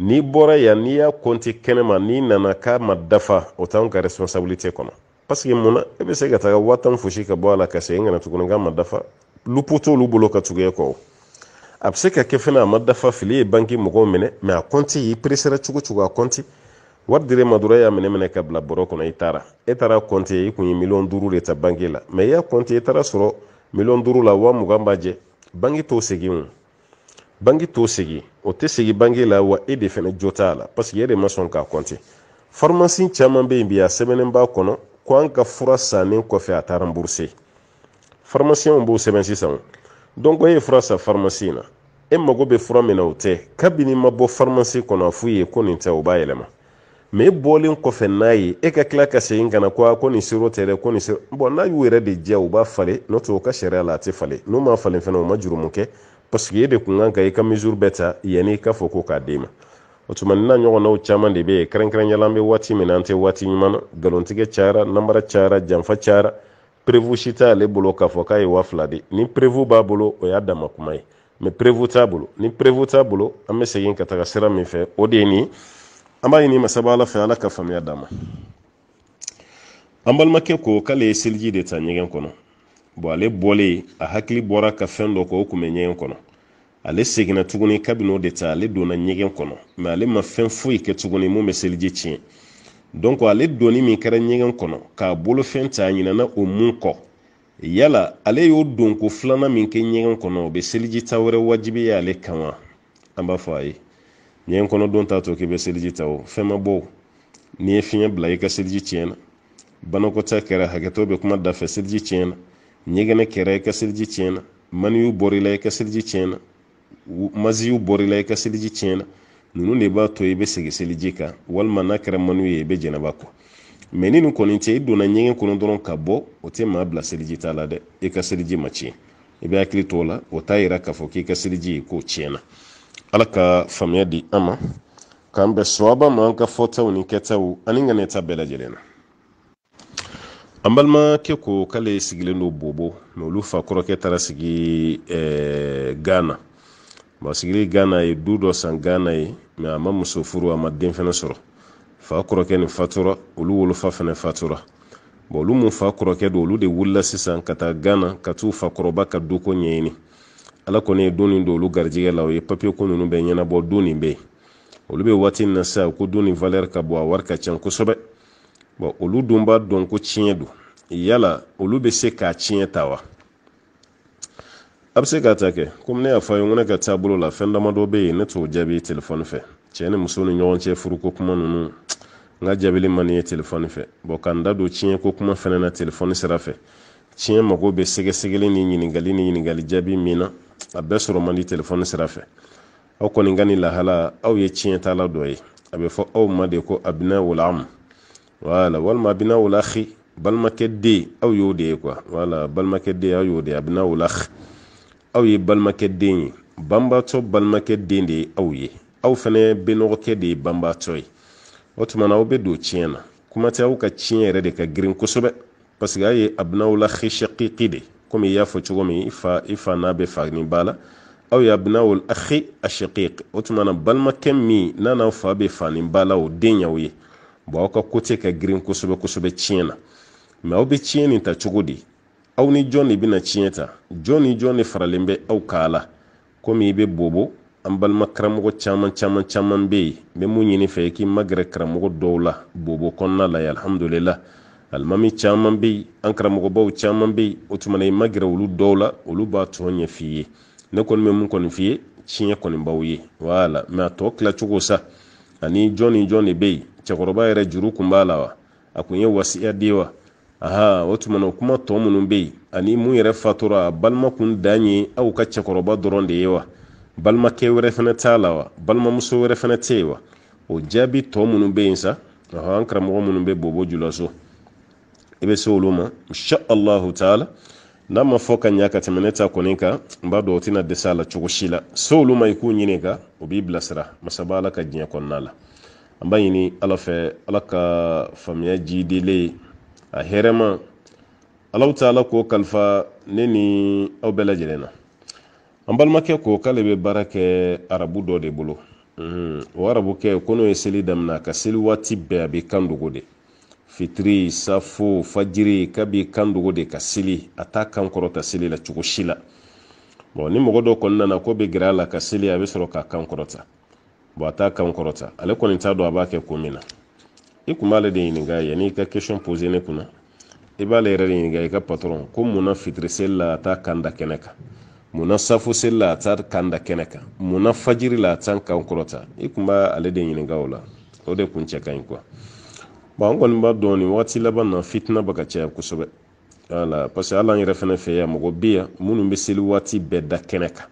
n'i bɔra yan n'i y'a kɔnti kɛnɛma n'i nana k'a ma dafa o t'anw ka responsabilité kɔnɔ parce que mun na e be se ka taga waa tan fosi ka bɔ a la ka segin ka na tuguni k'a ma dafa lupo t'olu bolo ka tugu e kɔ a bɛ se ka kɛ fana a ma dafa fili ye banki mɔgɔw minɛ mɛ a kɔnti y'i peresera cogo cogo a kɔnti wari dire madura y'a minɛ minɛ ka bila bɔrɔ kɔnɔ i taara e taara kɔnti i kun ye miliyɔn duuru de ta banki la mɛ i y'a kɔnti i taara sɔrɔ miliyɔn duuru la wa mugan b'a jɛ banki t'o segin o bange t'o segi o tɛ segi bange la wa e de fɛnɛ jo t'a la parseke e de ma sɔn k'a kɔnte farimasi caman be yen bi a sɛbɛnnen kɔnɔ ko an ka fura sannen kɔfɛ a taara n buruse b'o sɛbɛn sisan donc e ye fura sa farimasi na e mago bɛ fura min na o tɛ kabini ma bɔ farimasi kɔnɔ a f'u ye ko nin tɛ o b'a yɛlɛma mɛ e bɔlen kɔfɛ n'a ye e ka tila ka segin kana ko a ko nin sero tɛ dɛ ko nin sero bɔn n'a y'u yɛrɛ de jɛ u b'a falen n'o tɛ u ka sariya la a tɛ falen n'u ma falen fana u ma jurumu kɛ parce que e de kun kan ka i ka mesure bɛɛ ta yanni i k'a fɔ ko k'a d'i ma o tuma nin ɲɔgɔnnaw caman de bɛ yen kɛrɛnkɛrɛnnenya an bɛ waati min na an tɛ waati ɲuman na nkalontigɛ cayara namara cayara janfa cayara perewu si t'ale bolo k'a fɔ k'a ye waa fila di ni perewu b'a bolo o y'a dama kuma ye mɛ perewu t'a bolo ni perewu t'a bolo an bɛ segin ka taga sira min fɛ o de ye nin an b'a ɲini masaba ala fɛ ala ka faamuya d'a an balimakɛ ko k'ale ye seliji de ta ɲɛgɛn kɔnɔ bon ale bɔlen a hakili bɔra ka fɛn dɔ kɔ o kun ɲɛgɛn kɔnɔ ale segina tuguni kabini de ta ale donna ɲɛgɛn kɔnɔ mɛ ale ma fɛn foyi kɛ tuguni mun bɛ seliji tiɲɛ donc ale donni min kɛra ɲɛgɛn kɔnɔ k'a bolofɛn ta a ɲinana o mun kɔ yala ale y'o donko filanan min kɛ ɲɛgɛn kɔnɔ o bɛ seliji ta wɛrɛ wajibiya ale kan wa an b'a fɔ ayi ɲɛgɛn kɔnɔ don t'a to k'i bɛ seliji ta o fɛn ma bɔ n'i ye fiɲɛ bila i ka seliji tiɲɛ banakɔta kɛra hakɛto bɛ kuma da seliji tiɲɛ nyegene kere ka silji chena manyu borile ka silji chena maziyu borile ka silji chena nunu ne b'a to i bɛ segin seliji kan walima n'a kɛra manu ye i bɛ jɛnɛba kɔ mɛ ni nin kɔni tɛ i donna ɲɛgɛn kɔnɔ dɔrɔn ka bɔ o tɛ maa bila seliji t'a la dɛ i ka seliji ma tiɲɛ i be hakili t'o la o t'a yira k'a fɔ k'i ka seliji k'o tiɲɛna ala ka faamuya di an ma k'an bɛn ka fɔtaw ni kɛtaw ani ŋanɛta bɛɛ lajɛlen an balimakɛ ko k'ale sigilen do bobo ma olu fa kɔrɔkɛ taara sigi eh, ma sigili ghana ye du dɔ san ghana ye e, ma a ma muso furu a ma den fɛnɛ sɔrɔ fa kɔrɔkɛ ni fatura olu wolofa fɛnɛ fatura bɔn olu mun fa kɔrɔkɛ do olu de wulila sisan ka taa ghana ka t'u fa kɔrɔba ka duko ɲɛɲini ala kɔni ye doni do olu garijigɛ la o ye papiye ko nunu bɛ ɲɛnabɔ du be yen olu be waati min sa ko du nin ka bɔ a wari ka can kosɛbɛ bɔn olu dun b'a dɔn ko tiɲɛ don yala olu bɛ se k'a tiɲɛ ta wa a bɛ se k'a ta kɛ komi ne y'a fɔ a ye ko ne ka taabolo la fɛn damadɔ bɛ yen ne t'o jaabi telefɔni fɛ cɛ ni muso ni ɲɔgɔn cɛ furuko kuma ninnu n ka jaabili man di n ye telefɔni fɛ bɔn ka n da don tiɲɛ ko kuma fana na telefɔni sira fɛ tiɲɛ mago bɛ sɛgɛsɛgɛli ni ɲininkali ni ɲininkali jaabi min na a bɛɛ sɔrɔ man di telefɔni sira fɛ aw kɔni ka nin lahala aw ye tiɲɛ taala dɔ ye a bɛ fɔ aw ma de ko abina wala wala walima a bɛna o la xi balimakɛ den aw y'o de ye wala balimakɛ den aw y'o de ye a aw ye balimakɛ den ye banbaatɔ balimakɛ den de ye aw ye aw fɛnɛ benɔgɔkɛ de ye banbaatɔ ye o na aw bɛ don na kuma tɛ aw ka tiɲɛ de ka girin kosɛbɛ parce que a ye abinaw la de komi y'a fɔ cogo min i n'a bɛ fa ni aw ye abinaw akhi ashaqiq o na balimakɛ min n'a fa bɛ fa ni o den y'aw aw ka kote ka girin kosɛbɛ kosɛbɛ tiɲɛ na mɛ aw bɛ tiɲɛ nin ta cogo di aw ni jɔn de bɛna tiɲɛ ta jɔn ni jɔn de faralen bɛ aw k'a la komi i bɛ bobo an balima karamɔgɔ caman caman caman bɛ yen n bɛ mun ɲini fɛ i k'i magɛrɛ karamɔgɔ dɔw la bobo kɔnɔna la alihamudulila alimami caman bɛ yen an karamɔgɔbaw caman bɛ yen o tuma na i magɛrɛ olu dɔw la olu b'a tɔ ɲɛ f'i ye ne kɔni bɛ mun kɔni f'i ye tiɲɛ kɔni b'aw ye wala mɛ a tɔ tilacogo sa ani jɔn ni jɔn de bɛ yen cɛkɔrɔba yɛrɛ juru kun b'a la wa a kun ye wasiya di wa aha o tuma o kuma tɔ minnu bɛ yen ani mun yɛrɛ fatura balima kun dan ye aw ka cɛkɔrɔba dɔrɔn de ye wa balimakɛ wɛrɛ fana t'a la wa balimamuso wɛrɛ fana tɛ yen wa o jaabi tɔ minnu bɛ yen sa aha an karamɔgɔ minnu bɛ bobo jula i bɛ se olu ma insha allahu taala n'a ma fɔ ka ɲa ka tɛmɛ ne ta kɔni kan n b'a dɔn o tɛna dɛsɛ la cogo si la se olu ma i k'u ɲini kan o b'i bilasira masaba ala ka diɲɛ kɔnɔna la an b'a ɲini ala fɛ ala ka faamuya ji ye a hɛrɛma alaw taala k'o kalifa ne ni aw bɛɛ lajɛlen na an balimakɛ ko k'ale bɛ baara kɛ arabu dɔ de bolo mhm. o arabukɛ ko n'o ye seli damina ka seli waati bɛɛ a bɛ kan dogo de fitiri safo fajiri k'a bɛ kan dogo de ka seli a t'a kan kɔrɔta seli la cogo si la bon ni mɔgɔ dɔ kɔni nana ko bɛ gɛrɛ a la ka seli a bɛ sɔrɔ k'a kan kɔrɔta bɔn a t'a kan kɔrɔta ale kɔni t'a dɔn a b'a kɛ ko min na i kun b'ale de ɲininka yanni i ka question pose ne kunna i b'ale yɛrɛ de ɲininka i ka patron ko na fitiri seli la a t'a kan da kɛnɛ kan munna safo seli la a t'a kan da kɛnɛ kan munna fajiri la a t'a kan kɔrɔta i kun b'ale de ɲininka o la o de kun cɛ ka ɲi kuwa bon an kɔni b'a dɔn nin wagati laban na fitina ba ka caya kosɛbɛ wala parce que hali an yɛrɛ fɛnɛ fɛ yan mɔgɔ bɛ yan minnu bɛ seli waati bɛɛ da kɛnɛ kan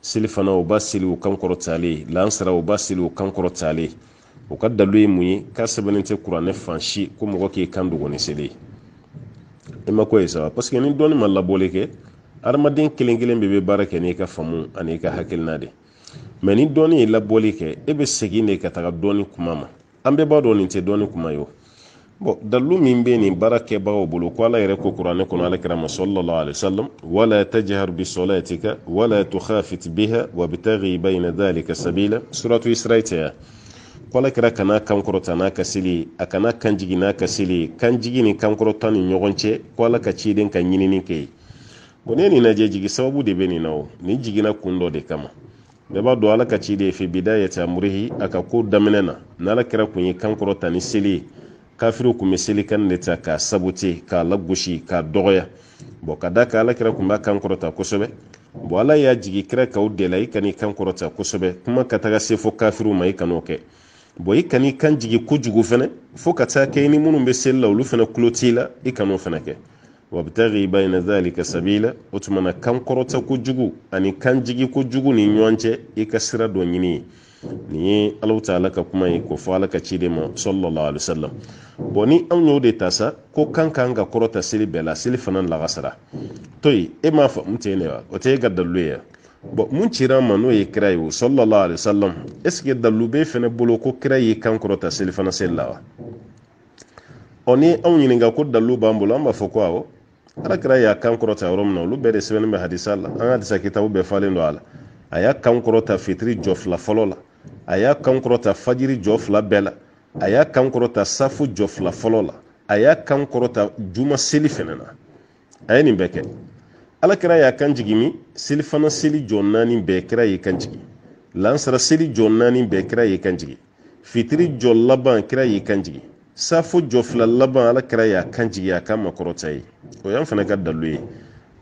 selifana o b'a seli o kan kɔrɔtalen lansara o b'a seli o kan kɔrɔtalen o ka dalu ye mun ye k'a sɛbɛnnin tɛ kuranɛ fan si ko mɔgɔ k'i kan dogo seli ye i ma ko ye saba paseke ni dɔɔni ma labɔli kɛ adamaden kelen kelen bɛɛ bɛ baara kɛ n'i ka faamu ani ka hakilina de mɛ ni dɔɔni ye labɔli kɛ e bɛ segin de ka taga dɔɔni kuma ma an bɛɛ b'a dɔn nin tɛ dɔɔni kuma ye o bon dalilu min bɛ nin baara kɛbagaw bolo ko ala yɛrɛ ko kuranɛ kɔnɔ alakira ma sallallahu alaihi wasallam wala tajhar bi wala tukhafit biha wa bitaghi dhalika sabila suratu isra'i ko alakira kana kankɔrɔta n'a ka seli a kana kanjigi n'a ka seli kanjigi ni kankɔrɔta ni ɲɔgɔn cɛ ko ala ka ciden ka ɲinini kɛ yen bon ne nin lajɛ jigi sababu de bɛ nin na o nin jiginna kun dɔ de kama bɛɛ b'a dɔn ala ka ciden fi bidayati amrihi a ka ko daminɛ na n'ala kun ye kankɔrɔta ni seli ye kafiriw kun bɛ selikan de ta k'a sabote k'a lagosi k'a dɔgɔya bɔn ka da kan alakira kun b'a kan kɔrɔta bɔn ala y'a jigi kira k'aw de la i kan'i kan kɔrɔta kuma ka taga se fo kafiriw ma i kan'o kɛ bɔn i kan'i kan jigi kojugu fɛnɛ fo ka taa kɛ i ni minnu bɛ seli la olu fɛnɛ kulo t'i la i kan'o fɛnɛ kɛ wabtagi baina dhalika sabila o tumana kan kojugu ani kan jigi kojugu ni ɲɔgɔn cɛ i ka sira dɔ ɲini ye nin ye alaw taala ka kuma ye k'o fɔ ala ka ciden ma sallallahu alaihi wasallam bɔn ni anw y'o de ta sa ko kan kan ka kɔrɔta seli bɛɛ la seli fana lagasara to yen e m'a faamu ten ne wa o tɛ e ka dalilu ye bɔn mun cira an ma n'o ye kira ye o sallallahu alaihi wasallam est ce que dalilu b'e fɛnɛ bolo ko kira y'i kan kɔrɔta seli fana seli la wa ɔ ni anw ɲininka ko dalilu b'an bolo an b'a fɔ ko awɔ alakira y'a kan kɔrɔta yɔrɔ min na olu bɛɛ de sɛbɛnni bɛ hadisa la an ka hadisa kitabu bɛɛ falen don a la a y'a kan kɔrɔta fitiri jɔ fila fɔlɔ la a y'a kan kɔrɔta fajiri jɔ fila bɛɛ la a y'a kan kɔrɔta safo jɔ fila fɔlɔ la a y'a kan kɔrɔta juma seli fɛnɛ na a ye nin bɛɛ kɛ ala kɛra y'a kan selifana seli jɔ naani bɛɛ kɛra y'i kan lansara seli jɔ naani bɛɛ kɛra y'i kan fitiri jɔ laban kɛra y'i kan jigi jɔ fila laban ala kɛra y'a kan a ka makɔrɔta ye o y'an fana ka dalu ye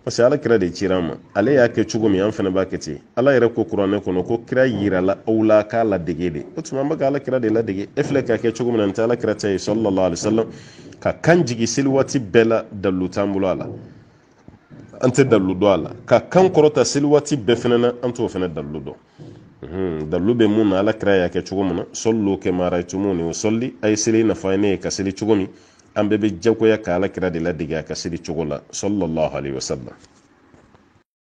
parce que ala kira de cira ma ale y'a kɛ cogo min an fana b'a kɛ ten ala yɛrɛ ko kuranɛ kɔnɔ ko kira yirala aw la k'a ladege de o tuma an bɛ ka ala kira de ladege e filɛ k'a kɛ cogo min na nin tɛ ala kira ta ye sɔlɔlɔ alisalam ka kan jigi seli waati bɛɛ la dalilu t'an bolo a la an tɛ dalilu dɔn a la ka kan kɔrɔta seli waati bɛɛ fana na an t'o fana dalilu dɔn dalilu bɛ mun na ala kira y'a kɛ cogo min na sɔlɔ kɛ mara ye tumu ni o sɔli a ye seli nafa ye ne ye ka seli cogo min an bɛɛ bɛ jagoya ka alakira de ladege a ka seli cogo la sallallahu alaihi wasallam